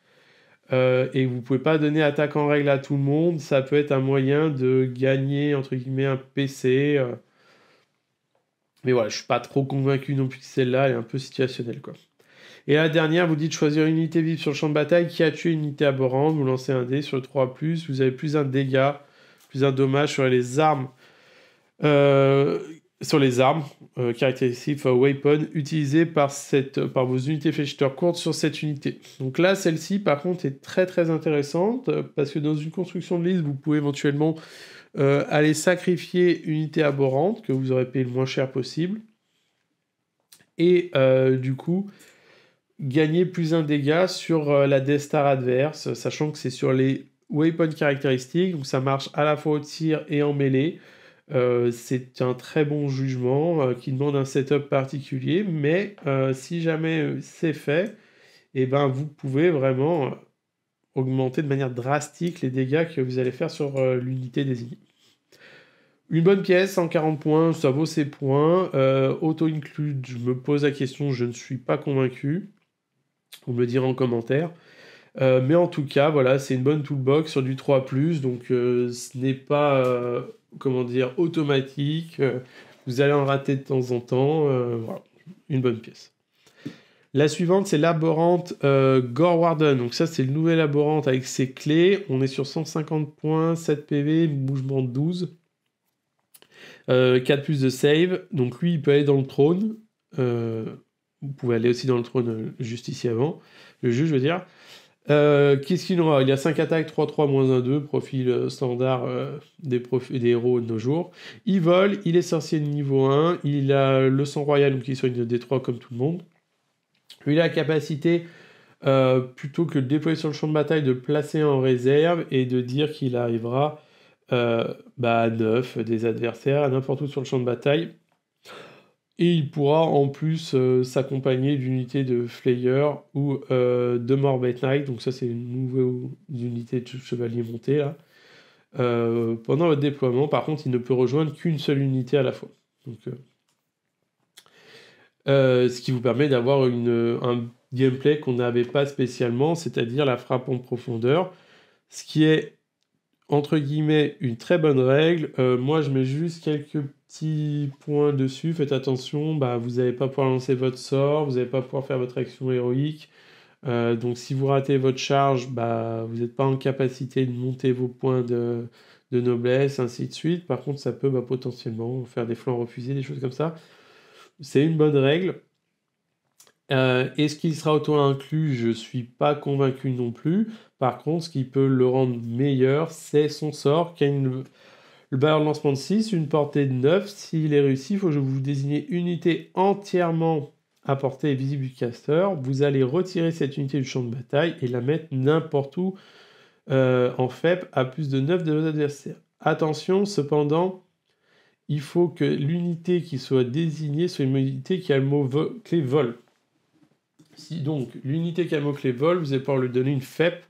euh, et vous pouvez pas donner attaque en règle à tout le monde, ça peut être un moyen de gagner entre guillemets un PC. Euh. Mais voilà, je suis pas trop convaincu non plus que celle-là est un peu situationnelle quoi. Et la dernière, vous dites choisir une unité vive sur le champ de bataille qui a tué une unité aborante. vous lancez un dé sur le 3 vous avez plus un dégât, plus un dommage sur les armes. Euh, sur les armes euh, caractéristiques weapon utilisées par, cette, par vos unités fléchiteurs courtes sur cette unité. Donc là, celle-ci, par contre, est très très intéressante euh, parce que dans une construction de liste, vous pouvez éventuellement euh, aller sacrifier unité abhorrente que vous aurez payé le moins cher possible et du coup gagner plus un dégât sur la Death Star adverse, sachant que c'est sur les weapon caractéristiques, donc ça marche à la fois au tir et en mêlée. Euh, c'est un très bon jugement euh, qui demande un setup particulier, mais euh, si jamais c'est fait, eh ben, vous pouvez vraiment augmenter de manière drastique les dégâts que vous allez faire sur l'unité désignée. Une bonne pièce, 140 hein, points, ça vaut ses points. Auto-include, je me pose la question, je ne suis pas convaincu. Vous me direz en commentaire. mais en tout cas, voilà, c'est une bonne toolbox sur du 3, donc ce n'est pas comment dire, automatique. Euh, vous allez en rater de temps en temps. Euh, voilà, une bonne pièce. La suivante, c'est l'aborante euh, Gore Warden. Donc ça, c'est le nouvel aborante avec ses clés. On est sur 150 points, 7 PV, mouvement 12. 4 plus de save. Donc lui, il peut aller dans le trône. vous pouvez aller aussi dans le trône juste ici avant. Le juge, je veux dire. Euh, qu'est-ce qu'il aura Il a 5 attaques, 3-3, 1-2, profil euh, standard euh, des, héros de nos jours. Il vole, il est sorcier de niveau 1, il a le sang royal, donc il soigne d 3 comme tout le monde. Lui, il a la capacité, plutôt que de déployer sur le champ de bataille, de placer en réserve et de dire qu'il arrivera bah, à 9 des adversaires, à n'importe où sur le champ de bataille, et il pourra en plus euh, s'accompagner d'unités de Flayer ou euh, de Morbet Knight, donc ça c'est une nouvelle unité de chevalier monté là. Euh, pendant votre déploiement, par contre, il ne peut rejoindre qu'une seule unité à la fois. Donc, ce qui vous permet d'avoir un gameplay qu'on n'avait pas spécialement, c'est-à-dire la frappe en profondeur, ce qui est entre guillemets, une très bonne règle. Euh, moi, je mets juste quelques petits points dessus. Faites attention, bah, vous n'allez pas pouvoir lancer votre sort, vous n'allez pas pouvoir faire votre action héroïque. Euh, donc, si vous ratez votre charge, bah, vous n'êtes pas en capacité de monter vos points de, noblesse, ainsi de suite. Par contre, ça peut bah, potentiellement faire des flancs refusés, des choses comme ça. C'est une bonne règle. Euh, est-ce qu'il sera auto-inclus Je ne suis pas convaincu non plus. Par contre, ce qui peut le rendre meilleur, c'est son sort qui a le barreur de lancement de 6, une portée de 9. S'il est réussi, il faut que vous désignez une unité entièrement à portée visible du caster. Vous allez retirer cette unité du champ de bataille et la mettre n'importe où euh, en FEP à plus de 9 de vos adversaires. Attention, cependant, il faut que l'unité qui soit désignée soit une unité qui a le mot clé vol. Si donc l'unité qui a le mot clé vol, vous allez pouvoir lui donner une FEP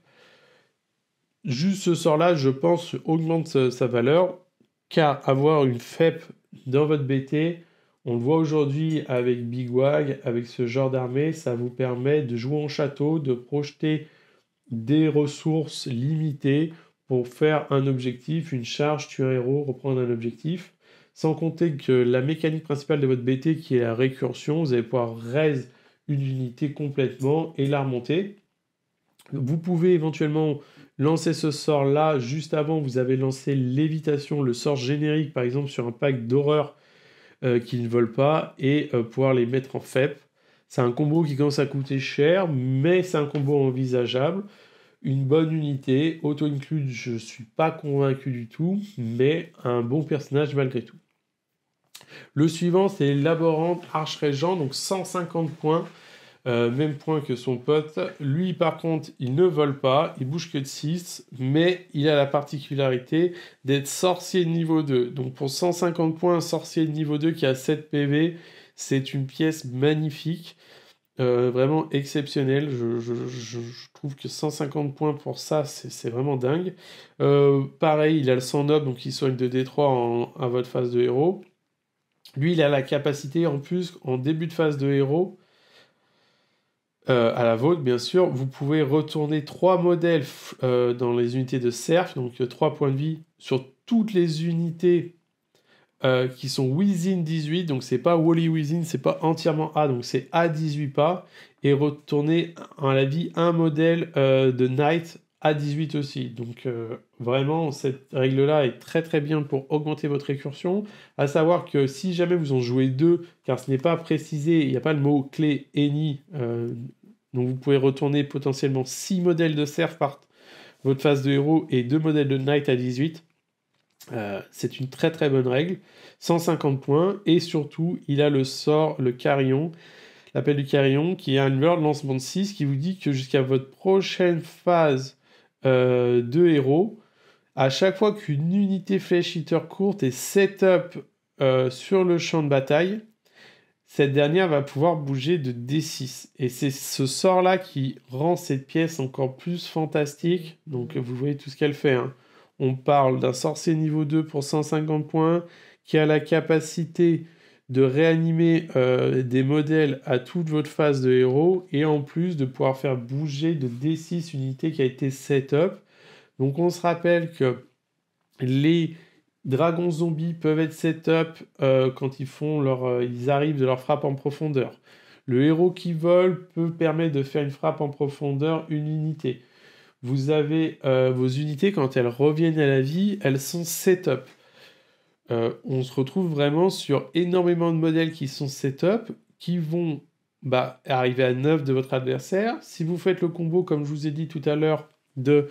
Juste ce sort-là, je pense, augmente sa valeur, car avoir une FEP dans votre BT, on le voit aujourd'hui avec Big Wag, avec ce genre d'armée, ça vous permet de jouer en château, de projeter des ressources limitées pour faire un objectif, une charge, tuer un héros, reprendre un objectif. Sans compter que la mécanique principale de votre BT, qui est la récursion, vous allez pouvoir raise une unité complètement et la remonter. Vous pouvez éventuellement Lancer ce sort-là juste avant, vous avez lancé l'évitation, le sort générique par exemple sur un pack d'horreur euh, qu'ils ne veulent pas et euh, pouvoir les mettre en FEP. C'est un combo qui commence à coûter cher, mais c'est un combo envisageable. Une bonne unité, auto-include, je ne suis pas convaincu du tout, mais un bon personnage malgré tout. Le suivant, c'est Laborant Arch Régent, donc 150 points. Euh, même point que son pote. Lui, par contre, il ne vole pas, il bouge que de 6, mais il a la particularité d'être sorcier de niveau 2. Donc pour 150 points, un sorcier de niveau 2 qui a 7 PV, c'est une pièce magnifique, euh, vraiment exceptionnelle. Je, trouve que 150 points pour ça, c'est vraiment dingue. Euh, pareil, il a le sang noble, donc il soigne de D3 en, votre phase de héros. Lui, il a la capacité en plus, en début de phase de héros, euh, à la vôtre, bien sûr, vous pouvez retourner trois modèles euh, dans les unités de cerf, donc euh, trois points de vie sur toutes les unités qui sont within 18, donc c'est pas Wally within, c'est pas entièrement A, donc c'est A18 pas, et retourner à la vie un modèle de Knight à 18 aussi. Donc euh, vraiment, cette règle-là est très très bien pour augmenter votre récursion. À savoir que si jamais vous en jouez deux, car ce n'est pas précisé, il n'y a pas le mot clé et ni, euh, donc vous pouvez retourner potentiellement 6 modèles de serf par votre phase de héros et deux modèles de knight à 18. Euh, c'est une très très bonne règle, 150 points, et surtout il a le sort, le carillon, l'appel du carillon, qui est un lure de lancement de 6 qui vous dit que jusqu'à votre prochaine phase euh, de héros. À chaque fois qu'une unité flèche hitter courte est setup euh, sur le champ de bataille, cette dernière va pouvoir bouger de D6. Et c'est ce sort-là qui rend cette pièce encore plus fantastique. Donc vous voyez tout ce qu'elle fait. Hein. On parle d'un sorcier niveau 2 pour 150 points qui a la capacité de réanimer euh, des modèles à toute votre phase de héros et en plus de pouvoir faire bouger de D6 unité qui a été set up Donc on se rappelle que les dragons zombies peuvent être set up euh, quand ils font leur, euh, ils arrivent de leur frappe en profondeur. Le héros qui vole peut permettre de faire une frappe en profondeur une unité. Vous avez vos unités quand elles reviennent à la vie, elles sont set up euh, on se retrouve vraiment sur énormément de modèles qui sont up qui vont bah, arriver à 9 de votre adversaire. Si vous faites le combo, comme je vous ai dit tout à l'heure, de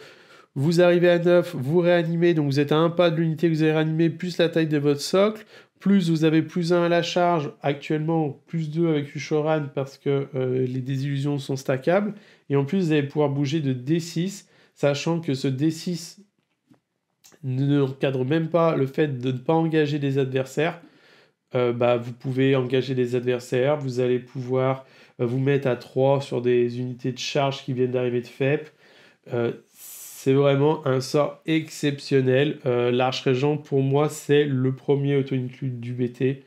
vous arriver à 9, vous réanimez, donc vous êtes à un pas de l'unité que vous avez réanimé plus la taille de votre socle, plus vous avez plus 1 à la charge, actuellement plus 2 avec Ushoran parce que euh, les désillusions sont stackables, et en plus vous allez pouvoir bouger de D6, sachant que ce D6 ne cadre même pas le fait de ne pas engager des adversaires, euh, bah, vous pouvez engager des adversaires, vous allez pouvoir euh, vous mettre à 3 sur des unités de charge qui viennent d'arriver de FEP. Euh, c'est vraiment un sort exceptionnel. L'Arche Régent, pour moi, c'est le premier auto-include du BT.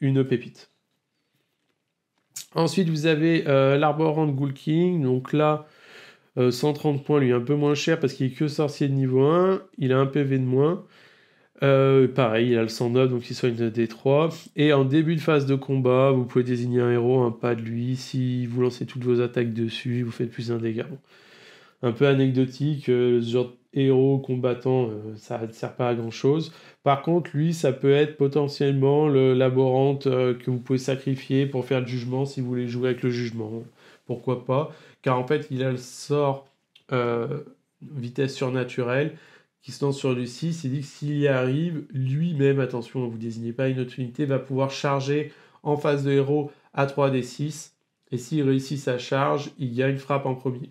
une pépite. Ensuite, vous avez l'Arborant Ghoul King. Donc là, 130 euh, points, lui, un peu moins cher parce qu'il est que sorcier de niveau 1. Il a un PV de moins. Euh, pareil, il a le 109, donc il une des 3. Et en début de phase de combat, vous pouvez désigner un héros, un pas de lui. Si vous lancez toutes vos attaques dessus, vous faites plus d'un dégât. Un peu anecdotique, euh, genre héros, combattant, ça ne sert pas à grand chose. Par contre, lui, ça peut être potentiellement le laborante que vous pouvez sacrifier pour faire le jugement si vous voulez jouer avec le jugement. Pourquoi pas car en fait, il a le sort euh, vitesse surnaturelle qui se lance sur 6, il dit que s'il y arrive, lui-même, attention, ne vous désignez pas une autre unité, va pouvoir charger en face de héros à 3d6. Et s'il réussit sa charge, il y a une frappe en premier.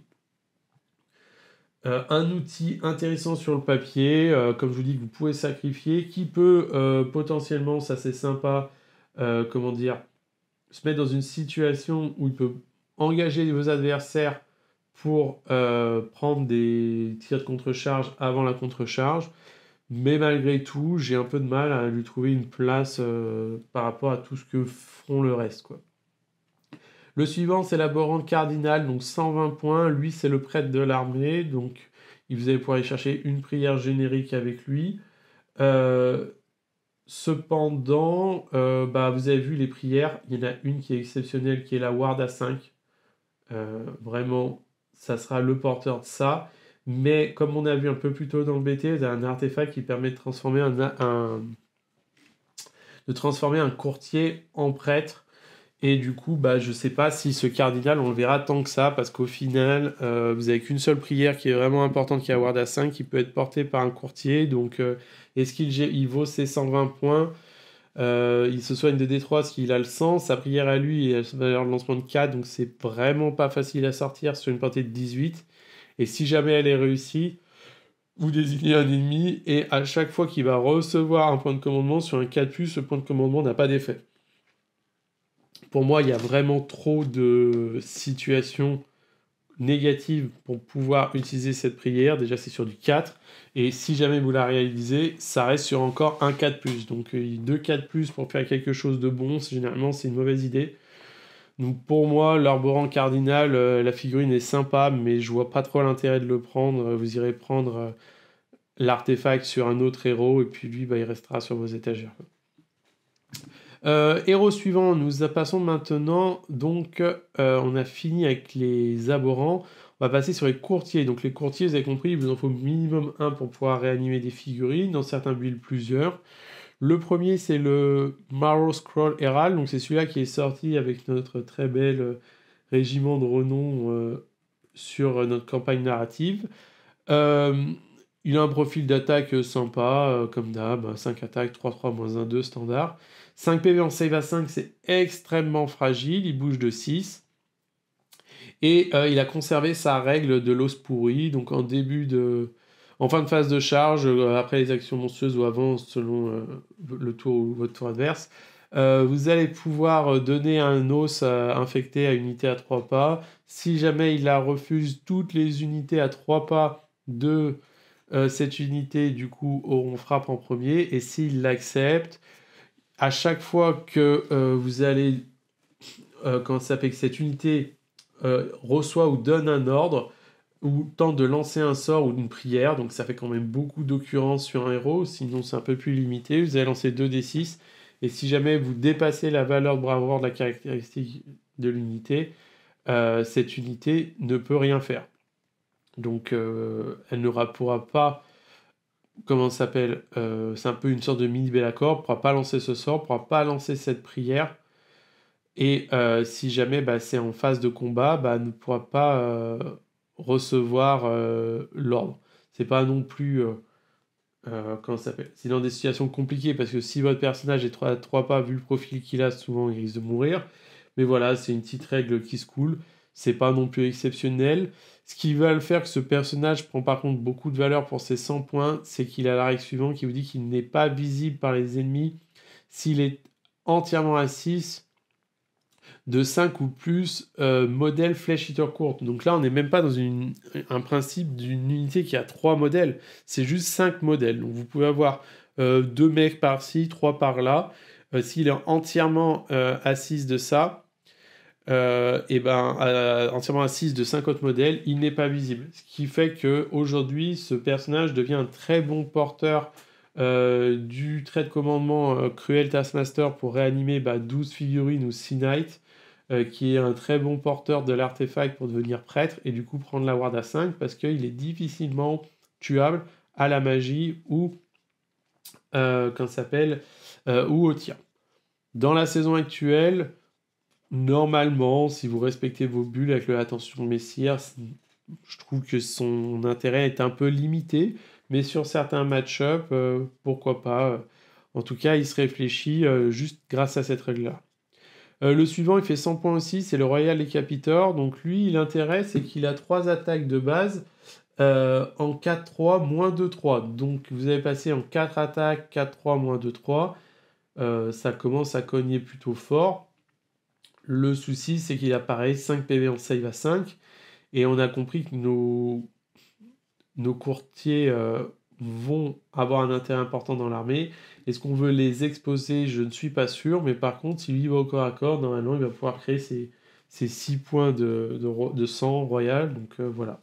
Euh, un outil intéressant sur le papier, euh, comme je vous dis, que vous pouvez sacrifier, qui peut potentiellement, ça c'est sympa, comment dire, se mettre dans une situation où il peut Engager vos adversaires pour euh, prendre des tirs de contre-charge avant la contre-charge. Mais malgré tout, j'ai un peu de mal à lui trouver une place euh, par rapport à tout ce que feront le reste. Le suivant, c'est l'aborant cardinal, donc 120 points. Lui, c'est le prêtre de l'armée, donc vous allez pouvoir aller chercher une prière générique avec lui. Euh, cependant, bah, vous avez vu les prières, il y en a une qui est exceptionnelle, qui est la Ward à 5. Euh, vraiment, ça sera le porteur de ça. Mais comme on a vu un peu plus tôt dans le BT, un artefact qui permet de transformer un, de transformer un courtier en prêtre. Et du coup, bah, je sais pas si ce cardinal, on le verra tant que ça, parce qu'au final, euh, vous avez qu'une seule prière qui est vraiment importante, qui est à Warda 5, qui peut être portée par un courtier. Donc, euh, est-ce qu'il il vaut ses 120 points euh, il se soigne de D3 a le sang. Sa prière à lui est valeur de lancement de 4, donc c'est vraiment pas facile à sortir sur une portée de 18. Et si jamais elle est réussie, vous désignez un ennemi et à chaque fois qu'il va recevoir un point de commandement sur un 4 plus, ce point de commandement n'a pas d'effet. Pour moi, il y a vraiment trop de situations négatives pour pouvoir utiliser cette prière. Déjà, c'est sur du 4. Et si jamais vous la réalisez, ça reste sur encore un 4 plus. Donc euh, deux 4 plus pour faire quelque chose de bon, généralement c'est une mauvaise idée. Donc pour moi, l'arborant cardinal, euh, la figurine est sympa, mais je vois pas trop l'intérêt de le prendre. Euh, vous irez prendre l'artefact sur un autre héros, et puis lui, bah, il restera sur vos étagères. héros suivant, nous passons maintenant, donc on a fini avec les aborants. On va passer sur les courtiers. Donc les courtiers, vous avez compris, il vous en faut minimum un pour pouvoir réanimer des figurines, dans certains builds plusieurs. Le premier, c'est le Marrow Scroll Herald, donc c'est celui-là qui est sorti avec notre très bel euh, régiment de renom euh, sur euh, notre campagne narrative. il a un profil d'attaque sympa, comme d'hab, 5 attaques, 3-3, 1, 2 standard. 5 PV en save à 5, c'est extrêmement fragile, il bouge de 6. Et euh, il a conservé sa règle de l'os pourri, donc en début de. En fin de phase de charge, euh, après les actions monstrueuses ou avant, selon euh, le tour ou votre tour adverse, vous allez pouvoir donner un os infecté à unité à 3 pas. Si jamais il la refuse, toutes les unités à 3 pas de cette unité, du coup, auront frappe en premier. Et s'il l'accepte, à chaque fois que vous allez, quand ça fait que cette unité euh, reçoit ou donne un ordre ou tente de lancer un sort ou une prière, donc ça fait quand même beaucoup d'occurrences sur un héros, sinon c'est un peu plus limité. Vous allez lancer 2d6, et si jamais vous dépassez la valeur de bravoure de la caractéristique de l'unité, euh, cette unité ne peut rien faire. Donc euh, elle ne pourra pas, comment s'appelle, c'est un peu une sorte de mini accord ne pourra pas lancer ce sort, ne pourra pas lancer cette prière, et euh, si jamais bah, c'est en phase de combat, bah, ne pourra pas euh, recevoir euh, l'ordre. C'est pas non plus. comment ça s'appelle C'est dans des situations compliquées parce que si votre personnage est 3 à 3 pas, vu le profil qu'il a, souvent il risque de mourir. Mais voilà, c'est une petite règle qui se coule. C'est pas non plus exceptionnel. Ce qui va le faire que ce personnage prend par contre beaucoup de valeur pour ses 100 points, c'est qu'il a la règle suivante qui vous dit qu'il n'est pas visible par les ennemis s'il est entièrement assis de 5 ou plus euh, modèles flèche hitter courte. Donc là, on n'est même pas dans une, un principe d'une unité qui a 3 modèles, c'est juste 5 modèles. Donc vous pouvez avoir 2 euh, mecs par-ci, 3 par-là. Euh, s'il est entièrement assis de ça, et eh ben, entièrement assis de 5 autres modèles, il n'est pas visible. Ce qui fait que aujourd'hui, ce personnage devient un très bon porteur du trait de commandement Cruel Taskmaster pour réanimer 12 bah, figurines ou 6 knights. Euh, qui est un très bon porteur de l'artefact pour devenir prêtre, et du coup prendre la ward à 5 parce qu'il est difficilement tuable à la magie ou, euh, s'appelle, euh, ou au tir. Dans la saison actuelle, normalement, si vous respectez vos bulles avec le attention messière, je trouve que son intérêt est un peu limité, mais sur certains match-up, pourquoi pas. En tout cas, il se réfléchit juste grâce à cette règle-là. Euh, le suivant, il fait 100 points aussi, c'est le Royal Capitor. Donc lui, l'intérêt, c'est qu'il a 3 attaques de base euh, en 4-3, moins 2-3. Donc vous avez passé en 4 attaques, 4-3, moins 2-3. Euh, ça commence à cogner plutôt fort. Le souci, c'est qu'il apparaît 5 PV en save à 5. Et on a compris que nos courtiers vont avoir un intérêt important dans l'armée. Est-ce qu'on veut les exposer Je ne suis pas sûr, mais par contre, s'il va au corps à corps, normalement, il va pouvoir créer ses, ses 6 points de, de, sang royal. Donc euh, voilà.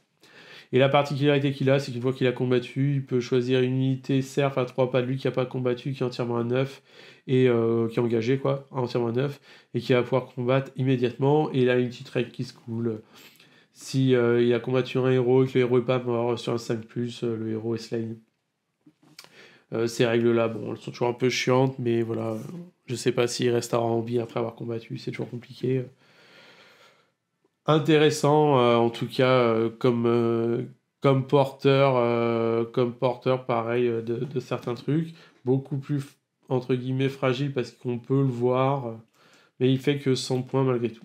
Et la particularité qu'il a, c'est qu'une fois qu'il a combattu, il peut choisir une unité serf à 3 pas de lui qui n'a pas combattu, qui est entièrement à 9, et euh, qui est engagé, quoi, entièrement à et qui va pouvoir combattre immédiatement. Et il a une petite règle qui se coule. Si euh, il a combattu un héros et que le héros n'est pas mort sur un 5, le héros est slain. Euh, ces règles-là, bon, elles sont toujours un peu chiantes, mais voilà, je sais pas s'il restera en vie après avoir combattu, c'est toujours compliqué. Intéressant, euh, en tout cas, euh, comme, comme porteur, comme porteur pareil de, de, certains trucs, beaucoup plus entre guillemets fragile parce qu'on peut le voir, mais il fait que 100 points malgré tout.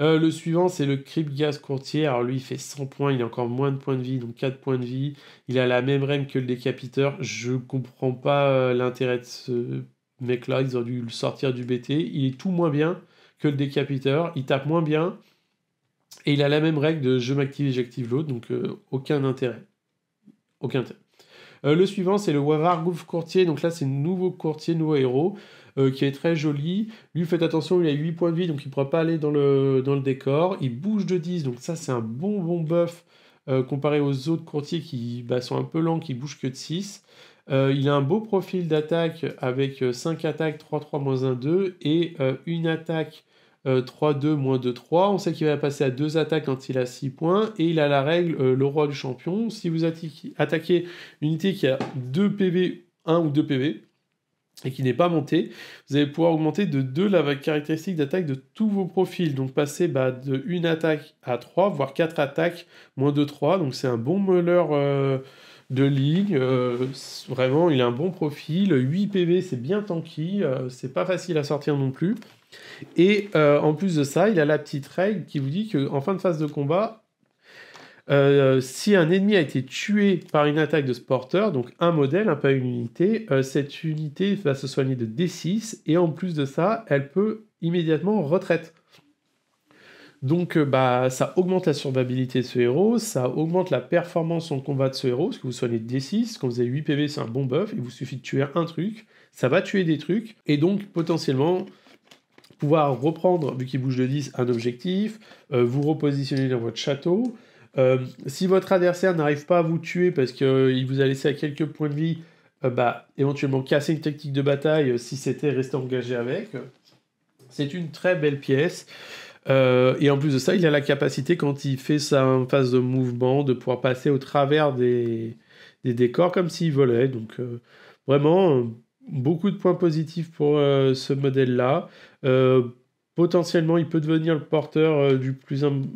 Euh, le suivant, c'est le Crip Gas Courtier. Alors lui, il fait 100 points, il a encore moins de points de vie, donc 4 points de vie. Il a la même règle que le décapiteur. Je comprends pas euh, l'intérêt de ce mec-là. Ils ont dû le sortir du BT. Il est tout moins bien que le décapiteur. Il tape moins bien. Et il a la même règle de je m'active et j'active l'autre, donc euh, aucun intérêt. Aucun intérêt. le suivant, c'est le Wavargouf Courtier. Donc là, c'est nouveau courtier, nouveau héros. Euh, qui est très joli. Lui, faites attention, il a 8 points de vie, donc il ne pourra pas aller dans le, dans le décor. Il bouge de 10, donc ça, c'est un bon, bon buff euh, comparé aux autres courtiers qui bah, sont un peu lents, qui bougent que de 6. Euh, il a un beau profil d'attaque avec 5 attaques, 3, 3, 1, 2 et une attaque. 3-2, 2-3. On sait qu'il va passer à 2 attaques quand il a 6 points. Et il a la règle, le roi du champion. Si vous attaquez une unité qui a 2 PV, 1 ou 2 PV, et qui n'est pas monté, vous allez pouvoir augmenter de 2 la caractéristique d'attaque de tous vos profils. Donc passer bah, de 1 attaque à 3, voire 4 attaques, moins de 3. Donc c'est un bon meuleur euh, de ligne. Euh, vraiment, il a un bon profil. 8 PV, c'est bien tanky. Euh, c'est pas facile à sortir non plus. Et en plus de ça, il a la petite règle qui vous dit qu'en fin de phase de combat, euh, si un ennemi a été tué par une attaque de sporteur, donc un modèle, un hein, pas une unité, euh, cette unité va se soigner de D6 et en plus de ça, elle peut immédiatement retraite. Donc euh, bah, ça augmente la survivabilité de ce héros, ça augmente la performance en combat de ce héros, parce que vous soignez de D6, quand vous avez 8 PV c'est un bon buff, il vous suffit de tuer un truc, ça va tuer des trucs, et donc potentiellement pouvoir reprendre, vu qu'il bouge de 10, un objectif, vous repositionner dans votre château, euh, si votre adversaire n'arrive pas à vous tuer parce qu'il euh, vous a laissé à quelques points de vie, euh, bah, éventuellement casser une tactique de bataille si c'était rester engagé avec. C'est une très belle pièce. et en plus de ça, il a la capacité, quand il fait sa phase de mouvement, de pouvoir passer au travers des, décors comme s'il volait. Donc, vraiment, beaucoup de points positifs pour ce modèle-là potentiellement il peut devenir le porteur du plus, important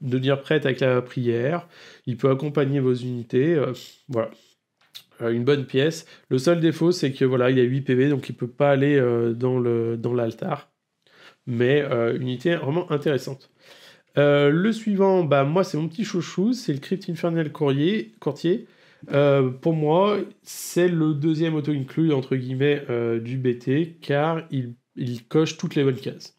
devenir prête avec la prière, il peut accompagner vos unités, euh, voilà. Euh, une bonne pièce. Le seul défaut, c'est que voilà, il a 8 PV, donc il ne peut pas aller euh, dans le dans l'altar. Mais unité vraiment intéressante. le suivant, bah moi c'est mon petit chouchou, c'est le Crypt Infernal Courrier, Courtier. pour moi, c'est le deuxième auto-include entre guillemets du BT car il, il coche toutes les bonnes cases.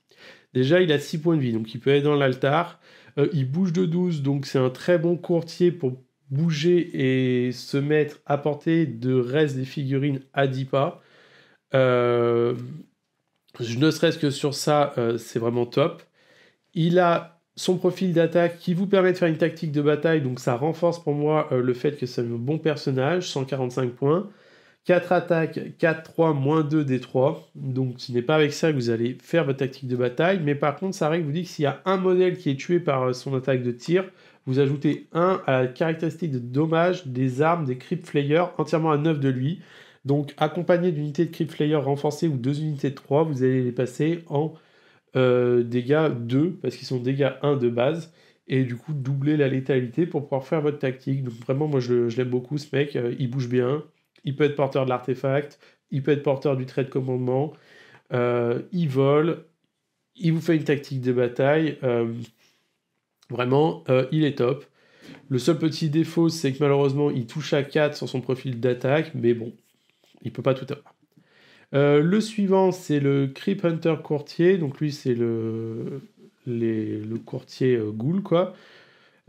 Déjà, il a 6 points de vie, donc il peut aller dans l'altar. Euh, il bouge de 12, donc c'est un très bon courtier pour bouger et se mettre à portée de reste des figurines à 10 pas. ne serait-ce que sur ça, euh, c'est vraiment top. Il a son profil d'attaque qui vous permet de faire une tactique de bataille, donc ça renforce pour moi euh, le fait que c'est un bon personnage, 145 points. 4 attaques, 4-3, moins 2 des 3. Donc ce n'est pas avec ça que vous allez faire votre tactique de bataille. Mais par contre, ça règle vous dit que s'il y a un modèle qui est tué par euh, son attaque de tir, vous ajoutez 1 à la caractéristique de dommage des armes des Crypt Flayers entièrement à 9 de lui. Donc accompagné d'unités de Crypt Flayers renforcées ou deux unités de 3, vous allez les passer en euh, dégâts 2 parce qu'ils sont dégâts 1 de base et du coup doubler la létalité pour pouvoir faire votre tactique. Donc vraiment, moi je, l'aime beaucoup ce mec, euh, il bouge bien, il peut être porteur de l'artefact, il peut être porteur du trait de commandement, euh, il vole, il vous fait une tactique de bataille. Euh, vraiment, euh, il est top. Le seul petit défaut, c'est que malheureusement, il touche à 4 sur son profil d'attaque, mais bon, il peut pas tout avoir. le suivant, c'est le Creep Hunter Courtier. Donc lui, c'est le, le courtier ghoul, quoi.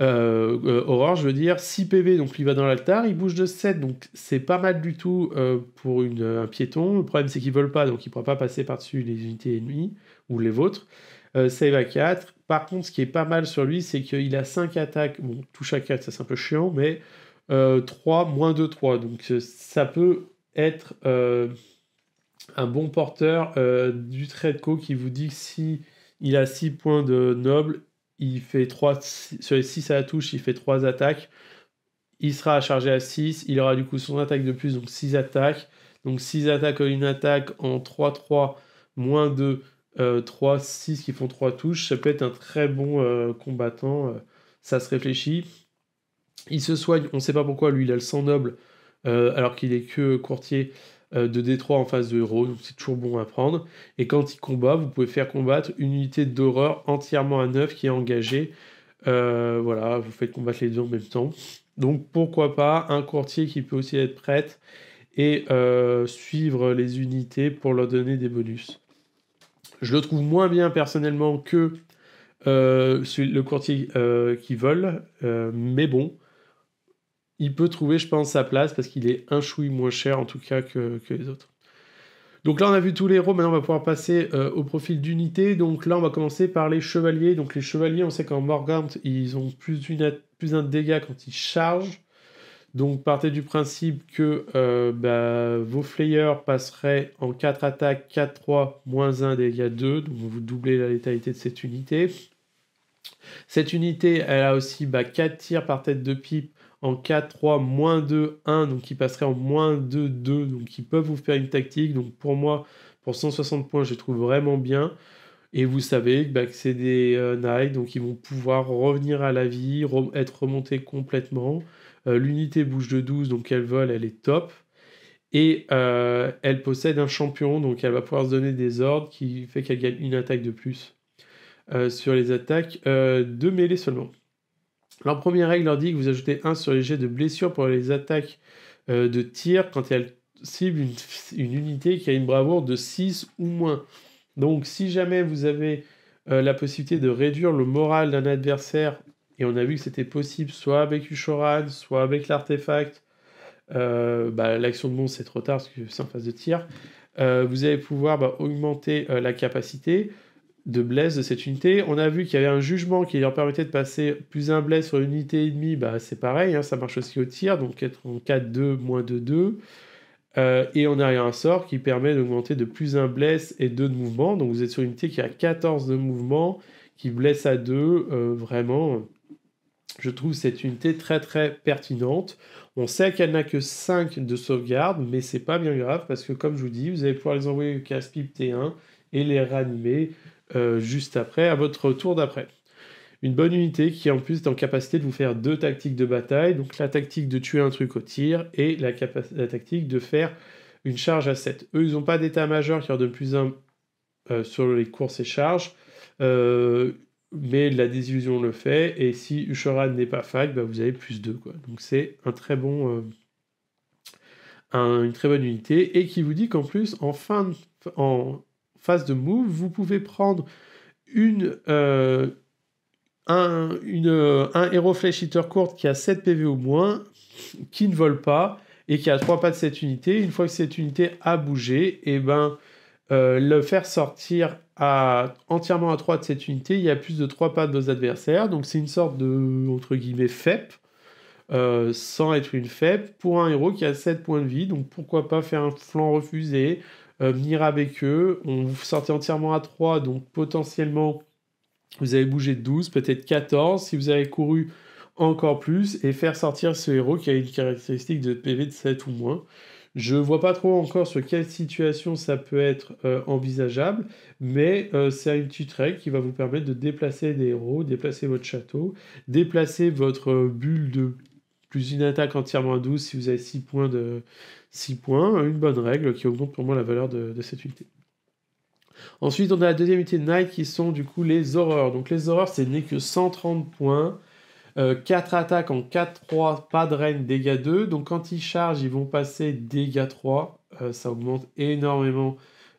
Euh, euh, Aurore, je veux dire, 6 PV, donc il va dans l'altar, il bouge de 7, donc c'est pas mal du tout euh, pour une, un piéton. Le problème, c'est qu'il ne vole pas, donc il ne pourra pas passer par-dessus les unités ennemies, ou les vôtres. save à 4. Par contre, ce qui est pas mal sur lui, c'est qu'il a 5 attaques. Bon, touche à 4, ça c'est un peu chiant, mais 3, moins 2, 3. Donc ça peut être un bon porteur du trait de co qui vous dit que si il a 6 points de noble, il fait 3, sur les 6 à la touche, il fait 3 attaques. Il sera chargé à 6, il aura du coup son attaque de plus, donc 6 attaques. Donc 6 attaques une attaque en 3-3, moins 2, 3, 6 qui font 3 touches. Ça peut être un très bon euh, combattant, euh, ça se réfléchit. Il se soigne, on ne sait pas pourquoi, lui il a le sang noble, euh, alors qu'il est que courtier. Euh, de Détroit en phase de héros, donc c'est toujours bon à prendre. Et quand il combat, vous pouvez faire combattre une unité d'horreur entièrement à neuf qui est engagée. Euh, voilà, vous faites combattre les deux en même temps. Donc pourquoi pas un courtier qui peut aussi être prête et euh, suivre les unités pour leur donner des bonus. Je le trouve moins bien personnellement que le courtier qui vole, mais bon, il peut trouver, je pense, sa place parce qu'il est un chouille moins cher en tout cas que, les autres. Donc là, on a vu tous les héros. Maintenant, on va pouvoir passer euh, au profil d'unité. Donc là, on va commencer par les chevaliers. Donc les chevaliers, on sait qu'en Morgant, ils ont plus d'un plus un dégât quand ils chargent. Donc partez du principe que euh, bah, vos flayers passeraient en 4 attaques 4-3 moins 1 dégâts 2, donc vous doublez la létalité de cette unité. Cette unité, elle a aussi 4 bah, tirs par tête de pipe en 4-3, moins 2, 1, donc ils passerait en moins 2, 2, donc ils peuvent vous faire une tactique. Donc pour moi, pour 160 points, je les trouve vraiment bien. Et vous savez que bah, c'est des euh, donc ils vont pouvoir revenir à la vie, être remontés complètement. Euh, l'unité bouge de 12, donc elle vole, elle est top. Et euh, elle possède un champion, donc elle va pouvoir se donner des ordres qui fait qu'elle gagne une attaque de plus euh, sur les attaques de mêlée seulement. La première règle leur dit que vous ajoutez 1 sur les jets de blessure pour les attaques euh, de tir quand elles cible une, unité qui a une bravoure de 6 ou moins. Donc si jamais vous avez euh, la possibilité de réduire le moral d'un adversaire, et on a vu que c'était possible soit avec Ushoran, soit avec l'artefact, euh, bah, l'action de monstre c'est trop tard parce que c'est en phase de tir, vous allez pouvoir bah, augmenter la capacité de blesses de cette unité. On a vu qu'il y avait un jugement qui leur permettait de passer plus un bless sur une unité et demie, bah, c'est pareil, hein, ça marche aussi au tir, donc être en 4-2, moins 2-2. Euh, et on a un sort qui permet d'augmenter de plus un bless et 2 de mouvement, donc vous êtes sur une unité qui a 14 de mouvement, qui blesse à 2, vraiment, je trouve cette unité très très pertinente. On sait qu'elle n'a que 5 de sauvegarde, mais c'est pas bien grave, parce que comme je vous dis, vous allez pouvoir les envoyer au casse-pipe T1 et les ranimer. Euh, juste après, à votre tour d'après. Une bonne unité qui en plus est en capacité de vous faire deux tactiques de bataille, donc la tactique de tuer un truc au tir et la, tactique de faire une charge à 7. Eux, ils n'ont pas d'état-major qui leur donne plus 1 euh, sur les courses et charges, euh, mais la désillusion le fait, et si Ushuran n'est pas fac, bah vous avez plus 2. Quoi. Donc c'est un très bon... une très bonne unité, et qui vous dit qu'en plus, en fin de, phase de move, vous pouvez prendre une, euh, un, une, euh, un héros flèche hitter courte qui a 7 PV au moins, qui ne vole pas et qui a 3 pas de cette unité. Une fois que cette unité a bougé, et eh ben, euh, le faire sortir à, entièrement à 3 de cette unité, il y a plus de 3 pas de vos adversaires. Donc c'est une sorte de, entre guillemets, FEP. sans être une faible pour un héros qui a 7 points de vie. Donc pourquoi pas faire un flanc refusé, euh, venir avec eux. On vous sortez entièrement à 3, donc potentiellement, vous avez bougé de 12, peut-être 14, si vous avez couru encore plus, et faire sortir ce héros qui a une caractéristique de PV de 7 ou moins. Je ne vois pas trop encore sur quelle situation ça peut être euh, envisageable, mais euh, c'est une petite règle qui va vous permettre de déplacer des héros, déplacer votre château, déplacer votre bulle de plus une attaque entièrement à 12 si vous avez 6 points de, 6 points, une bonne règle qui augmente pour moi la valeur de, cette unité. Ensuite, on a la deuxième unité de Night qui sont du coup les horreurs. Donc les horreurs, c'est n'est que 130 points. 4 euh, attaques en 4-3, pas de reine, dégâts 2. Donc quand ils chargent, ils vont passer dégâts 3. Euh, ça augmente énormément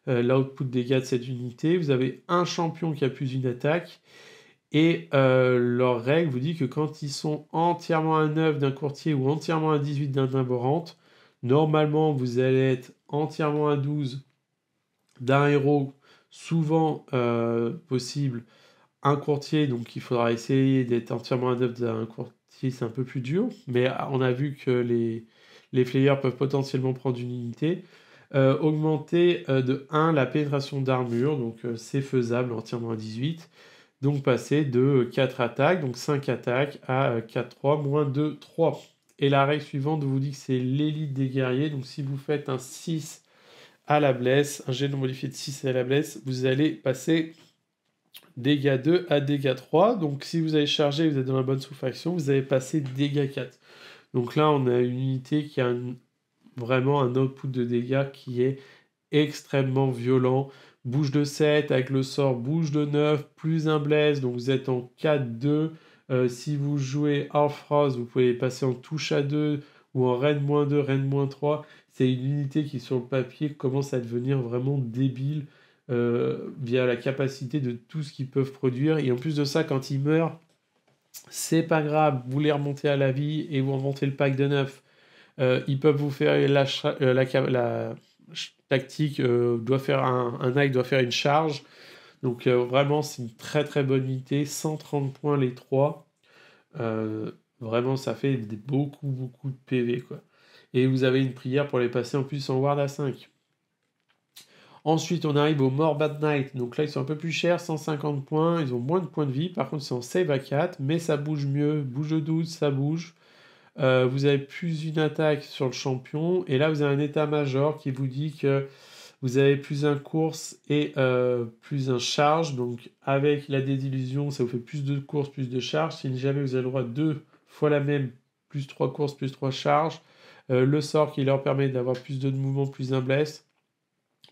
euh, l'output dégâts de cette unité. Vous avez un champion qui a plus une attaque. Et leur règle vous dit que quand ils sont entièrement à 9 d'un courtier ou entièrement à 18 d'un imborante Normalement, vous allez être entièrement à 12 d'un héros, souvent euh, possible un courtier, donc il faudra essayer d'être entièrement à 9 d'un courtier, c'est un peu plus dur, mais ah, on a vu que les, les peuvent potentiellement prendre une unité. Euh, augmenter euh, de 1 la pénétration d'armure, donc c'est faisable entièrement à 18. Donc passer de 4 attaques, donc 5 attaques à 4-3, moins 2-3. Et la règle suivante vous dit que c'est l'élite des guerriers. Donc si vous faites un 6 à la blesse, un jet modifié de 6 à la blesse, vous allez passer dégâts 2 à dégâts 3. Donc si vous avez chargé, vous êtes dans la bonne sous-faction, vous allez passer dégâts 4. Donc là, on a une unité qui a vraiment un output de dégâts qui est extrêmement violent. Bouge de 7 avec le sort bouge de 9, plus un blesse, donc vous êtes en 4-2. Euh, si vous jouez half Rose, vous pouvez passer en touche à 2 ou en reine moins 2, reine 3. C'est une unité qui, sur le papier, commence à devenir vraiment débile euh, via la capacité de tout ce qu'ils peuvent produire. Et en plus de ça, quand ils meurent, c'est pas grave, vous les remontez à la vie et vous remontez le pack de neuf. Euh, ils peuvent vous faire la, tactique, doit faire un, un doit faire une charge donc euh, vraiment, c'est une très très bonne unité. 130 points les trois. Euh, vraiment, ça fait beaucoup beaucoup de PV. Quoi. Et vous avez une prière pour les passer en plus en ward à 5. Ensuite, on arrive au Morbat Knight. Donc là, ils sont un peu plus chers, 150 points. Ils ont moins de points de vie. Par contre, c'est en save à 4, mais ça bouge mieux. Bouge 12, ça bouge. Euh, vous avez plus une attaque sur le champion. Et là, vous avez un état-major qui vous dit que vous avez plus un course et euh, plus un charge. Donc avec la désillusion, ça vous fait plus de courses, plus de charges. Si jamais vous avez le droit à deux fois la même, plus trois courses, plus trois charges. Euh, le sort qui leur permet d'avoir plus de mouvements, plus un bless,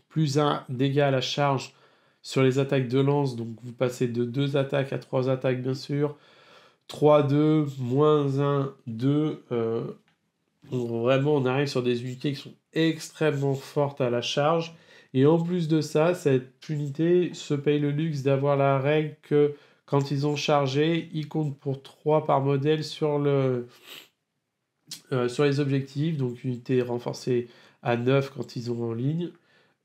plus un dégât à la charge sur les attaques de lance. Donc vous passez de deux attaques à trois attaques, bien sûr. 3-2, moins 1, 2. Euh, vraiment, on arrive sur des unités qui sont extrêmement forte à la charge. Et en plus de ça, cette unité se paye le luxe d'avoir la règle que quand ils ont chargé, ils comptent pour 3 par modèle sur, le, euh, sur les objectifs. Donc unité renforcée à 9 quand ils ont en ligne.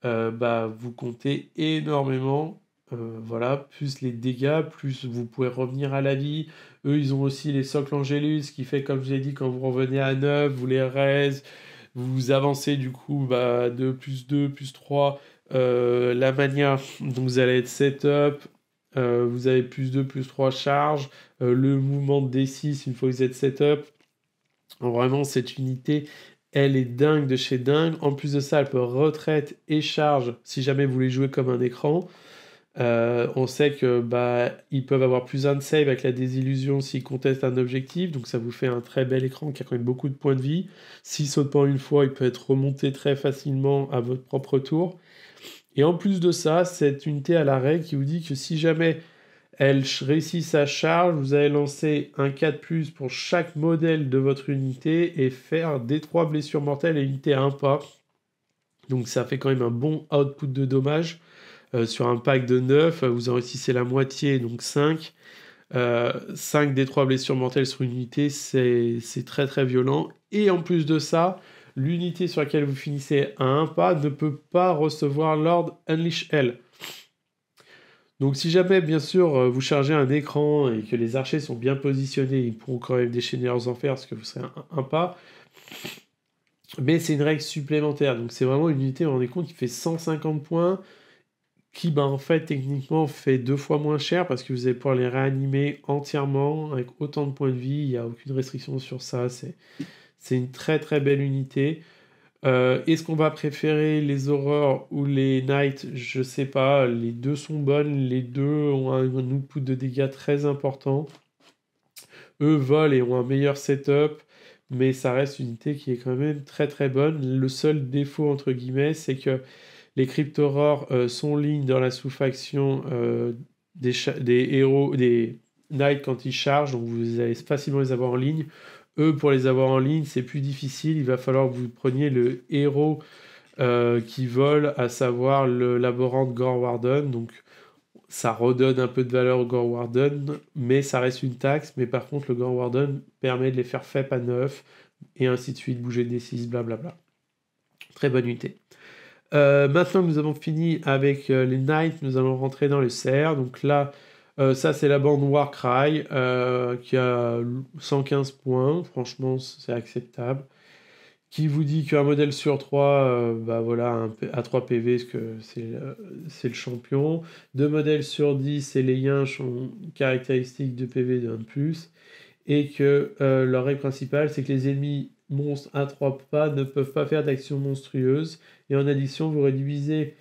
Euh, bah, vous comptez énormément. Euh, voilà, plus les dégâts, plus vous pouvez revenir à la vie. Eux, ils ont aussi les socles Angélus, qui fait, comme je l'ai dit, quand vous revenez à 9, vous les raise, vous avancez du coup bah, de plus 2, plus 3. Euh, la manière dont vous allez être setup. Euh, vous avez plus 2, plus 3 charges. Euh, le mouvement de D6 une fois que vous êtes setup. Vraiment, cette unité, elle est dingue de chez dingue. En plus de ça, elle peut retraite et charge si jamais vous voulez jouer comme un écran. Euh, on sait que bah, ils peuvent avoir plus un save avec la désillusion s'ils contestent un objectif, donc ça vous fait un très bel écran qui a quand même beaucoup de points de vie. S'il saute pas une fois, il peut être remonté très facilement à votre propre tour. Et en plus de ça, cette unité à l'arrêt qui vous dit que si jamais elle réussit sa charge, vous allez lancer un 4 pour chaque modèle de votre unité et faire des 3 blessures mortelles et unité à un pas. Donc ça fait quand même un bon output de dommages. Euh, sur un pack de 9, euh, vous en réussissez la moitié, donc 5. 5 euh, des 3 blessures mortelles sur une unité, c'est très très violent. Et en plus de ça, l'unité sur laquelle vous finissez à un pas ne peut pas recevoir l'ordre Unleash L. Donc si jamais, bien sûr, vous chargez un écran et que les archers sont bien positionnés, ils pourront quand même déchaîner leurs enfers parce que vous serez un, un pas. Mais c'est une règle supplémentaire. Donc c'est vraiment une unité, vous vous rendez compte, qui fait 150 points qui, ben, en fait, techniquement, fait deux fois moins cher parce que vous allez pouvoir les réanimer entièrement avec autant de points de vie. Il n'y a aucune restriction sur ça. C'est, une très très belle unité. Euh, est-ce qu'on va préférer les horreurs ou les Knights Je ne sais pas. Les deux sont bonnes. Les deux ont un, un output de dégâts très important. Eux volent et ont un meilleur setup. Mais ça reste une unité qui est quand même très très bonne. Le seul défaut, entre guillemets, c'est que les cryptorors euh, sont lignes dans la sous-faction euh, des, héros, des knights quand ils chargent, donc vous allez facilement les avoir en ligne. Eux, pour les avoir en ligne, c'est plus difficile. Il va falloir que vous preniez le héros euh, qui vole, à savoir le laborant Gore Warden. Donc, ça redonne un peu de valeur au Gore Warden, mais ça reste une taxe. Mais par contre, le Gore Warden permet de les faire FEP à 9 et ainsi de suite, bouger des 6, blablabla. Très bonne unité. Euh, maintenant que nous avons fini avec euh, les Knights, nous allons rentrer dans les serres. Donc là, euh, ça c'est la bande Warcry qui a 115 points. Franchement, c'est acceptable. Qui vous dit qu'un modèle sur 3, bah voilà, à 3 PV, que c'est le champion. Deux modèles sur 10, et les yens ont caractéristiques de PV de 1 plus. Et que leur règle principale, c'est que les ennemis monstres à 3 pas ne peuvent pas faire d'action monstrueuse. Et en addition, vous réduisez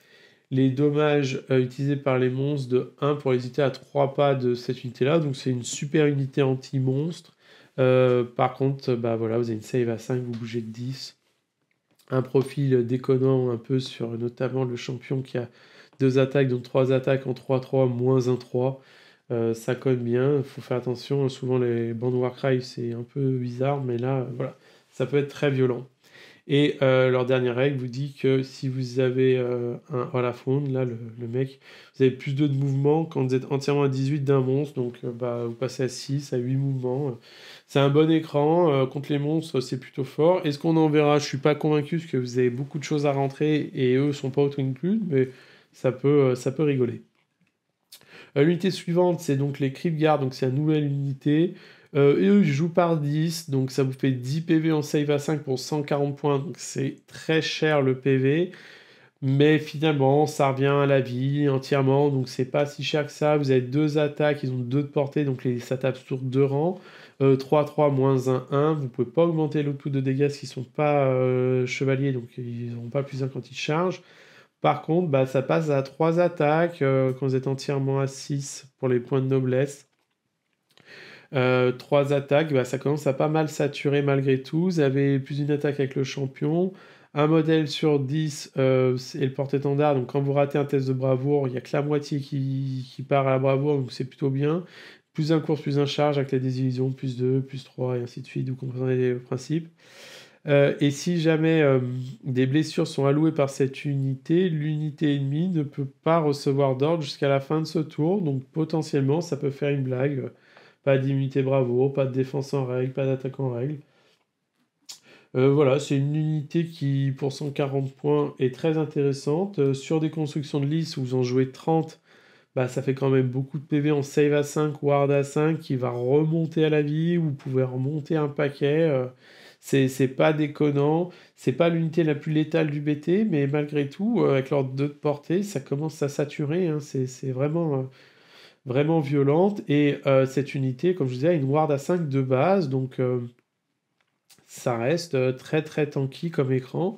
les dommages euh, utilisés par les monstres de 1 pour les unités à 3 pas de cette unité-là. Donc c'est une super unité anti-monstre. Euh, par contre, euh, bah voilà, vous avez une save à 5, vous bougez de 10. Un profil déconnant un peu sur notamment le champion qui a deux attaques, donc 3 attaques en 3-3, moins 1-3. ça colle bien, il faut faire attention. Souvent les bandes Warcry c'est un peu bizarre, mais là, voilà ça peut être très violent. Et euh, leur dernière règle vous dit que si vous avez euh, un la là le, mec, vous avez plus de mouvements quand vous êtes entièrement à 18 d'un monstre, donc euh, bah, vous passez à 6, à 8 mouvements. C'est un bon écran, contre les monstres c'est plutôt fort. Est-ce qu'on en verra Je ne suis pas convaincu parce que vous avez beaucoup de choses à rentrer et eux ne sont pas auto inclus mais ça peut, ça peut rigoler. L'unité suivante c'est donc les Crypt Guard, donc c'est une nouvelle unité. Euh, et eux, ils jouent par 10, donc ça vous fait 10 PV en save à 5 pour 140 points, donc c'est très cher le PV. Mais finalement, ça revient à la vie entièrement, donc c'est pas si cher que ça. Vous avez deux attaques, ils ont deux de portée, donc les, ça tape sur deux rangs. 3-3 euh, moins 1-1, vous pouvez pas augmenter l'output de dégâts s'ils sont pas euh, chevaliers, donc ils n'auront pas plus 1 quand ils chargent. Par contre, bah, ça passe à 3 attaques quand vous êtes entièrement à 6 pour les points de noblesse. Euh, trois attaques, bah, ça commence à pas mal saturer malgré tout. Vous avez plus d'une attaque avec le champion. Un modèle sur 10 euh, et le porte-étendard. Donc quand vous ratez un test de bravoure, il n'y a que la moitié qui, qui, part à la bravoure, donc c'est plutôt bien. Plus un course, plus un charge avec la désillusion, plus 2, plus 3, et ainsi de suite. Vous comprenez le principe. Euh, et si jamais euh, des blessures sont allouées par cette unité, l'unité ennemie ne peut pas recevoir d'ordre jusqu'à la fin de ce tour. Donc potentiellement, ça peut faire une blague. Pas d'immunité bravo, pas de défense en règle, pas d'attaque en règle. Euh, voilà, c'est une unité qui, pour 140 points, est très intéressante. Euh, sur des constructions de lice où vous en jouez 30, bah, ça fait quand même beaucoup de PV en save à 5, ward à 5, qui va remonter à la vie, vous pouvez remonter un paquet. Euh, c'est pas déconnant, c'est pas l'unité la plus létale du BT, mais malgré tout, avec l'ordre de portée, ça commence à saturer. Hein. c'est vraiment vraiment violente. Et euh, cette unité, comme je vous disais, a une ward à 5 de base, donc euh, ça reste euh, très très tanky comme écran.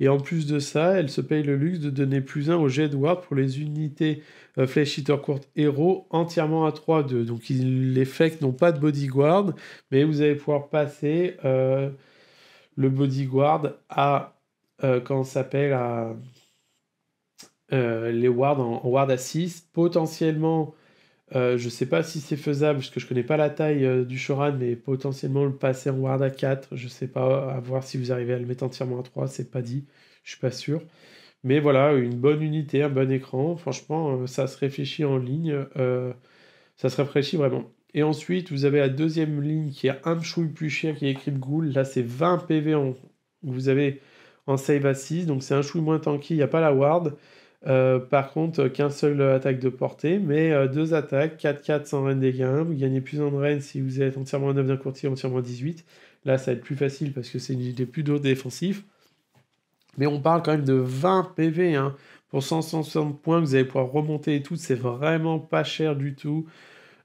Et en plus de ça, elle se paye le luxe de donner plus 1 au jet de ward pour les unités Flash Hitter Court héros entièrement à 3-2. Donc les flex n'ont pas de bodyguard, mais vous allez pouvoir passer le bodyguard à. quand s'appelle à. les wards en ward à 6, potentiellement euh, je ne sais pas si c'est faisable, parce que je connais pas la taille euh, du choran mais potentiellement le passer en Ward à 4. Je ne sais pas, à voir si vous arrivez à le mettre entièrement à 3, c'est pas dit, je suis pas sûr. Mais voilà, une bonne unité, un bon écran, franchement, euh, ça se réfléchit en ligne, ça se rafraîchit vraiment. Et ensuite, vous avez la deuxième ligne qui est un chouille plus cher, qui est écrite Ghoul. Là, c'est 20 PV en... vous avez en save à 6, donc c'est un chou moins tanky, il n'y a pas la Ward. Euh, par contre, euh, qu'un seul attaque de portée, mais euh, deux attaques, 4-4 sans reine des Vous gagnez plus en reine si vous êtes entièrement à 9 d'un courtier, entièrement à 18. Là, ça va être plus facile parce que c'est une idée plus d'eau défensif Mais on parle quand même de 20 PV. Hein. Pour 160 points, vous allez pouvoir remonter et tout. C'est vraiment pas cher du tout.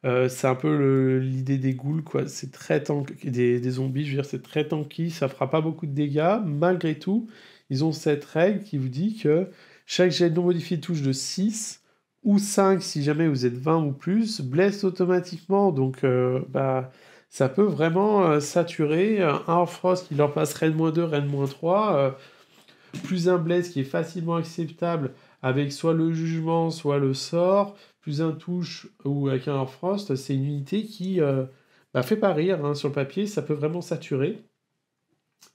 c'est un peu l'idée des ghouls, quoi. C'est très tanky. Des, des zombies, je veux dire, c'est très tanky. Ça fera pas beaucoup de dégâts. Malgré tout, ils ont cette règle qui vous dit que chaque jet non modifié touche de 6 ou 5 si jamais vous êtes 20 ou plus, blesse automatiquement. Donc euh, bah, ça peut vraiment euh, saturer. Un Frost qui leur passe moins 2, Rennes 3, plus un blesse qui est facilement acceptable avec soit le jugement, soit le sort, plus un touche ou avec un Frost, c'est une unité qui euh, bah, fait pas rire hein, sur le papier, ça peut vraiment saturer.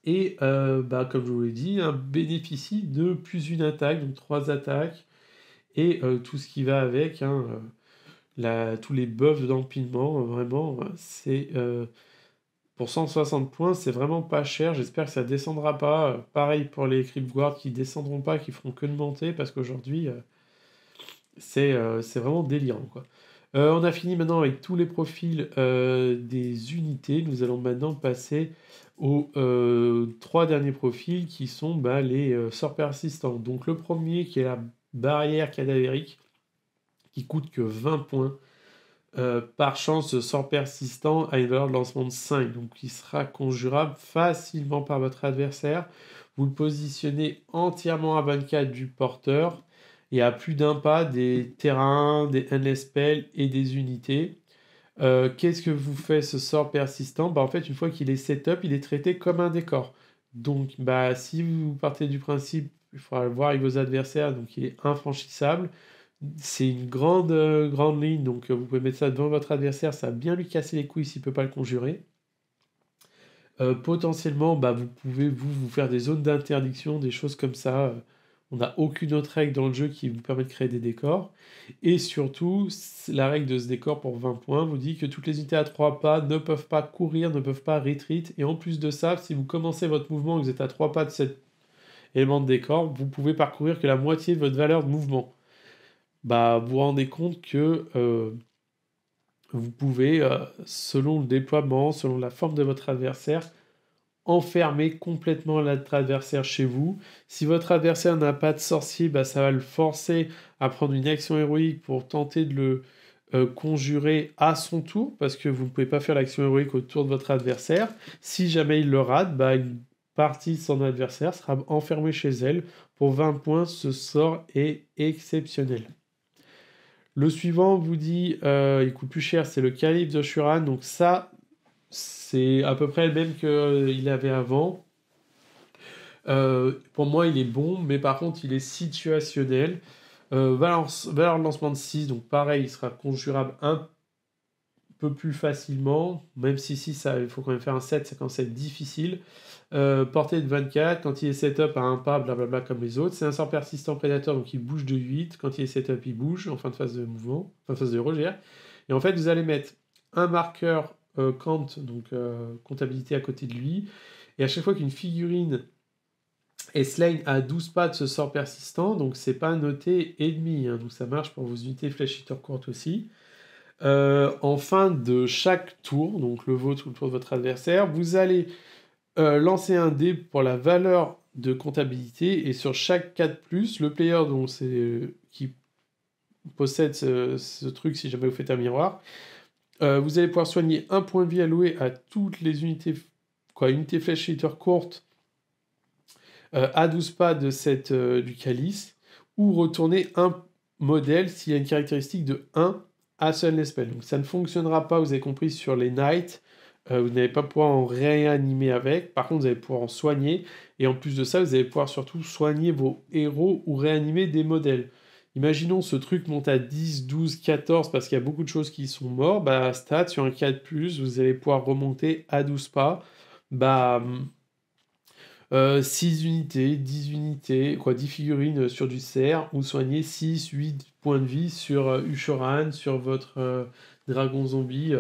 Et euh, bah, comme je vous l'ai dit, bénéficie de plus une attaque, donc trois attaques, et euh, tout ce qui va avec, hein, euh, tous les buffs d'empilement, vraiment, c'est pour 160 points, c'est vraiment pas cher. J'espère que ça descendra pas. pareil pour les Crypt Guard qui descendront pas, qui feront que de monter, parce qu'aujourd'hui, c'est vraiment délirant. Quoi. Euh, on a fini maintenant avec tous les profils euh, des unités. Nous allons maintenant passer aux euh, trois derniers profils qui sont bah, les sorts persistants. Donc le premier qui est la barrière cadavérique qui coûte que 20 points. par chance, ce sort persistant à une valeur de lancement de 5, donc il sera conjurable facilement par votre adversaire. Vous le positionnez entièrement à 24 du porteur il y a plus d'un pas des terrains, des endless et des unités. Euh, qu'est-ce que vous fait ce sort persistant bah, En fait, une fois qu'il est setup, il est traité comme un décor. Donc, bah, si vous partez du principe, il faudra le voir avec vos adversaires, donc il est infranchissable. C'est une grande, euh, grande ligne, donc euh, vous pouvez mettre ça devant votre adversaire, ça va bien lui casser les couilles s'il ne peut pas le conjurer. potentiellement, bah, vous pouvez vous faire des zones d'interdiction, des choses comme ça, on n'a aucune autre règle dans le jeu qui vous permet de créer des décors. Et surtout, la règle de ce décor pour 20 points vous dit que toutes les unités à 3 pas ne peuvent pas courir, ne peuvent pas retreat. Et en plus de ça, si vous commencez votre mouvement et que vous êtes à 3 pas de cet élément de décor, vous pouvez parcourir que la moitié de votre valeur de mouvement. Bah, vous vous rendez compte que euh, vous pouvez, euh, selon le déploiement, selon la forme de votre adversaire, enfermer complètement l'adversaire chez vous. Si votre adversaire n'a pas de sorcier, bah, ça va le forcer à prendre une action héroïque pour tenter de le euh, conjurer à son tour, parce que vous ne pouvez pas faire l'action héroïque autour de votre adversaire. Si jamais il le rate, bah, une partie de son adversaire sera enfermée chez elle. Pour 20 points, ce sort est exceptionnel. Le suivant vous dit, euh, il coûte plus cher, c'est le calibre de Shuran. Donc ça, c'est à peu près le même qu'il euh, avait avant. Euh, pour moi, il est bon, mais par contre, il est situationnel. Euh, valence, valeur de lancement de 6, donc pareil, il sera conjurable un peu plus facilement, même si ça il faut quand même faire un 7, c'est quand c'est difficile. portée de 24, quand il est setup à un pas, blablabla comme les autres. C'est un sort persistant prédateur, donc il bouge de 8. Quand il est setup, il bouge en fin de phase de mouvement, en fin de phase de rejet. Et en fait, vous allez mettre un marqueur euh, Kant, donc euh, comptabilité à côté de lui. Et à chaque fois qu'une figurine est slain à 12 pas de ce sort persistant, donc c'est pas noté ennemi, hein, donc ça marche pour vos unités flèche hitter courte aussi. Euh, en fin de chaque tour, donc le vôtre ou le tour de votre adversaire, vous allez lancer un dé pour la valeur de comptabilité et sur chaque 4+, le player donc, qui possède ce, ce, truc si jamais vous faites un miroir, euh, vous allez pouvoir soigner un point de vie alloué à toutes les unités, quoi, unités flash hitter courte euh, à 12 pas de cette, euh, du calice, ou retourner un modèle s'il y a une caractéristique de 1 à seul Spell. Donc ça ne fonctionnera pas, vous avez compris, sur les Knights. vous n'allez pas pouvoir en réanimer avec, par contre vous allez pouvoir en soigner, et en plus de ça, vous allez pouvoir surtout soigner vos héros ou réanimer des modèles. Imaginons ce truc monte à 10, 12, 14 parce qu'il y a beaucoup de choses qui sont mortes. Bah, stat, sur un 4, vous allez pouvoir remonter à 12 pas. Bah, 6 euh, unités, 10 unités, quoi, 10 figurines sur du cerf, ou soigner 6, 8 points de vie sur euh, Ushoran, sur votre euh, dragon zombie.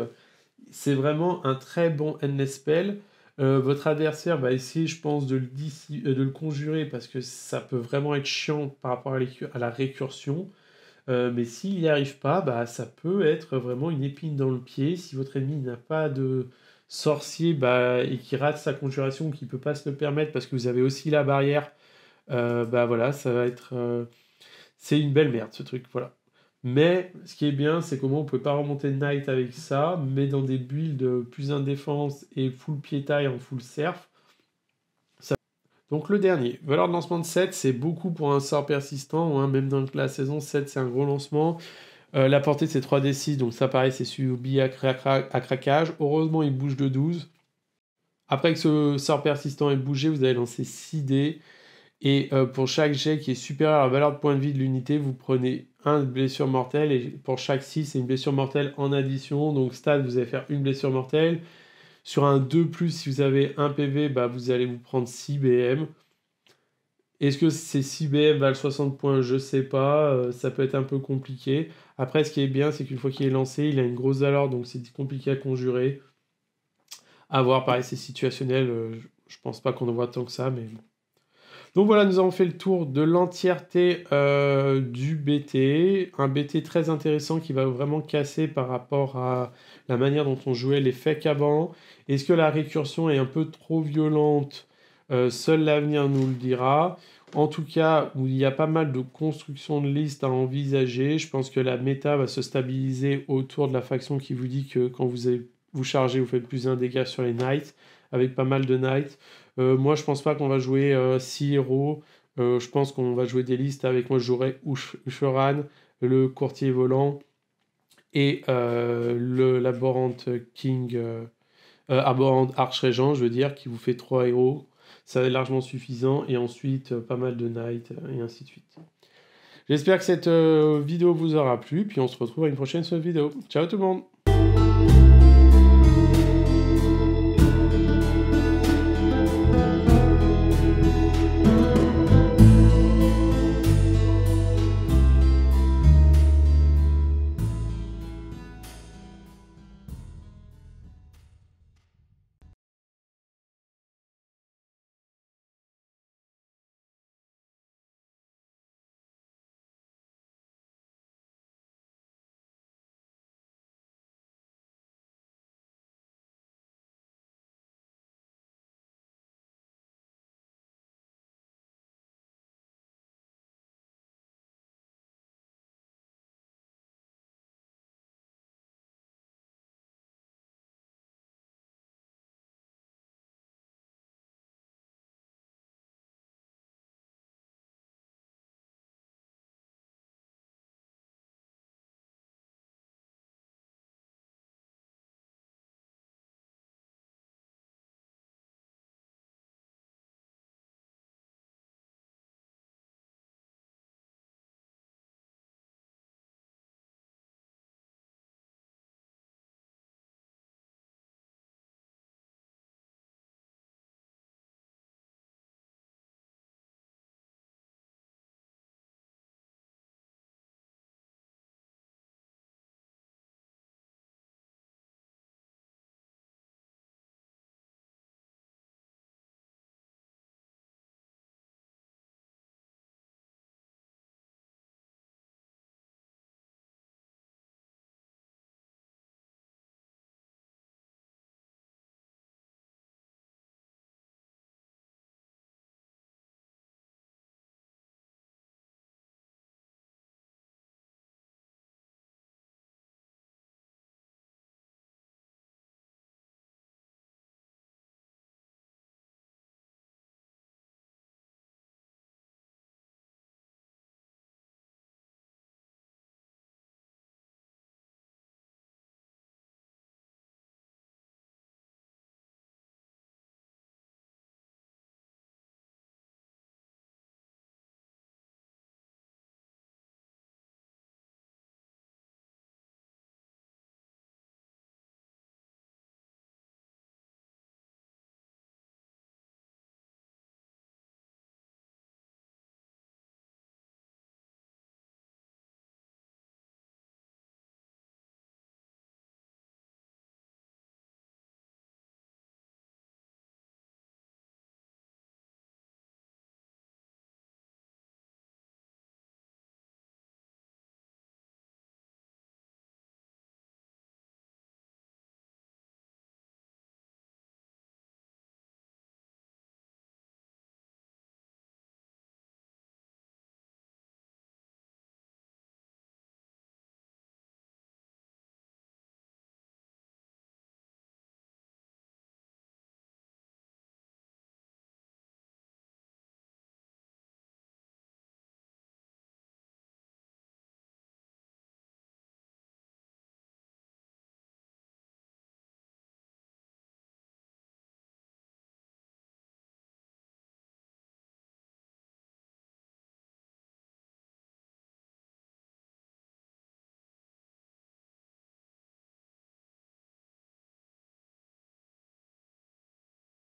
C'est vraiment un très bon endless spell. Euh, votre adversaire va essayer, je pense, de le, euh, de le conjurer parce que ça peut vraiment être chiant par rapport à, la récursion. Euh, mais s'il n'y arrive pas, bah, ça peut être vraiment une épine dans le pied. Si votre ennemi n'a pas de sorcier bah, et qui rate sa conjuration ou qui ne peut pas se le permettre parce que vous avez aussi la barrière, bah voilà, ça va être. c'est une belle merde ce truc, voilà. Mais ce qui est bien, c'est comment moins on peut pas remonter Knight avec ça, mais dans des builds plus indéfense et full piétail en full surf. Donc le dernier, valeur de lancement de 7, c'est beaucoup pour un sort persistant, hein. même dans la saison 7, c'est un gros lancement. Euh, la portée c'est 3d6, donc ça pareil, c'est subi à, craquage. Heureusement, il bouge de 12. Après que ce sort persistant ait bougé, vous allez lancer 6 dés. Et euh, pour chaque jet qui est supérieur à la valeur de point de vie de l'unité, vous prenez un blessure mortelle. Et pour chaque 6, c'est une blessure mortelle en addition. Donc stade, vous allez faire une blessure mortelle. Sur un 2, si vous avez un PV, bah, vous allez vous prendre 6 BM. Est-ce que ces 6 BM valent 60 points Je ne sais pas. Euh, ça peut être un peu compliqué. Après, ce qui est bien, c'est qu'une fois qu'il est lancé, il a une grosse valeur. Donc c'est compliqué à conjurer. À voir, pareil, c'est situationnel. Euh, je je pense pas qu'on en voit tant que ça, mais bon. Donc voilà, nous avons fait le tour de l'entièreté euh, du BT. Un BT très intéressant qui va vraiment casser par rapport à la manière dont on jouait les fakes avant. Est-ce que la récursion est un peu trop violente euh, Seul l'avenir nous le dira. En tout cas, il y a pas mal de constructions de listes à envisager. Je pense que la méta va se stabiliser autour de la faction qui vous dit que quand vous avez vous chargez, vous faites plus un dégât sur les knights, avec pas mal de knights. Euh, moi, je pense pas qu'on va jouer 6 euh, héros. Euh, je pense qu'on va jouer des listes avec moi, je jouerai le courtier volant et le laborant King, Arborant Arch Régent, je veux dire, qui vous fait 3 héros. Ça est largement suffisant. Et ensuite, pas mal de knights et ainsi de suite. J'espère que cette vidéo vous aura plu, puis on se retrouve à une prochaine vidéo. Ciao tout le monde